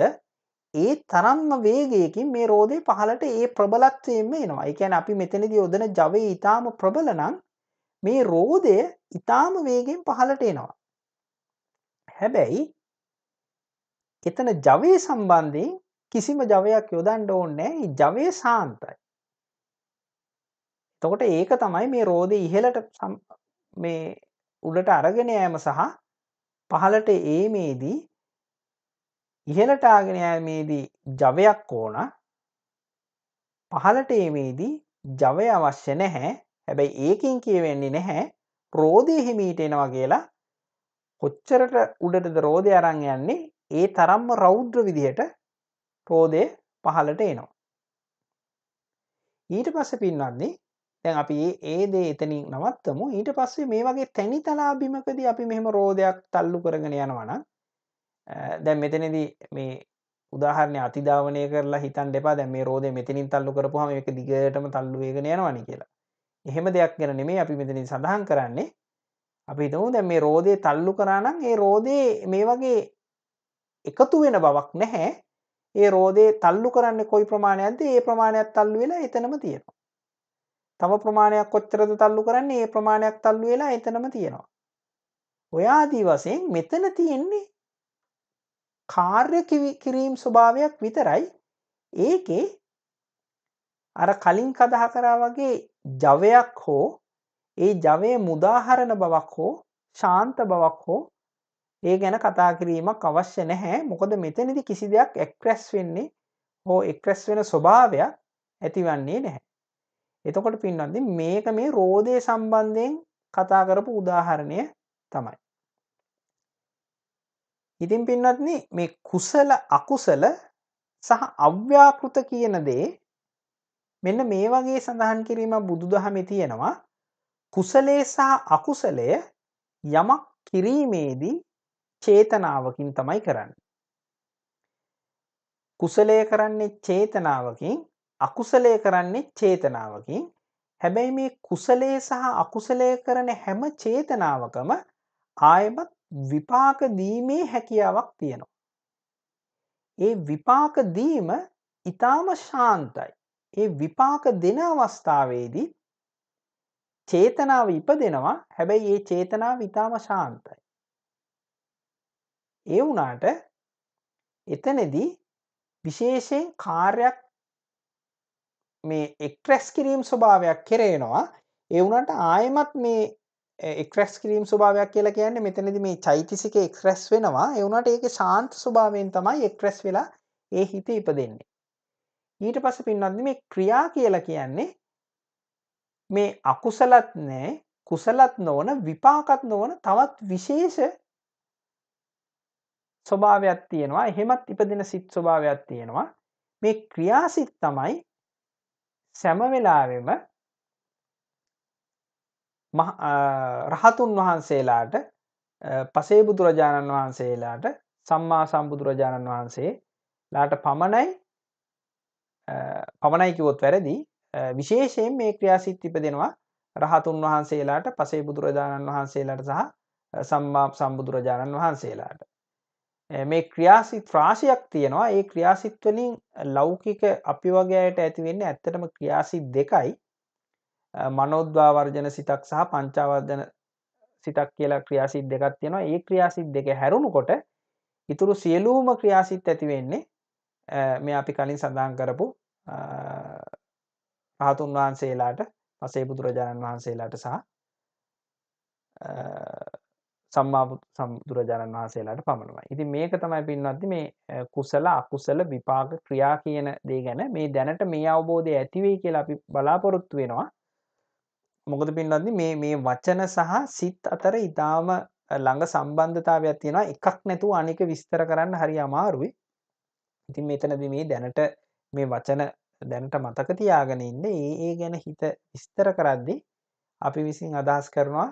ඒ තරම්ම වේගයකින් මේ රෝධය පහලට ඒ ප්‍රබලත්වයෙන්ම එනවා එකැන අපි මෙතනද යොදන ජවය ඉතාම ප්‍රබලනං මේ රෝධය ඉතාම වේගෙන් පහලට එනවා. හැබැයි එතන ජවය සම්බන්ධයෙන් කිසිම ජවයක් යොදන්ඩ ඕන්නෑ ජවය සාන්තයි. තොකොට ඒක තමයි මේ රෝධය ඉහලට මේ උඩට අරගෙන යෑම සහ පහලට ඒමේදී ඉහලට ආගෙන යෑමේදී ජවයක් ඕන පහලට ඒමේදී ජවය අවශ්‍ය නැහැ හැබැයි ඒකින් කියවෙන්නේ නැහැ රෝධය හිමීට එනවා කියලා කොච්චරට උඩටද රෝධය අරං යන්නේ ඒ තරම්ම රෞද්‍ර විදිහට රෝධය පහලට එනවා. ඊට පස්ස පින්වන්නේ දැන් අපි ඒ දේ එතනින් නවත්තමු ඊට පස්සේ මේ වගේ තැනි තලා බිමකදී අපි මෙහෙම රෝධයක් තල්ලු කරගෙන යනවනම් දැන් මෙතනදී මේ උදාහරණය අතිධාවනය කරලා හිතන් දෙපා දැන් මේ රෝධය මෙතනින් තල්ලු කරපුවාම මේක දිගටම තල්ලු වෙගෙන යනවනේ කියලා. එහෙම දෙයක් ගැන නෙමෙයි අපි මෙතනින් සඳහන් කරන්නේ. අපි හිතමු දැන් මේ රෝධය තල්ලු කරා නම් ඒ රෝධේ මේ වගේ එකතු වෙන බවක් නැහැ. ඒ රෝධේ තල්ලු කරන්නේ කොයි ප්‍රමාණයක්ද? ඒ ප්‍රමාණයක් තල්ලු වෙලා එතනම තියෙනවා. තම ප්‍රමාණයක් කොච්චරද තල්ලු කරන්නේ ඒ ප්‍රමාණයක් තල්ලු වෙලා එතනම තියෙනවා. ඔයාදී වසයෙන් මෙතන තියෙන්නේ කාර්ය කිරීම් ස්වභාවයක් විතරයි ඒකේ අර කලින් කදහ කරා වගේ ජවයක් හෝ ඒ ජවය මුදාහරණ බවක් හෝ ශාන්ත බවක් හෝ ඒ ගැන කතා කිරීමක් අවශ්‍ය නැහැ මොකද මෙතනදි කිසි දෙයක් එක්රැස් වෙන්නේ හෝ එක්රැස් වෙන ස්වභාවයක් ඇතිවන්නේ නැහැ එතකොට පින්නන්ද මේක මේ රෝධය සම්බන්ධයෙන් කතා කරපු උදාහරණය තමයි. ඉතින් පින්නත්න මේ කුසල අකුසල සහ අව්‍යාකෘත කියන දේ මෙන්න මේ වගේ සඳහන් කිරීම බුදු දහමි තියෙනවා කුසලේ සහ අකුසලය යමක් කිරීමේදී චේතනාවකින් තමයි කරන්න. කුසලය කරන්නේ චේතනාවකින් අකුසලය කරන්නේ චේතනාවකින් හැබැයි මේ කුසලයේ සහ අකුසලය කරන හැම චේතනාවකම ආයමත් විපාක දීමේ හැකියාවක් තියෙනවා. ඒ විපාක දීම ඉතාම ශාන්තයි. ඒ විපාක දෙන අවස්ථාවේදී චේතනාව ඉපදෙනවා හැබැයි ඒ චේතනාව ඉතාම ශාන්තයි. ඒ වුණාට එතනදී විශේෂයෙන් කාර්යක් මේ එක්රැස් කිරීම් ස්වභාවයක් කෙරේනවා ඒ වුණට ආයමත් මේ එක්රැස් කිරීම් ස්වභාවයක් කියලා කියන්නේ මෙතනද මේ චෛතිසික එක්රැස් වෙනවා එවුණට ඒක ශාන්ත ස්වභාවයෙන් තමයි එක්රැස් වෙලා ඒ හිත ඉප දෙන්නේ ඊට පස පින්නන්න මේ ක්‍රියා කියලා කියන්නේ මේ අකුසලත් නෑ කුසලත් නොවන විපාකත් නොවන තවත් විශේෂ ස්වභාවයක් තියෙනවා එහෙමත් ඉපදින සිත් ස්වභාවයක් තියෙනවා මේ ක්‍රියාසිත් තමයි සැම වෙලාවෙම රහතුන් වහන්සේලාට පසේ බුදුරජාණන් වහන්සේලාට සම්මා සම්බුදුරජාණන් වහන්සේ ලාට පමණයි පමණයිකිවොත් වැරදි විශේෂයෙන් මේ ක්‍රියාසිත් ඉපදෙනවා රහතුන් වහන්සේලාට පසේ බුදුරජාණන් වහන්සේලාට සහ සම්මා සම්බුදුරජාණන් වහන්සේලාට මේ ක්‍රියාසිත් රාශියක් තියෙනවා ඒ ක්‍රියාසිත්වලින් ලෞකික අපි වගේයට ඇතිවෙන්න ඇත්තටම ක්‍රියාසිත් දෙකයි මනෝද්වා වර්ජන සිතක් සහ පංචාවර්ධන සිතක් කියලා ක්‍රියාසිත් දෙකක් තියෙනවා ඒ ක්‍රියාසිත් දෙක හැරුණුකොට ඉතුරු සියලූම ක්‍රියාසිත් ඇතිවෙන්නේ මේ අපි කලින් සඳහන් කරපු රහතුන් වහන්සේලාට පසේ බුදුරජාණන් වහන්සේලාට සහ සම්මාපු සම්දුරජාණන් වහන්සේලාට පමණුවයි ඉති මේක තමයි පින්වත්ති මේ කුසල අකුසල විපාග ක්‍රියා කියන දේ ගැන මේ දැනට මේ අවබෝධය ඇතිවේ කියලා අපි බලාපොරොත්තු වෙනවා මොකද පින්ලදදි මේ මේ වචන සහ සිත් අතර ඉතාම ළඟ සම්බන්ධතාවයක් තියෙනවා එකක් නැතුව අනික විස්තර කරන්න හරි අමාරුයි ඉතින් මෙතනද මේ දැනට මේ වචන දැනට මතක තියාගෙන ඉන්න ඒ ඒ ගැන හිත විස්තර කරද්දි අපි විසින් අදහස් කරනවා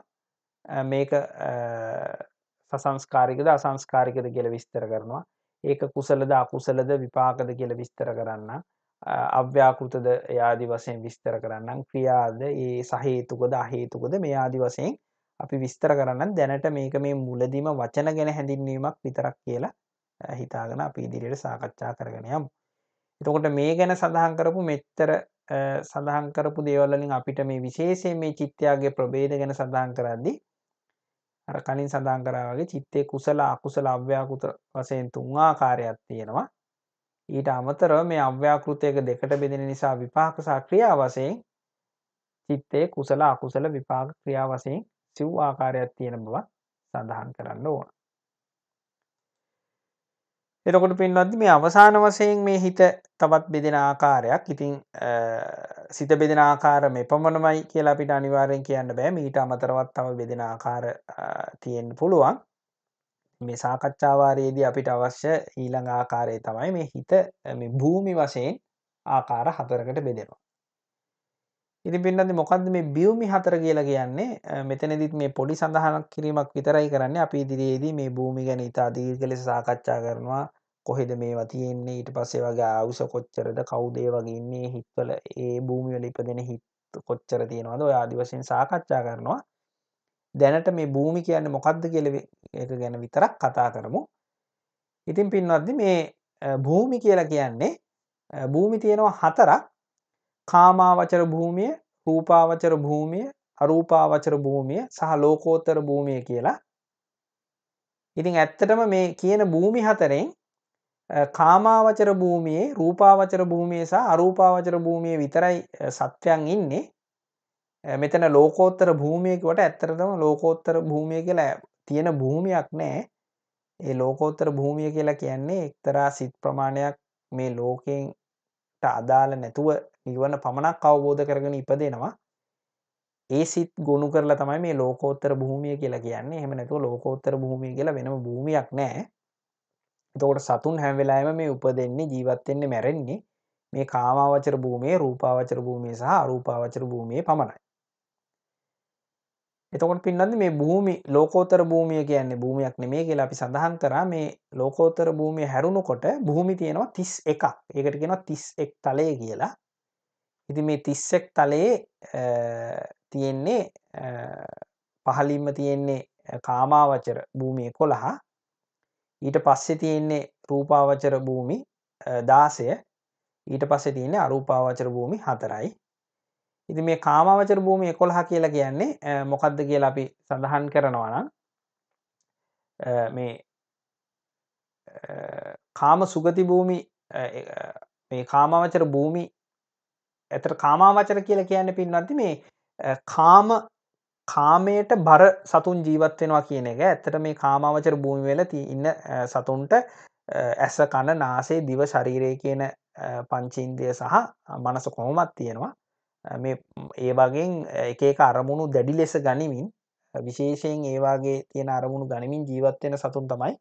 මේක සසංස්කාරිකද අසංස්කාරිකද කියල විස්තර කරනවා ඒක කුසලද අකුසලද විපාකද කියල විස්තර කරන්න අව්‍යාකෘතද යාදි වසයෙන් විස්තර කරන්න ක්‍රියාද ඒ සහේතුකද අහේතුකද මේ ආදි වසයෙන් අපි විස්තර කරන්න දැනට මේක මේ මුලදීම වචන ගැන හැඳින්වීමක් විතරක් කියලා හිතාගෙන අපි ඉදිරියට සාකච්ඡා කරගෙනයම් එතකොට මේ ගැන සඳහන් කරපු මෙච්චර සඳහන් කරපු දේවල්ලින් අපිට මේ විශේෂයෙන් මේ චිත්තයාගේ ප්‍රබේද ගැන සඳහන් කරද්දිී අර කලින් සඳහන් කරා වගේ චිත්තේ කුසල අකුසල අව්‍යාකෘත වශයෙන් තුන් ආකාරයක් තියෙනවා. ඊට අමතරව මේ අව්‍යාකෘතයක දෙකට බෙදෙන නිසා විපාක සහ ක්‍රියා වශයෙන් චිත්තේ කුසල අකුසල විපාක ක්‍රියා වශයෙන් සිව් ආකාරයක් තියෙන බව සඳහන් කරන්න ඕන. එතකොට පින්වත්ද මේ අවසාන වසයෙන් මේ හිත තවත් බෙදෙන ආකාරයක් ඉතිං සිත බෙදෙන ආකාර මේ පමණමයි කියලා අපිට අනිවාරයෙන් කියන්න බෑ මීට අමතරවත් තම බෙදෙන ආකාර තියෙන් පුළුවන් මේ සාකච්ඡාවාරයේදී අපිට අවශ්‍ය ඊළඟ ආකාරය තමයි මේ හිත භූමි වසයෙන් ආකාර හතරකට බෙදෙනවා. ඉතින් පින්නදි මොකද්ද මේ බියුමි හතර කියලා කියන්නේ මෙතනදිත් මේ පොඩි සඳහනක් කිරීමක් විතරයි කරන්නේ අපි ඉදිරියේදී මේ භූමි ගැන ඉතා දීර්ඝ ලෙස සාකච්ඡා කරනවා කොහෙද මේවා තියෙන්නේ ඊට පස්සේ වගේ ආයුෂ කොච්චරද කවුද ඒ වගේ ඉන්නේ හිත්වල ඒ භූමි වල ඉපදෙන හිත් කොච්චර තියෙනවද ඔය ආදි වශයෙන් සාකච්ඡා කරනවා දැනට මේ භූමි කියන්නේ මොකද්ද කියලා ඒක ගැන විතරක් කතා කරමු ඉතින් පින්වත්නි මේ භූමි කියලා කියන්නේ භූමි තියෙනවා හතරක් කාමාවචර භූමිය රූපාවචර භූමිය අරූපාවචර භූමිය සහ ලෝකෝත්තර භූමිය කියලා ඉතින් ඇත්තටම මේ කියන භූමි හතරෙන් කාමාවචර භූමියේ රූපාවචර භූමිය සහ අරූපාවචර භූමිය විතරයි සත්‍යයන් ඉන්නේ මෙතන ලෝකෝත්තර භූමියකට ඇත්තටම ලෝකෝත්තර භූමිය කියලා තියෙන භූමියක් නෑ ඒ ලෝකෝත්තර භූමිය කියලා කියන්නේ එක්තරා සිත් ප්‍රමාණයක් මේ ලෝකෙන්ට අදාළ නැතුව නිවන පමණක් අවබෝධ කරගෙන ඉපදෙනවා ඒ සිත් ගොුණු කරලා තමයි මේ ලෝකෝත්තර භූමිය කියලා කියන්නේ එහෙම නැතුව ලෝකෝත්තර භූමිය කියලා වෙනම භූමියක් නෑ එතකොට සතුන් හැම්වෙලාම මේ උපදෙන්නේ ජීවත්වෙන්නේ මැරෙන්නේ මේ කාමාවචර භූමයේ රූපාවචර භූමිය සහ රූපාවචර භූමිය පමණයි එතකොට පින්නද මේ භූමි ලෝකෝතර භූමිය කියන්නේ භූමයක් නෙමේ කියලා අපි සඳහන් කරා මේ ලෝකෝතර භූමිය හැරුණු කොට භූමි තියෙනවා තිස් එකක් ඒකට කියෙනවා තිස් එක් තලය කියලා ඉති මේ තිස්සෙක් තලයේ තියෙන්නේ පහලින්ම තියෙන්නේ කාමාවචර භූමිය කොළහා ඊට පස්සෙ තියෙන්නේ රූපාවචර භූමි දාසය ඊට පස්සෙ තියෙන අරූපාවචර භූමි හතරයි ඉති මේ කාමාවචර භූමි එකොළහ කියලා කියන්නේ මොකක්ද කියලා අපි සඳහන් කරනවනම් මේ කාම සුගති භූමි මේ කාමාවචර භූමි ඇතට කාමාවචර කියලා කියන්න පින්වන්ති මේ කාම කාමයට බර සතුන් ජීවත්වෙනවා කියන එක ඇත්තට මේ කාමාවචර භූමිවෙල ති ඉන්න සතුන්ට ඇස කණ නාසේ දිව ශරීරය කියන පංචින්දය සහ මනස කොහොමත් තියෙනවා මේ ඒවාගෙන් එකක අරමුණු දැඩි ලෙස ගනිමින් විශේෂයෙන් ඒවාගේ තියෙන අරමුණු ගනිමින් ජීවත්වෙන සතුන් තමයි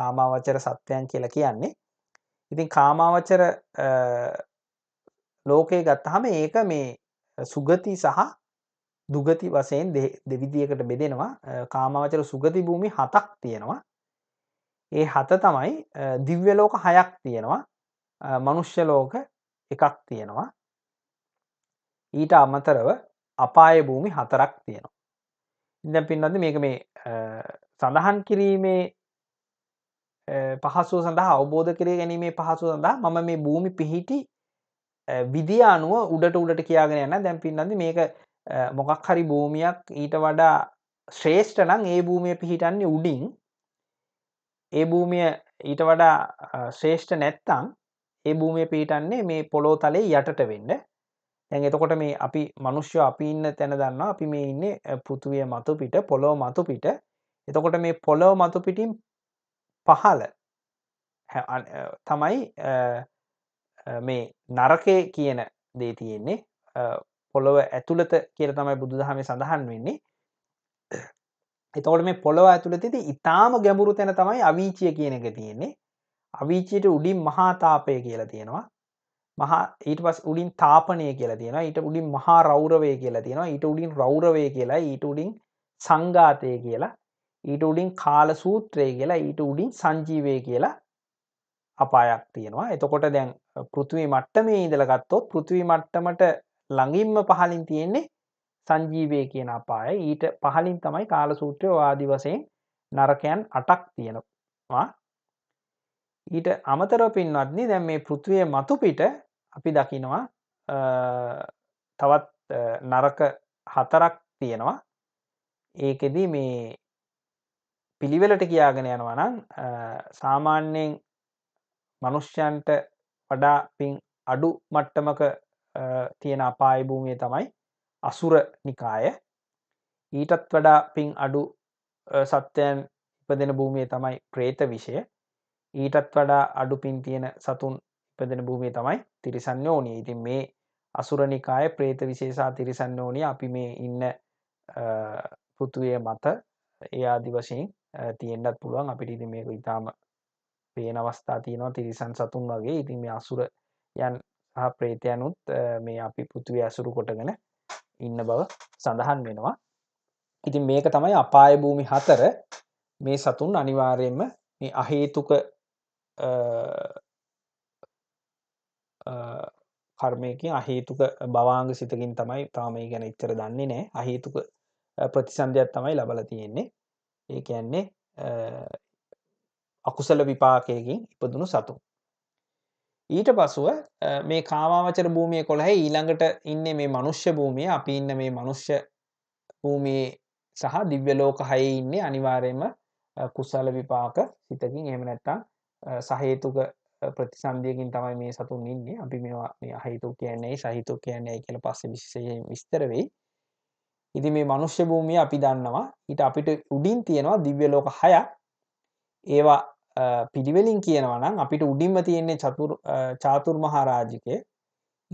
කාමාවචර සත්වයන් කියලා කියන්නේ ඉතින් කාමාවචර ලෝකය ගත්තහම ඒක මේ සුගති සහ දුගති වසයෙන් දෙවිදිියකට බෙදෙනවා කාමාවචර සුගති භූමි හතක් තියෙනවා ඒ හත තමයි දිව්‍යලෝක හයක් තියෙනවා මනුෂ්‍යලෝක එකක් තියෙනවා ඊට අමතරව අපාය භූමි හතරක් තියෙනවා ඉඳ පින්නද මේක මේ සඳහන් කිරීමේ පහසුව සඳහා අවබෝධ කරය ගැනීමේ පහසු සඳහා මම මේ භූමි පිහිටි විදි අනුව උඩට උඩට කියාගෙන යන දැන් පින්නදි මේක මොකක් හරි භූමියක් ඊට වඩා ශ්‍රේෂ්ඨ නම් ඒ භූමිය පිහිටන්නේ උඩින් ඒ භූමිය ඊට වඩා ශ්‍රේෂ්ඨ නැත්තං ඒ භූමිය පිහිටන්නේ මේ පොලෝ තලේ යටට වෙන්න දැන් එතකොට මේ අපි මනුෂ්‍ය අපි ඉන්න තැන දන්න අපි මේ ඉන්න පෘතුවිය මතු පිට පොලෝ මතු පිට එතකොට මේ පොලෝ මතු පිටින් පහල තමයි මේ නරකය කියන දේ තියෙන්නේ පොළොව ඇතුළත කියල තමයි බුදු දහමේ සඳහන් වෙන්නේ එතවට මේ පොළොව ඇතුළතිති ඉතාම ගැඹුරු තැන තමයි අවීචිය කියන එක තියෙන්නේ අවීචයට උඩින් මහාතාපය කියලා තියෙනවා මහා ඊට පස් උඩින් තාපනය කියලා තියෙන ඊට උඩින් මහා රෞරවය කියලා තියෙනවා ඊට උඩින් රෞරවය කියලා ඊට උඩින් සංඝාතය කියලා ඊට උඩින් කාල සූත්‍රය කියලා ඊට උඩින් සංජීවය කියලා අපායක් තියෙනවා එතකොට දැන් පෘතිවි මට්ටමේ ඉඳලගත්තොත් පෘතිවි මට්ටමට ළඟින්ම පහලින් තියෙන්නේ සංජීවය කියන අපාය ඊට පහලින් තමයි කාල සූත්‍රය ආදි වසයෙන් නරකයන් අටක් තියෙනවා ඊට අමතර පින්වත්නි දැන් මේ පෘතිවය මතු පිට අපි දකිනවා තවත් නරක හතරක් තියෙනවා ඒකෙදී මේ පිළිවෙලට කියාගෙන යනවනම් සාමාන්‍යයෙන් මනුෂ්‍යයන්ට වඩා පින් අඩු මට්ටමක තියෙන අපායභූමිය තමයි අසුර නිකාය ඊටත් වඩා පින් අඩු සත්‍යයන් ඉපදෙන භූමිය තමයි ප්‍රේත විෂය ඊටත් වඩා අඩු පින් තියෙන සතුන් ඉපදෙන භූමිය තමයි තිරිසන්න ඕනිය ඉතින් මේ අසුර නිකාය ප්‍රේත විශේෂා තිරිසන්න ඕනිය අපි මේ ඉන්න පෘතුවය මත ඒ ආදි වශයෙන් තියෙන්න්නත් පුළුවන් අපිට ඉදි මේක ඉතාම පේන අවස්ථා තියෙනවා තිරිසන් සතුන් වගේ ඉතින් මේ අසුර යන් සහ ප්‍රේතයනුත් මේ අපි පෘතුවේ ඇසුරු කොටගෙන ඉන්න බව සඳහන් වෙනවා ඉතින් මේක තමයි අපාය භූමි හතර මේ සතුන් අනිවාර්යෙන්ම මේ අහේතුක කර්මයකින් අහේතුක බවාංග සිතකින් තමයි තාම මේ ගැන ඉච්චර දන්නේ නෑ අහේතුක ප්‍රතිසන්ධයක් තමයි ලබල තියෙන්නේ ඒ කියන්නේ අකුසල විපාකයකින් ඉපදුණු සතු. ඊට පසුව මේ කාමාවචර භූමිය කොළහැ ඊළඟට ඉන්න මේ මනුෂ්‍ය භූමිය අපි ඉන්න මේ මනුෂ්‍ය භූමියේ සහ දිව්‍යලෝක හයේ ඉන්නේ අනිවාරයම කුසල විපාක සිතකින් එහෙම නැත්තම් සහේතුක ප්‍රතිසන්දියකින් තමයි මේ සතුන් ඉන්නේ අපි මේවා මේ අහිතු කියන්නේ සහිතු කියන්නේ කියලා පස්සේ විශේෂයෙන් විස්තර වෙයි. ඉතින් මේ මනුෂ්‍ය භූමිය අපි දන්නවා ඊට අපිට උඩින් තියෙනවා දිව්‍ය ලෝක හයක් ඒවා පිළිවෙලින් කියනවනම් අපිට උඩින්ම තියෙන්නේ චාතුර් මහාරාජිකය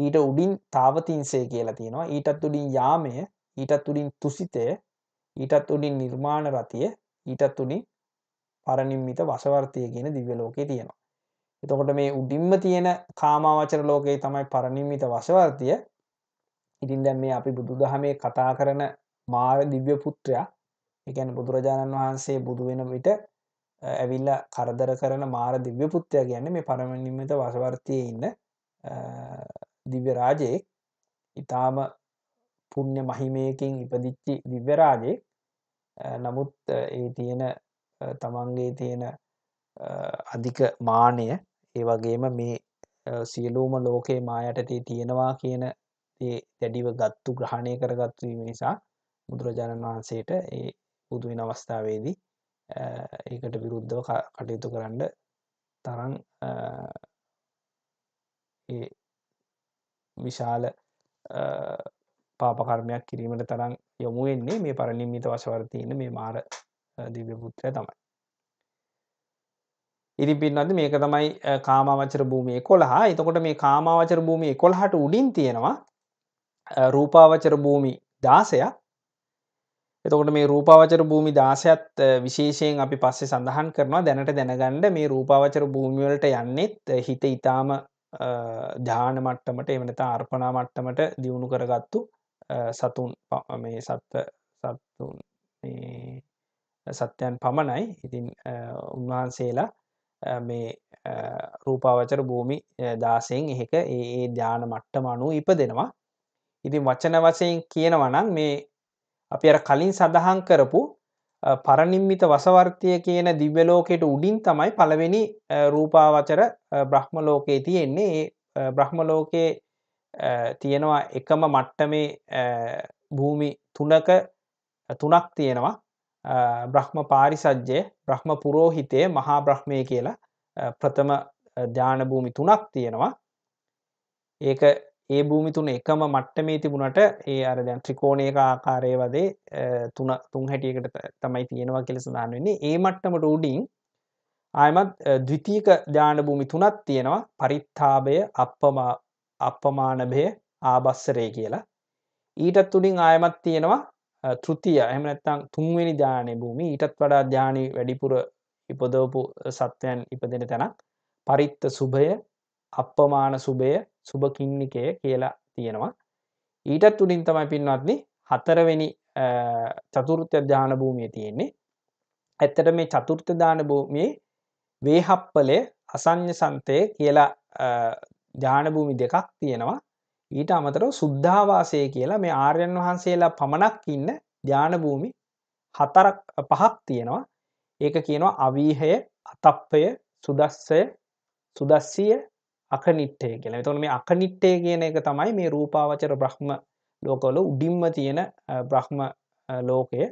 ඊට උඩින් තාවතින්සේ කියලා තියෙනවා ඊටත් උඩින් යාමය ඊටත් උඩින් තුසිතය ඊටත් උඩින් නිර්මාණ රතිය ඊටත් උඩින් පරනිම්මිත වසවර්තිය කියන දිව්‍යලෝකේ තියෙනවා. එතකොට මේ උඩින්ම තියෙන කාමාවචර ලෝකයේ තමයි පරනිම්මිත වසවර්තිය ඉතින් දැන් මේ අපි බුදු දහමේ කතා කරන මාර දිව්‍ය පුත්‍රයා එකැන බුදුරජාණන් වහන්සේ බුදු වෙන විට ඇවිල්ල කරදර කරන මාර දිව්‍ය පුත්තය ගැන්න මේ පරමනිින්මිත වසවර්තිය ඉන්න දිව්‍යරාජයේ ඉතාම පුුණ්්‍ය මහිමයකින් ඉපදිච්චි දිව්‍යරාජය නමුත් ඒ තියෙන තමන්ගේ තියෙන අධික මානය ඒ වගේම මේ සියලූම ලෝකයේ මායටටේ තියෙනවා කියන දැඩිව ගත්තු ග්‍රහණය කරගත්වීම නිසා බුදුරජාණන් වහන්සේට ඒ බුදුවෙන අවස්ථාවේදී ඒකට විරුද්ධව කටයුතු කරන්න තරන් විශාල පාපකර්මයක් කිරීමට තරම් යොමු වෙන්නේ මේ පරණින්මිත වශවර්තියන මේ මාර දිව්‍යපුත්‍රය තමයි ඉරිපින්නද මේක තමයි කාමාවචර භූමිය කොළහා එතකොට මේ කාමාවචර භූමිය කොළහට උඩින් තියෙනවා රූපාවචර භූමි දාසයක් එතකොට මේ රූපාවචර භූමි දාසයත් විශේෂයෙන් අපි පස්සේ සඳහන් කරනවා දැනට දැනගණ්ඩ මේ රූපාවචර භූමිවලට යන්නෙත් හිත ඉතාම ජාන මට්ටමට එවනතා අර්පනා මට්ටමට දියුණු කරගත්තු සතුන් මේ සත්ව සත්තුන් සත්‍යයන් පමණයි ඉතින් උන්වහන්සේලා මේ රූපාවචර භූමි දාසයෙන් එහෙක ඒ ධ්‍යාන මට්ටම අනු ඉප දෙනවා ඉතින් වචන වසයෙන් කියනවනම් මේ අපි අර කලින් සඳහන් කරපු පරනිම්මිත වසවර්තිය කියන දිව්‍යලෝකෙට උඩින් තමයි පළවෙනි රූපාවචර බ්‍රහ්මලෝකයේ තියෙන්නේ බ්‍රහ්මලෝකයේ තියෙනවා එකම මට්ටමේ භූමි තුනක තුනක් තියෙනවා බ්‍රහ්ම පාරිසජ්්‍යය බ්‍රහ්ම පුරෝහිතය මහා බ්‍රහ්මය කියලා ප්‍රථම ධ්‍යානභූමි තුනක් තියෙනවා ඒක ඒ භූමි තුන එකම මට්ටමේ තිබුණට ඒ අර දැන් ත්‍රිකෝණයක ආකාරය වදේ තුන තුන් හැටියකට තමයි තියෙනවා කියලා සඳහන් වෙන්නේ ඒ මට්ටමට උඩින් ආයමත් ද්විතීක ධාන භූමි තුනක් තියෙනවා පරිත්තාභය අප්පමා අප්පමානභය ආබස්සරය කියලා ඊටත් උඩින් ආයමත් තියෙනවා තෘතිය එහෙම නැත්නම් තුන්වෙනි ධානයේ භූමි ඊටත් වඩා ධානි වැඩිපුර ඉපදවපු සත්වයන් ඉපදෙන තැනක් පරිත්ත සුභය අප්පමාන සුභය සුභකින්නිකය කියලා තියෙනවා ඊටත් තුළින් තමයි පින්වත්නි හතරවෙනි චතුෘත්‍ය ධාන භූමිය තියෙන්නේ ඇත්තට මේ චතුෘර්ථ දාන භූමියේ වේහප්පලය අසං්‍ය සන්තය කියලා ධානභූමි දෙකක් තියෙනවා ඊට අමතරව සුද්ධාවාසය කියලා මේ ආර්යන් වහන්සේලා පමණක් ඉන්න ධානභූමි හතරක් පහක් තියෙනවා ඒක කියනවා අවීහය අතප්පය සුදස්සය සුදස්සිය අකනිට්ටය කියලා එතොන මේ අකනිට්ටය කියන එක තමයි මේ රූපාවචර බ්‍රහ්ම ලෝකවල උඩින්ම තියෙන බ්‍රහ්ම ලෝකය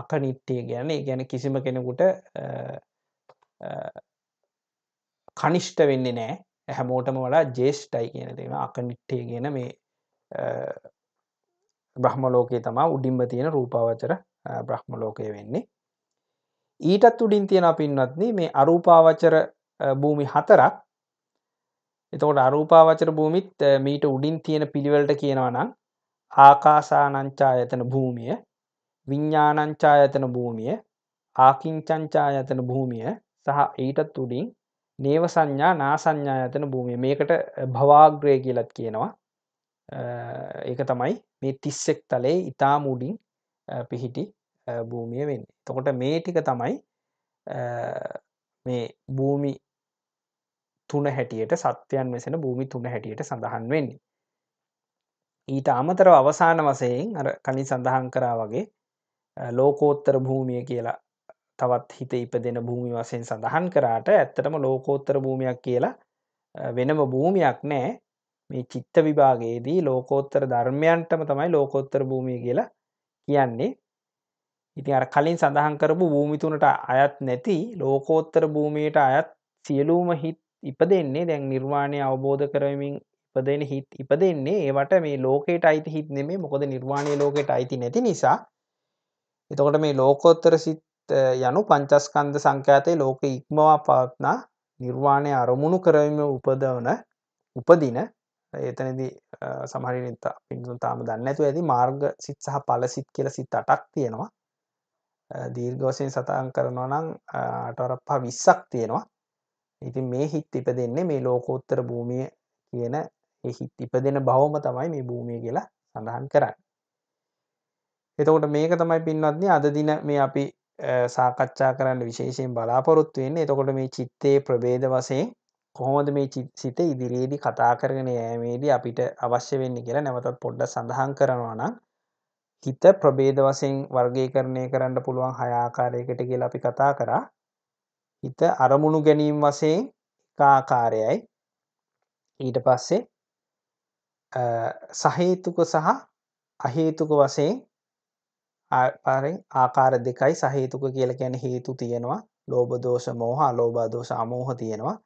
අකනිට්ටය ගැන ගැන කිසිම කෙනෙකුට කනිෂ්ට වෙන්න නෑ හැමෝටම වඩා ජේෂ්ටයි කියන දෙම අකනිට්ටය කියන මේ බ්‍රහ්ම ලෝකයේ තමා උඩින්ම තියෙන රූපාවචර බ්‍රහ්ම ලෝකය වෙන්නේ ඊටත් උඩින් තියෙන පින්වත්න මේ අරූපාවචර භූමි හතරක් එතකොට අරූපාවචර භූමිත් මීට උඩින් තියෙන පිළිවෙලට කියනවනම් ආකාසානංචා ඇතන භූමිය විඤ්ඥානංචා ඇතන භූමිය ආකින්චංචා ඇතන භූමිය සහ ඊටත් උඩින් නේව සංඥා නා සංඥා ඇතන භූමිය මේකට භවාග්‍රය කියලත් කියනවා ඒක තමයි මේ තිස්සෙක් තලේ ඉතා මුඩින් පිහිටි භූමිය වෙන්න තකොට මේ ටික තමයි මේ භූමි තුන හැටියට සත්‍යයන් වෙසෙන භූමි තුන හැටියට සඳහන් වෙන්නේ. ඊට අමතර අවසාන වසයෙන් අර කලින් සඳහන් කරා වගේ ලෝකෝත්තර භූමිය කියලා තවත් හිත ඉප දෙෙන භූමි වසයෙන් සඳහන් කරාට ඇත්තටම ලෝකෝත්තර භූමයක් කියලා වෙනම භූමයක් නෑ මේ චිත්ත විභාගයේදී ලෝකෝත්තර ධර්මයන්ටම තමයි ලෝකෝත්තර භූමිය කියලා කියන්නේ ඉති අර කලින් සඳහන් කරපු භූමිතුනට අයත් නැති ලෝකෝත්තර භූමියයට අයත් සියලූම හිත් ඉපදෙන්නේ දැන් නිර්වාණය අවබෝධ කරමින් ඉපදෙන හිත් ඉපදෙන්නේ ඒවට මේ ලෝකයට අයිති හිත් නෙමේ මොකද නිර්වාණය ලෝකයට අයිති නැති නිසා එතකොට මේ ලෝකෝත්තර සිත් යනු පංචස්කන්ධ සංඛ්‍යාතයේ ලෝක ඉක්මවා පවත්නා නිර්වාණය අරමුණු කරවීම උපදවන උපදින එතනදි සමහරිනිතා පිසුන් තාම දන්නඇතු ඇති මාර්ග සිත් සහ පලසිත් කියල සිත් අටක් තියෙනවා දීර්ඝවසයෙන් සතාන් කරනවා නම් අටරප්පා විස්සක් තියෙනවා ඉතින් මේ හිත් ඉප දෙන්නේ මේ ලෝකෝත්තර භූමිය කියන හිත් ඉප දෙන බවම තමයි මේ භූමිය කියලා සඳහන් කරන්න එතකොට මේක තමයි පින්වත්න්නේ අද දින මේ අපි සාකච්ඡා කරන්න විශේෂයෙන් බලාපොරොත්තු වෙන්නේ එතකොට මේ චිත්තේ ප්‍රබේද වසයෙන් කොහොමද මේ සිත ඉදිරියේදී කතා කරගෙන යෑමේදී අපිට අවශ්‍ය වෙන්න කියලා නැවතත් පොඩ්ඩ සඳහන් කරනවා නම් හිත ප්‍රබේද වසයෙන් වර්ගය කරණය කරන්න පුළුවන් හයාකාරයකට කියලා අපි කතා කරා හිත අරමුණු ගැනීම් වසයෙන් කාකාරයයි ඊට පස්සේ සහේතුක සහ අහේතුක වසයෙන් ආරෙන් ආකාර දෙකයි සහේතුක කියල ගැන හේතු තියෙනවා ලෝබදෝෂ මෝහ ලෝබාදෝෂ අමෝහ තියෙනවා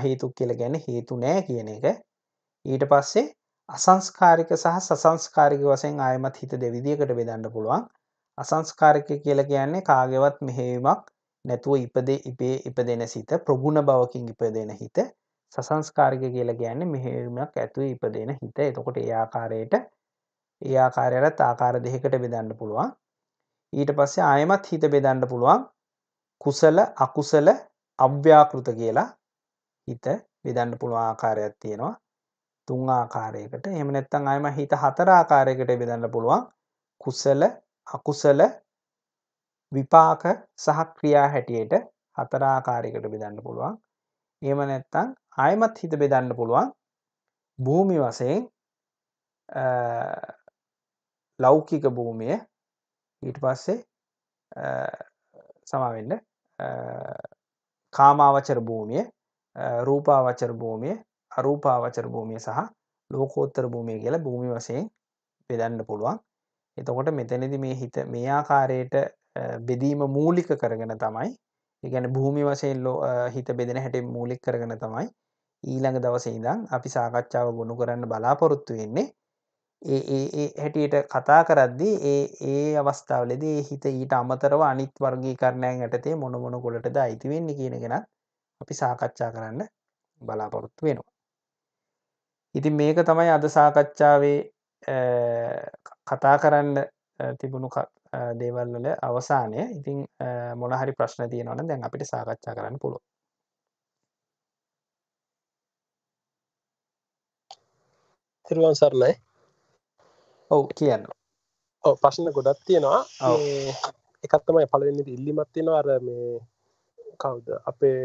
අහේතුක් කියල ගැන හේතු නෑ කියන එක ඊට පස්සේ අසංස්කාරික සහ සසංස්කාරික වසයෙන් ආයමත් හිත දෙවිදිකට බෙදන්න පුළුවන් අසංස්කාරික කියල කියන්නේ කාගෙවත් මෙහෙවීමක් නැතුව ඉපදේ ඉපේ ඉපදෙන සිත ප්‍රගුණ බවකින් ඉපදෙන හිත සසංස්කාරක කියලා ගැන්න මෙහෙමක් ඇතුව ඉපදෙන හිත එතකොට ඒආකාරයට ඒ ආකාරයටත් ආකාර දෙකට බෙදන්න පුළුවන් ඊට පස්සේ ආයමත් හිත බෙදන්න පුළුවන් කුසල අකුසල අව්‍යාකෘත කියලා හිත බෙදන්න පුළුවන් ආකාරයක් තියෙනවා තුන් ආකාරයකට එහෙම නැත්නම් ආයම හිත හතර ආකාරයකට බෙදන්න පුළුවන් කුසල අකුසල විපාක සහ ක්‍රියා හැටියට හතරාකාරයකට බෙදන්න පුළුවන් එම නැත්තං අයමත් හිත බෙදන්න පුළුවන් භූමි වසයෙන් ලෞකික භූමිය ඊට පස්සේ සමාවෙන්න කාමාවචර භූමිය රූපාවචර භූමිය අරූපාවචර භූමිය සහ ලෝකෝත්තර භූමිය කියලා භූමි වසයෙන් බෙදන්න පුළුවන් එතකොට මෙතැනදි මේ හිත මේ ආකාරයට බෙදීම මූලික කරගෙන තමයි ඉගැන භූමි වශයෙන් ලෝ හිත බෙදෙන හැට මූලික් කරගෙන තමයි ඊළඟ දවසේදං අපි සාකච්ඡාව ගොුණු කරන්න බලාපොරොත්තු වෙන්නේ ඒ හැටියට කතා කරද්දි ඒ ඒ අවස්ථාවලදී හිත ඊට අමතරව අනිත් වර්ගේ කරණයන් යටතේ මොනමොන ගොලටද අයිතිවෙන්නේ කියනගෙන අපි සාකච්ඡා කරන්න බලාපොරොත්තු වෙනවා. ඉතින් මේක තමයි අද සාකච්ඡාවේ කතා කරන්න තිබුණු දේවල්වල අවසානය ඉතිං මොනහරි ප්‍රශ්න තියෙනවන දැන් අපිට සාකච්ඡා කරන්න පුළුව තිරුවන් සරණයි ඔවු කියන්න ඕ ප්‍රශ්න ගොඩක් තියෙනවා එකත්තමයි පලවෙන්න ඉල්ලිමත් තියෙනවා අර මේ කවුද අපේ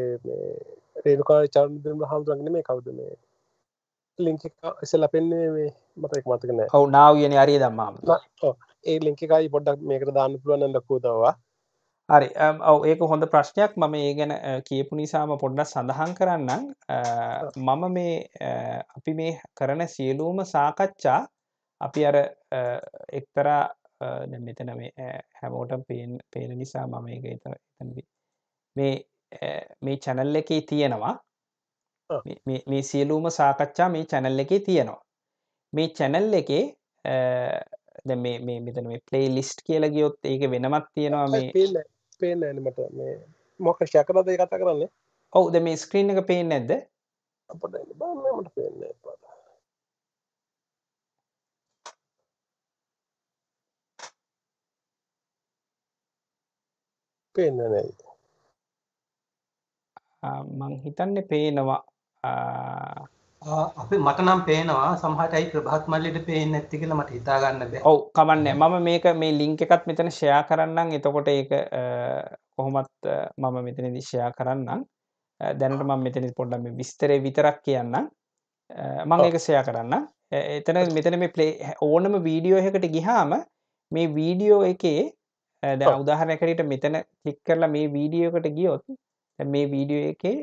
රේරුකා චාන්දුරම හාමුදුරන්ගෙන මේ කවුද මේ ලිංක ඉසල පෙන්නේ මේ මතක් මතකන ඔවු නාව කියන අරිය දම්මාම ඒ ලිංක එකයි පොඩ්ඩක් මේකට දාන්න පුළුවන් ලොකූදවා හරි ඔව ඒක හොඳ ප්‍රශ්නයක් මම ඒ ගැන කියපු නිසාම පොඩ්ඩක් සඳහන් කරන්න මම මේ අපි මේ කරන සියලූම සාකච්ඡා අපි අර එක්තරා මෙතන මේ හැමෝට පේෙන් පේන නිසා මම එක තර එතැබි මේ මේ චැනල් එකේ තියෙනවා මේ සියලූම සාකච්ඡා මේ චැනල් එකේ තියෙනවා මේ චැනල් එකේ දැ මේ මේ මෙතන මේ ප්ලේ ලිස්ට් කියලා ගියොත් ඒක වෙනමත් තියෙනවා මේ පේනමට මේ මොක ශකරද කතා කරන්නේ ඔවුද මේ ස්ක්‍රීන් එක පේෙන් නැද්ද අපට බමට පේන්න පත පේන්න නැයි මං හිතන්න පේනවා අපි මට නම් පේනවා සමහටයි ප්‍රභාත් මල්ලිට පේෙන් නැති කියලා මට හිතාගන්න බෑ ඔව කමන්න මම මේක මේ ලිංක එකත් මෙතන ෂයා කරන්නම් එතකොට ඒ කොහොමත් මම මෙතන දිශයා කරන්නම් දැනට මම මෙතනි පොඩ්ඩම විස්තරය විතරක් කියන්න මං එක ෂයා කරන්න එතන මෙතන මේ පලේ ඕනම වීඩියෝ එකට ගිහාම මේ වීඩියෝ එකේ දැ උදාහරණකරට මෙතන ලික් කරලා මේ වීඩියෝකට ගියොත් මේ වීඩියෝ එකේ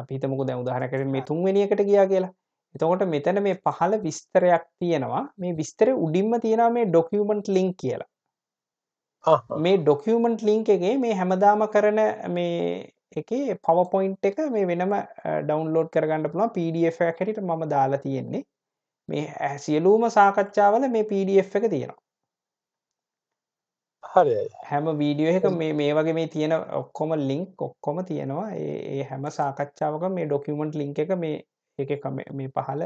අපිතමක දැ උදාහරකට මේ තුන්වෙනියකට ගියා කියලා එතකොට මෙතන මේ පහළ විස්තරයක් තියෙනවා මේ විස්තර උඩින්ම තියෙන මේ ඩොකමට් ලිංක් කියලා මේ ඩොකමට් ලිංක් එකගේ මේ හැමදාම කරන මේ එක පවපොයින්් එක මේ වෙනම ඩවන්ලෝඩ් කරගන්න පුළුවන් පඩF හැරිට මම දාලා තියෙන්නේ මේ ඇසියලූම සාකච්ඡාවල මේ පඩF එක තියෙනවා හරි හැම වීඩියෝ එක මේ මේ වගේ මේ තියෙන ඔක්කොම ලිංක් ඔක්කොම තියෙනවා ඒ හැම සාකච්ඡාවක මේ ඩොකිමෙන්ට් ලිංක එක මේ එක මේ පහල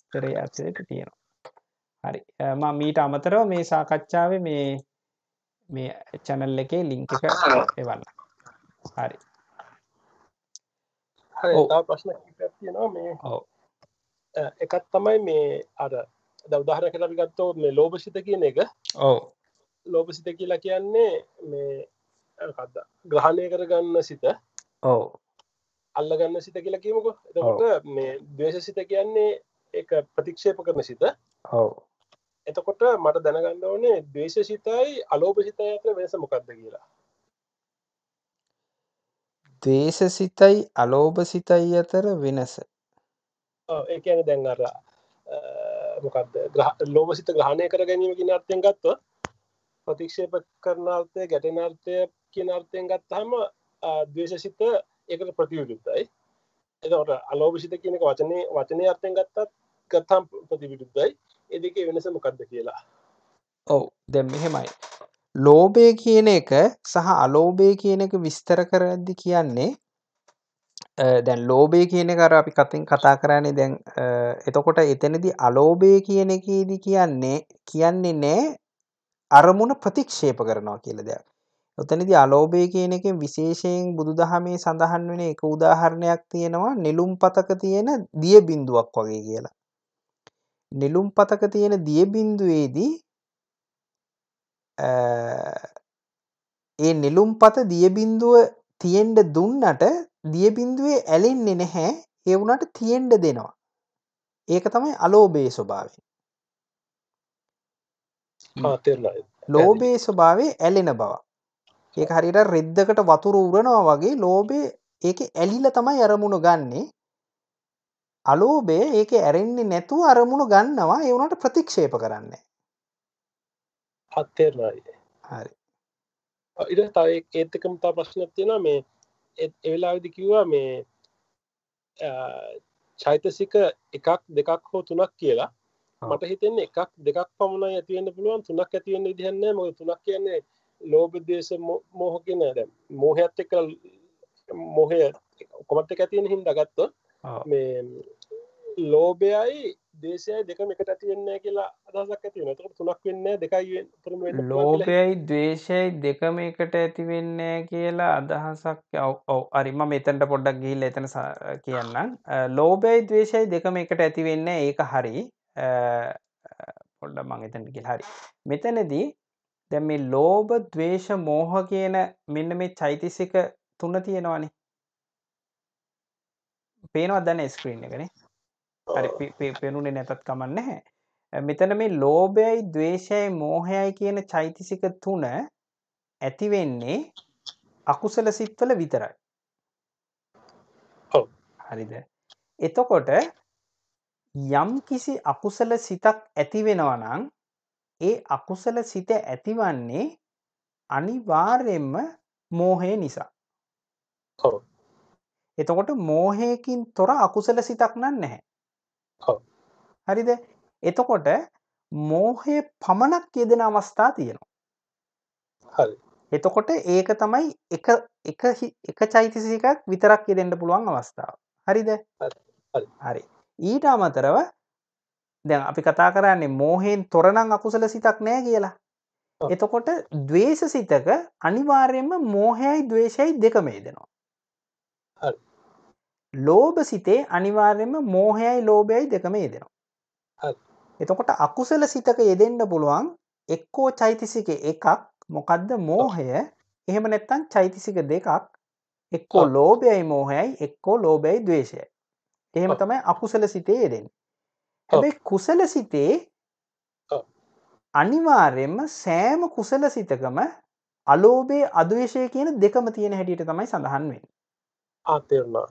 ස්තරය ඇසට තියෙනවා හරි ම මීට අමතරව මේ සාකච්ඡාව මේ මේ චැනල් එකේ ලිංක එක එවන්න හරි හරි ප්‍රශ්න තියෙනවා මේ එකත් තමයි මේ අර දවදාහර කලා ගත්තෝ මේ ලෝභසිත කියන එක ඔවු ලෝපසිත කියලා කියන්නේ මේ කද ග්‍රහණය කරගන්න සිත ඔව අල්ලගන්න සිත කියලා කියමුක එතකොට මේ දේශ සිත කියන්නේ එක ප්‍රතික්ෂේප කරන සිත ඔව එතකොට මට දැනගන්න ඕනේ දේශ සිතයි අලෝප සිතය අතර වෙනස මොකක්ද කියලා දේශ සිතයි අලෝභ සිතයි අතර වෙනස ඒන දැන් අර මොකක්ද ලෝබ සිත ග්‍රහණය කර ගැනීම කියෙන අත්තයෙන් ගත්ව ප්‍රතික්ෂේප කරන අර්ථය ගැටෙන අර්ථය කියන අර්ථයෙන් ගත්තහම දේශසිත ඒකට ප්‍රතිවිරුද්ධයි එතකොට අලෝභසිත කියන එක වචනේ වචනේ අර්ථයෙන් ගත්තත් ගත්තම් ප්‍රතිවිරුද්ධයි ඒ දෙකේ වෙනස මොකද්ද කියලා ඔව් දැන් මෙහෙමයි ලෝභය කියන එක සහ අලෝභය කියන එක විස්තර කරද්දි කියන්නේ දැන් ලෝභය කියන කර අපි කතින් කතා කරන්නේ දැන් එතකොට එතනදි අලෝභය කියන එකේදී කියන්නේ කියන්නේ නෑ අරමුණ ප්‍රතික්ෂේප කරනවා කියල දෙයක්. ඔතනදි අලෝභය කියන එකෙන් විශේෂයෙන් බුදුදහමේ සඳහන් වෙන එක උදාහරණයක් තියෙනවා නිලුම් පතක තියෙන දිය බින්දුවක් වගේ කියලා. නිලුම් පතක තියෙන දිය බින්දුවේදී ඒ නිලුම් පත දියබින්දුව තියෙන්ඩ දුන්නට දියබින්දුවේ ඇලෙන්නේ නැහැ ඒවුනට තියෙන්ඩ දෙනවා. ඒක තමයි අලෝබේ ස්වභාවෙන්. ලෝබේ ස්වභාවේ ඇලෙන බව ඒ හරිට රෙද්දකට වතුර උරනවා වගේ ලෝබේ ඒක ඇලිල තමයි අරමුණ ගන්නේ අලෝබේ ඒක ඇරෙන්නේ නැතු අරමුණු ගන්නවා ඒවුණට ප්‍රතික්ෂේප කරන්න හත්තේරයි හරි ඉට තව ඒත්තකම තා ප්‍රශ්නයක් තියෙන මේ එවෙලාවිදි කිව්වා මේ චෛතසික එකක් දෙකක් හෝ තුනක් කියලා මට හිතෙන් එකක් දෙකක් පමණයි ඇතිවෙන්න පුළුවන් තුනක් ඇතිවෙන්න විදිහන්න මො තුනක් කියන්නේ ලෝභ දේශ මෝහ කියන දැ මෝහයත් එක්ක මොහය කොමත් එක ඇතියෙන හින් දගත්තොත් මේ ලෝබයයි දේශයයි දෙකම එකට ඇතිවෙන්න කියලා අදසක් ඇතිවෙන තකට තුනක් වෙන්න දෙකයි තුරම ලෝබයයි දේශයයි දෙකම එකට ඇතිවෙන්න කියලා අදහසක් ඔව අරිම මෙතැන්ට පොඩ්ඩක් ගිහිල් එතන කියන්න ලෝබයයි දේශයයි දෙකම එකට ඇතිවෙන්න ඒක හරි පොල්ඩ මංගතන්ට කිය හරි මෙතනදී දැ මේ ලෝබ දවේශ මෝහ කියන මෙන්න මේ චෛතිසික තුන්න තියෙනවානි පේනවා දැන ස්ක්‍රීන් එකන හරි පෙනුනේ නැතත් කමන්න හැ මෙතන මේ ලෝබයයි දවේශයයි මෝහයයි කියන චෛතිසික තුන ඇතිවෙන්නේ අකුසල සිත්වල විතරයි හරිද එතකොට යම් කිසි අකුසල සිතක් ඇතිවෙනවනං ඒ අකුසල සිත ඇතිවන්නේ අනිවාර්යෙන්ම මෝහය නිසා එතකොට මෝහයකින් තොර අකුසල සිතක් නම් නැහැ හරිද එතකොට මෝහය පමණක් යෙදෙන අවස්ථා තියෙනවා හරි එතකොට ඒක තමයි එක චෛතිසිකක් විතරක් යෙදෙන්ට පුළුවන් අවස්ථාව හරිද හරි ඊට අමතරව දැන් අපි කතා කරන්නේ මෝහෙන් තොරණං අකුසල සිතක් නෑ කියලා. එතකොට දවේශ සිතක අනිවාර්යෙන්ම මෝහැයි දවේශයි දෙකමේ දෙනවා. ලෝභ සිතේ අනිවාර්යෙන්ම මෝහයයි ලෝභයයි දෙකමේ දෙනවා. එතකොට අකුසල සිතක යෙදෙන්ඩ පුළුවන් එක්කෝ චෛතිසික එකක් මොකක්ද මෝහය එහෙම නැත්තන් චෛතිසික දෙකක් එක්කෝ ලෝභයයි මෝහයයි එක්කෝ ලෝබැයි දවේශයයි. එහෙම තමයි අකුසල සිතේ යෙදෙන්නේ. හැබැයි කුසල සිතේ අනිවාර්යෙන්ම සෑම කුසල සිතකම අලෝභයේ අද්වේෂය කියන දෙකම තියෙන හැටියට තමයි සඳහන් වෙන්නේ. ආතේරුණා.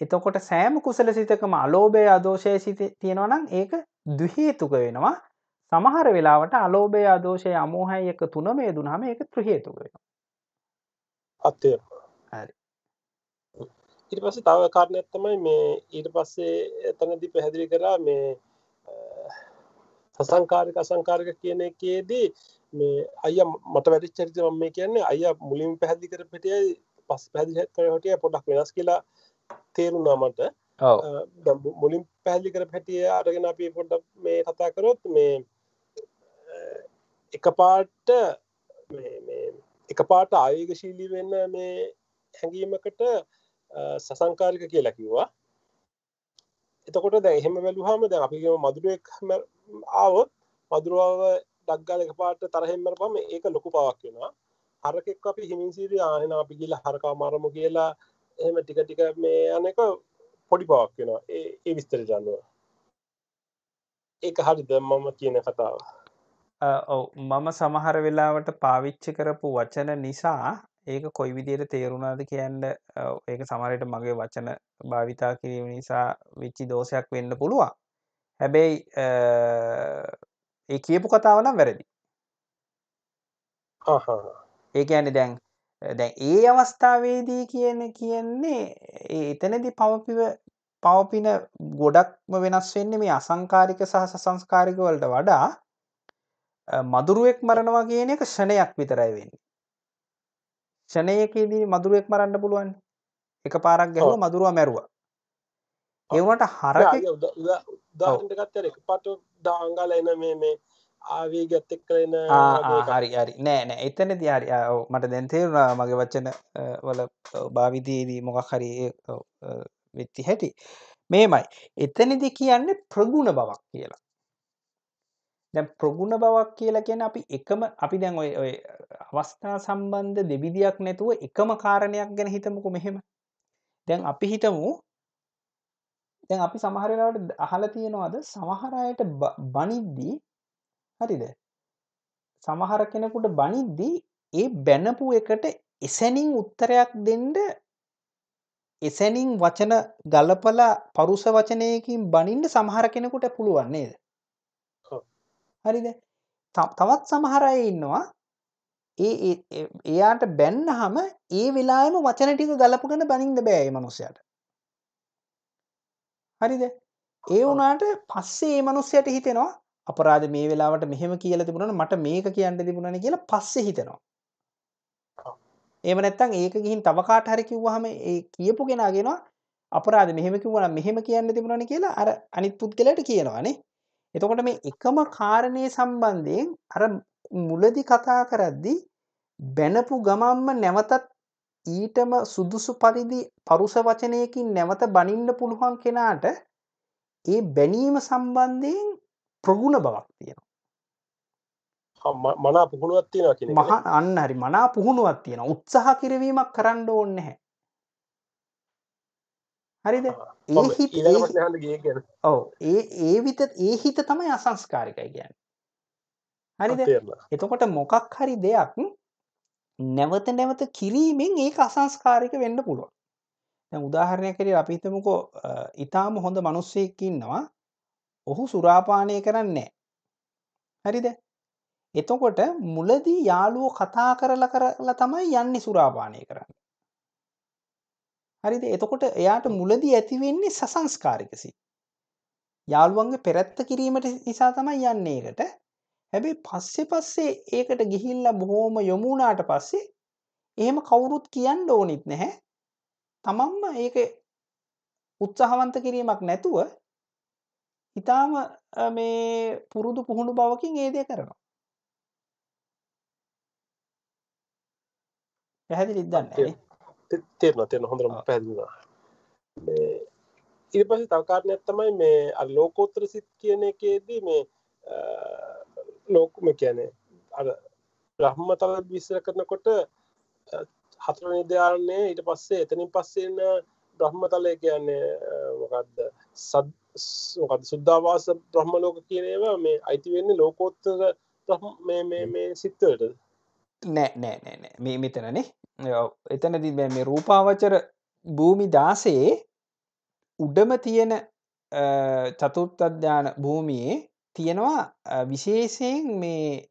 එතකොට සෑම කුසල සිතකම අලෝභයේ අදෝෂයේ සිත තියෙනවා නම් ඒක ද්විහේතුක වෙනවා. සමහර වෙලාවට අලෝභයේ අදෝෂයේ අමෝහය එක තුනම යෙදුනහම ඒක ත්‍රිහේතුක වෙනවා. ආතේරුණා. ඊට පස්සේ තව කාරණයක් තමයි මේ ඊට පස්සේ එතනදී පැහැදිලි කරා මේ සසංකාරික අසංකාරික කියන එකේදී මේ අයියා මට වැටච්ච චරිත මම මේ කියන්නේ අයියා මුලින් පැහැදිලි කරපු පිටියයි පස්සේ පැහැදිලි කරපු පිටිය පොඩ්ඩක් වෙනස් කියලා තේරුණා මට. ඔව්. මුලින් පැහැදිලි කරපු හැටි අරගෙන අපි පොඩ්ඩක් මේ කතා කරොත් මේ එකපාරට මේ මේ එකපාරට ආවේගශීලී වෙන්න මේ හැඟීමකට සසංකාරික කියලා කිව්වා එතකොට දැ එහෙම වැලුහම දැ අපි මදුරුවක් ආවොත් මදුරුවාව ඩක්ගල එක පාට තරහෙමර පම ඒක ලොකු පවක් වෙනවා හරකෙක් අපි හිමින්සිරි ආයන අපි කියලා හරකා මරමු කියලා එහෙම ටික ටික මේ යන එක පොඩි පවක් වෙනවා ඒ විස්තර ජන්නවා ඒක හරිද මම කියන කතාව ඔව මම සමහර වෙලාවට පාවිච්චි කරපු වචන නිසා ඒක කොයි විදියට තේරුණාද කියන්න ඒක සමරයට මගේ වචන භාවිතා කිරීම නිසා විච්චි දෝෂයක් වෙන්න පුළුවන් හැබැයි ඒ කියපු කතාවනම් වැරදි ඒකඇනි දැන් දැන් ඒ අවස්ථාවේදී කියන කියන්නේ ඒ එතනදි පවපිව පවපින ගොඩක්ම වෙනස් වෙන්නේ මේ අසංකාරික සහ සංස්කාරික වලට වඩා මදුරුවෙක් මරණවා කියන එක ෂණයක් විතරයි වෙන්නේ ෂණයකදී මදුරුවෙක් මරන්න පුළුවන් එක පාරක් ගැහුව මදුරුව මැරුවා ඒවට හර ගත්තර පට දාංගල එන මේ මේ ආවී ගත්තෙක් කරන හරි හරි නෑ නෑ එතන දිහරි මට දැන්තේරුණා මගේ වච්චන වල භාවිතයේදී මොකක් හරි වෙත්ති හැටි මේමයි එතනදි කියන්න ප්‍රගුණ බවක් කියලා දැන් ප්‍රගුණ බවක් කියලා කියන්නේ අපි එකම අපි දැන් ඔය ඔය අවස්ථා සම්බන්ධ දෙවිදියක් නැතුව එකම කාරණයක් ගැන හිතමුකෝ මෙහෙම. දැන් අපි හිතමු දැන් අපි සමහර වෙලාවට අහලා තියෙනවද සමහර අයට බනිද්දී හරිද සමහර කෙනෙකුට බනිද්දී ඒ බැනපු එකට එසැනින් උත්තරයක් දෙන්න එසැනින් වචන ගලපලා පරුස වචනයකින් බනින්න සමහර කෙනෙකුට පුළුවන් නේද හරිද තවත් සමහරය ඉන්නවා ඒ එයාට බැන්න හම ඒ වෙලාම වචන ටික ගලපුගන බනින්ද බෑ මනුස්සයට හරිද ඒ වනාට පස්සේ මනුස්සයට හිතෙනවා අපරාධ මේ වෙලාවට මෙහෙම කියල තිබුණන මට මේක කියන්න තිබුණන කියලා පස්සෙ හිතෙනවා ඒම නැත්තං ඒක ගිහින් තවකාට හරි කිව්වහම ඒ කියපු කෙනගෙනවා අපරාධ මෙහෙම කිවුවන මෙහෙම කියන්න තිබුණන කියලා අර අනිත් පුද්ගලට කියනවානේ එතකොට මේ එකම කාරණය සම්බන්ධයෙන් අර මුලදි කතා කරද්දි බැනපු ගමම්ම නැවතත් ඊටම සුදුසු පරිදි පරුස වචනයකින් නැවත බනින්න පුළුවන් කෙනාට ඒ බැනීම සම්බන්ධයෙන් ප්‍රගුණ බවක් තියෙනවා. මනා පුහුණුවත් තියෙන මහ අන්න හරි මනා පුහුණුවත් තියෙන උත්සාහ කිරවීමක් කරන්න ඕන්න හැ හරිද ඒ හිත ඔව ඒ ඒ විත ඒ හිත තමයි අසංස්කාරිකයි ගැන් හරිද එතකොට මොකක් හරි දෙයක් නැවත නැවත කිරීමෙන් ඒ අසංස්කාරික වෙන්න පුළුවන් උදාහරණය කර අපිතමකෝ ඉතාම හොඳ මනුස්සයකින්නවා ඔහු සුරාපානය කරන්නේ හරිද එතකොට මුලදී යාළුවෝ කතා කරල කරලා තමයි යන්නේ සුරාපානය කරන්න හරිද එතකොට එයාට මුලදී ඇතිවෙන්නේ සසංස්කාරිකසි. යාළුවන්ගේ පෙරැත්ත කිරීමට නිසා තමයි යන්නේ එකට හැබැයි පස්සෙ පස්සේ ඒකට ගිහිල්ල බොහෝම යොමුණාට පස්සේ එහෙම කවුරුත් කියන්න ඕනිත් නැහැ තමන්ම ඒක උත්සාහවන්ත කිරීමක් නැතුව ඉතාම මේ පුරුදු පුහුණු බවකින් ඒදය කරනවා පැහැදිලිදන්න තේරන තියෙන හොඳරම පැදිවා ඉරි පසි තවකාරණයක් තමයි මේ ලෝකෝත්‍ර සිත් කියන එකේදී මේ ලෝකුම කියනේ අර බ්‍රහ්ම තල විස්තර කරනකොට හතර නිධාරන්නේ ඊට පස්සේ එතනින් පස්සෙන්න බ්‍රහ්මතලය කියන්නේ මොකක්ද සද් මොකද සුද්දාවාස බ්‍රහ්ම ලෝක කියන ඒවා මේ අයිති වෙන්නේ ලෝකෝත්තර මේ සිත්වලට නෑ නෑ නෑ මේ මෙතනනේ එතනති මේ රූපාවචර භූමි දාසේ උඩම තියෙන චතුත් අධ්‍යාන භූමියේ තියෙනවා විශේෂයෙන් මේ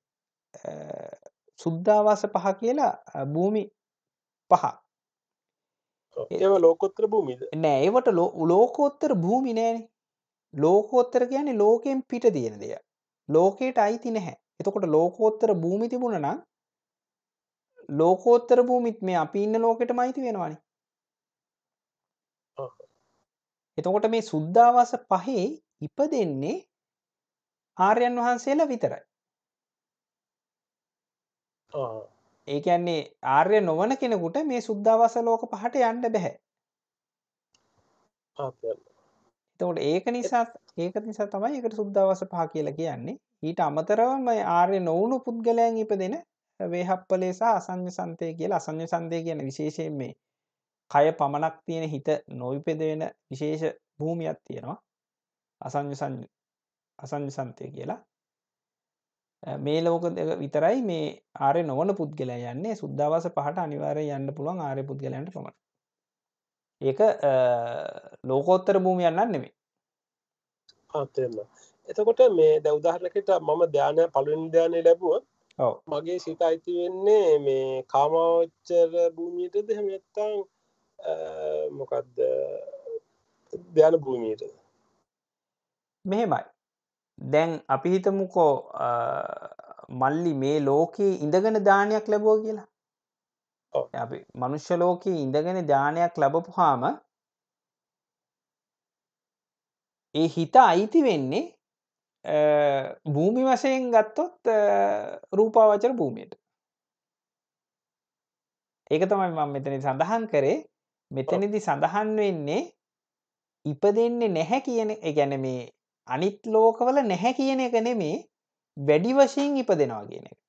සුද්ධවාස පහ කියලා භූමි පහ ඒ ලෝකොත්තර භූමිද නෑ ඒවට ලෝකෝත්තර භූමි නෑන ලෝකෝත්තර කියන්නේ ලෝකෙන් පිට තියෙන දෙය ලෝකයට අයිති නැහැ එතකොට ලෝකෝත්තර භූමි තිබුණ නම් ලෝකෝත්තර භූමිත් මේ අපි ඉන්න ලෝකෙට මයිති වෙනවානි එතකොට මේ සුද්ධවාස පහේ ඉප දෙන්නේ ආර්යන් වහන්සේලා විතරයි ඒකන්නේ ආර්ය නොවන කෙනෙකුට මේ සුද්ධවාස ලෝක පහට යන්න බැහැ එතකොට ඒක නිසා ඒක නිසා තමයි එකට සුද්ධවාස පහ කියලා කියන්නේ ඊට අමතරව ආර්ය නොවුණු පුද්ගලයන් ඉප දෙෙන වේහප්පලේ සහ අසංඥ සන්තය කියලා අසංඥ සන්දය කියන විශේෂයෙන් මේ කය පමණක් තියෙන හිත නොවිපෙද වෙන විශේෂ භූමියක් තියෙනවා අසංඥ අසංඥ සන්තය කියලා මේ ලෝක විතරයි මේ ආරය නොවන පුද්ගලයා යන්නේ සුද්ධවාස පහට අනිවාරය යන්න පුළුවන් ආරය පුද්ගලයන්ට පමණ ඒක ලෝකෝත්තර භූමියන්න නෙමේ ආතෙන්න එතකොට මේ දැවදාහරකට මම ධ්‍යානය පලුන් ධ්‍යානය ලැබුව මගේ සිත අයිති වෙන්නේ මේ කාමාවච්චර භූමියටද එහෙම නැත්නම් මොකද්ද ධ්‍යාන භූමියටද මෙහෙමයි දැන් අපි හිතමුකෝ මල්ලි මේ ලෝකයේ ඉඳගෙන දානයක් ලැබෝ කියලා අපි මනුෂ්‍ය ලෝකයේ ඉඳගෙන දානයක් ලැබපුහාම ඒ හිත අයිති වෙන්නේ භූමි වශයෙන් ගත්තොත් රූපාවචර භූමියට ඒක තමයි මම මෙතනි සඳහන් කරේ මෙතනදි සඳහන් වෙන්නේ ඉප දෙන්නේ නැහැ කියන ගැන මේ අනිත් ලෝකවල නැහැ කියන එක නෙමේ වැඩි වශයෙන් ඉප දෙනවා කියන එක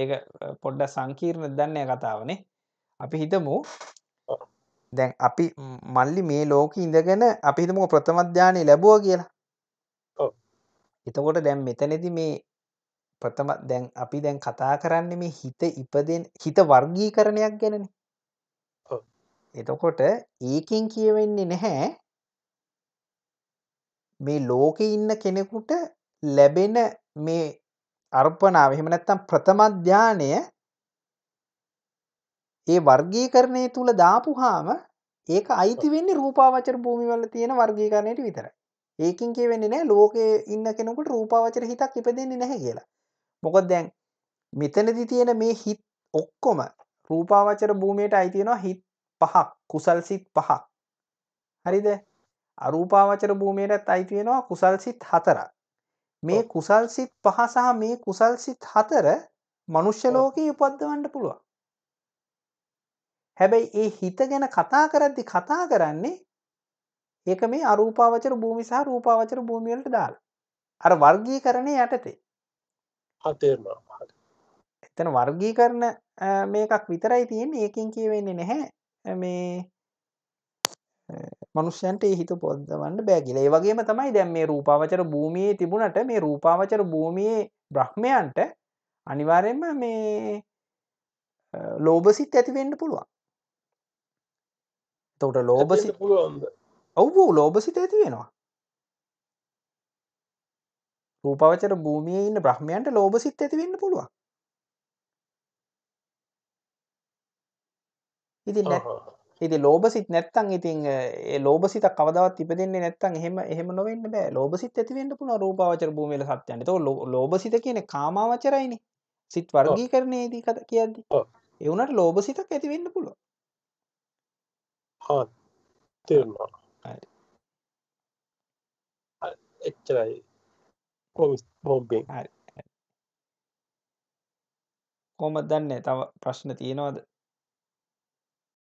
ඒක පොඩ්ඩ සංකීර්ණ දන්නේ කතාවනේ අපි හිතමු දැන් අපි මල්ලි මේ ලෝක ඉඳගෙන අපිහිතම ප්‍රථමධ්‍යානය ලැබුව කියලා එතකොට දැන් මෙතනෙති මේ ප්‍රථම දැන් අපි දැන් කතා කරන්න මේ හිත ඉපදෙන් හිත වර්ගී කරණයක් ගැනන එතකොට ඒකින් කියවෙන්නේ නැහැ මේ ලෝකෙ ඉන්න කෙනෙකුට ලැබෙන මේ අර්පනාව එහෙම නැත්තම් ප්‍රථමධ්‍යානය ඒ වර්ගේ කරණය තුළ දාපුහාම ඒක අයිතිවෙන්නේ රූපාවචර භූමිවල තියෙන වර්ගීකරණයට විතර ඒකින් කියවෙන්නේ නෑ ලෝක ඉන්න කෙනෙකුට රූපාවචර හිතක් ඉපදෙන්නේ නැහැ කියලා මොකොත් දැන් මෙතනදි තියෙන මේ හිත් ඔක්කොම රූපාවචර භූමයට අයිතියෙනවා හිත් පහක් කුසල් සිත් පහක් හරිද අරූපාවචර භූමයටත් අයිතියෙනවා කුසල් සිත් හතරක් මේ කුසල් සිත් පහ සහ මේ කුසල් සිත් හතර මනුෂ්‍යලෝකයේ උපද්දවන්ට පුළුවන් හැබැයි ඒ හිත ගැන කතා කරද්දි කතා කරන්නේ ඒක මේ අරූපාවචර භූමි සහ රූපාවචර භූමිවලට දාල අර වර්ගී කරණය යටතේ එතන වර්ගී කරන මේකක් විතරයි තියෙන් ඒකින් කියවෙන්නේ නැහැ මේ මනුෂ්‍යන්ට හිත පොද්දවන්න බෑගිල ඒ වගේම තමයි දැම් මේ රූපාවචර භූමියයේ තිබුණට මේ රූපාවචර භූමියයේ බ්‍රහ්මයන්ට අනිවාරෙන්ම මේ ලෝබසිත් ඇතිවෙන්න පුළුවන් තවට ලෝබසි ඔව්බෝ ලෝබසිත ඇති වෙනවා රූපවචර භූමිය ඉන්න බ්‍රහ්මයන්ට ලෝබසිත් ඇතිවෙන්න පුළුව ඉති ඉති ලෝබසිත් නැත්තං ඉතින් ලෝබසිත කවදවත් ඉපදෙන්නේ නැත්තන් එහෙම එහෙම නොවන්න බෑ ලෝබසිත් ඇතිවෙන්න පුළ රූපවචර භූමිල සත්‍යයන්ට ලෝබසිත කියන කාමාවචරයිනි සිත් වර්ගී කරනයේදී කත කියද්දි එවනට ලෝබසිතක් ඇතිවෙන්න පුළුව あっていうのは、はい。あえっちゃない。බෝම්බින් හරි කොහොමද දන්නේ තව ප්‍රශ්න තියෙනවද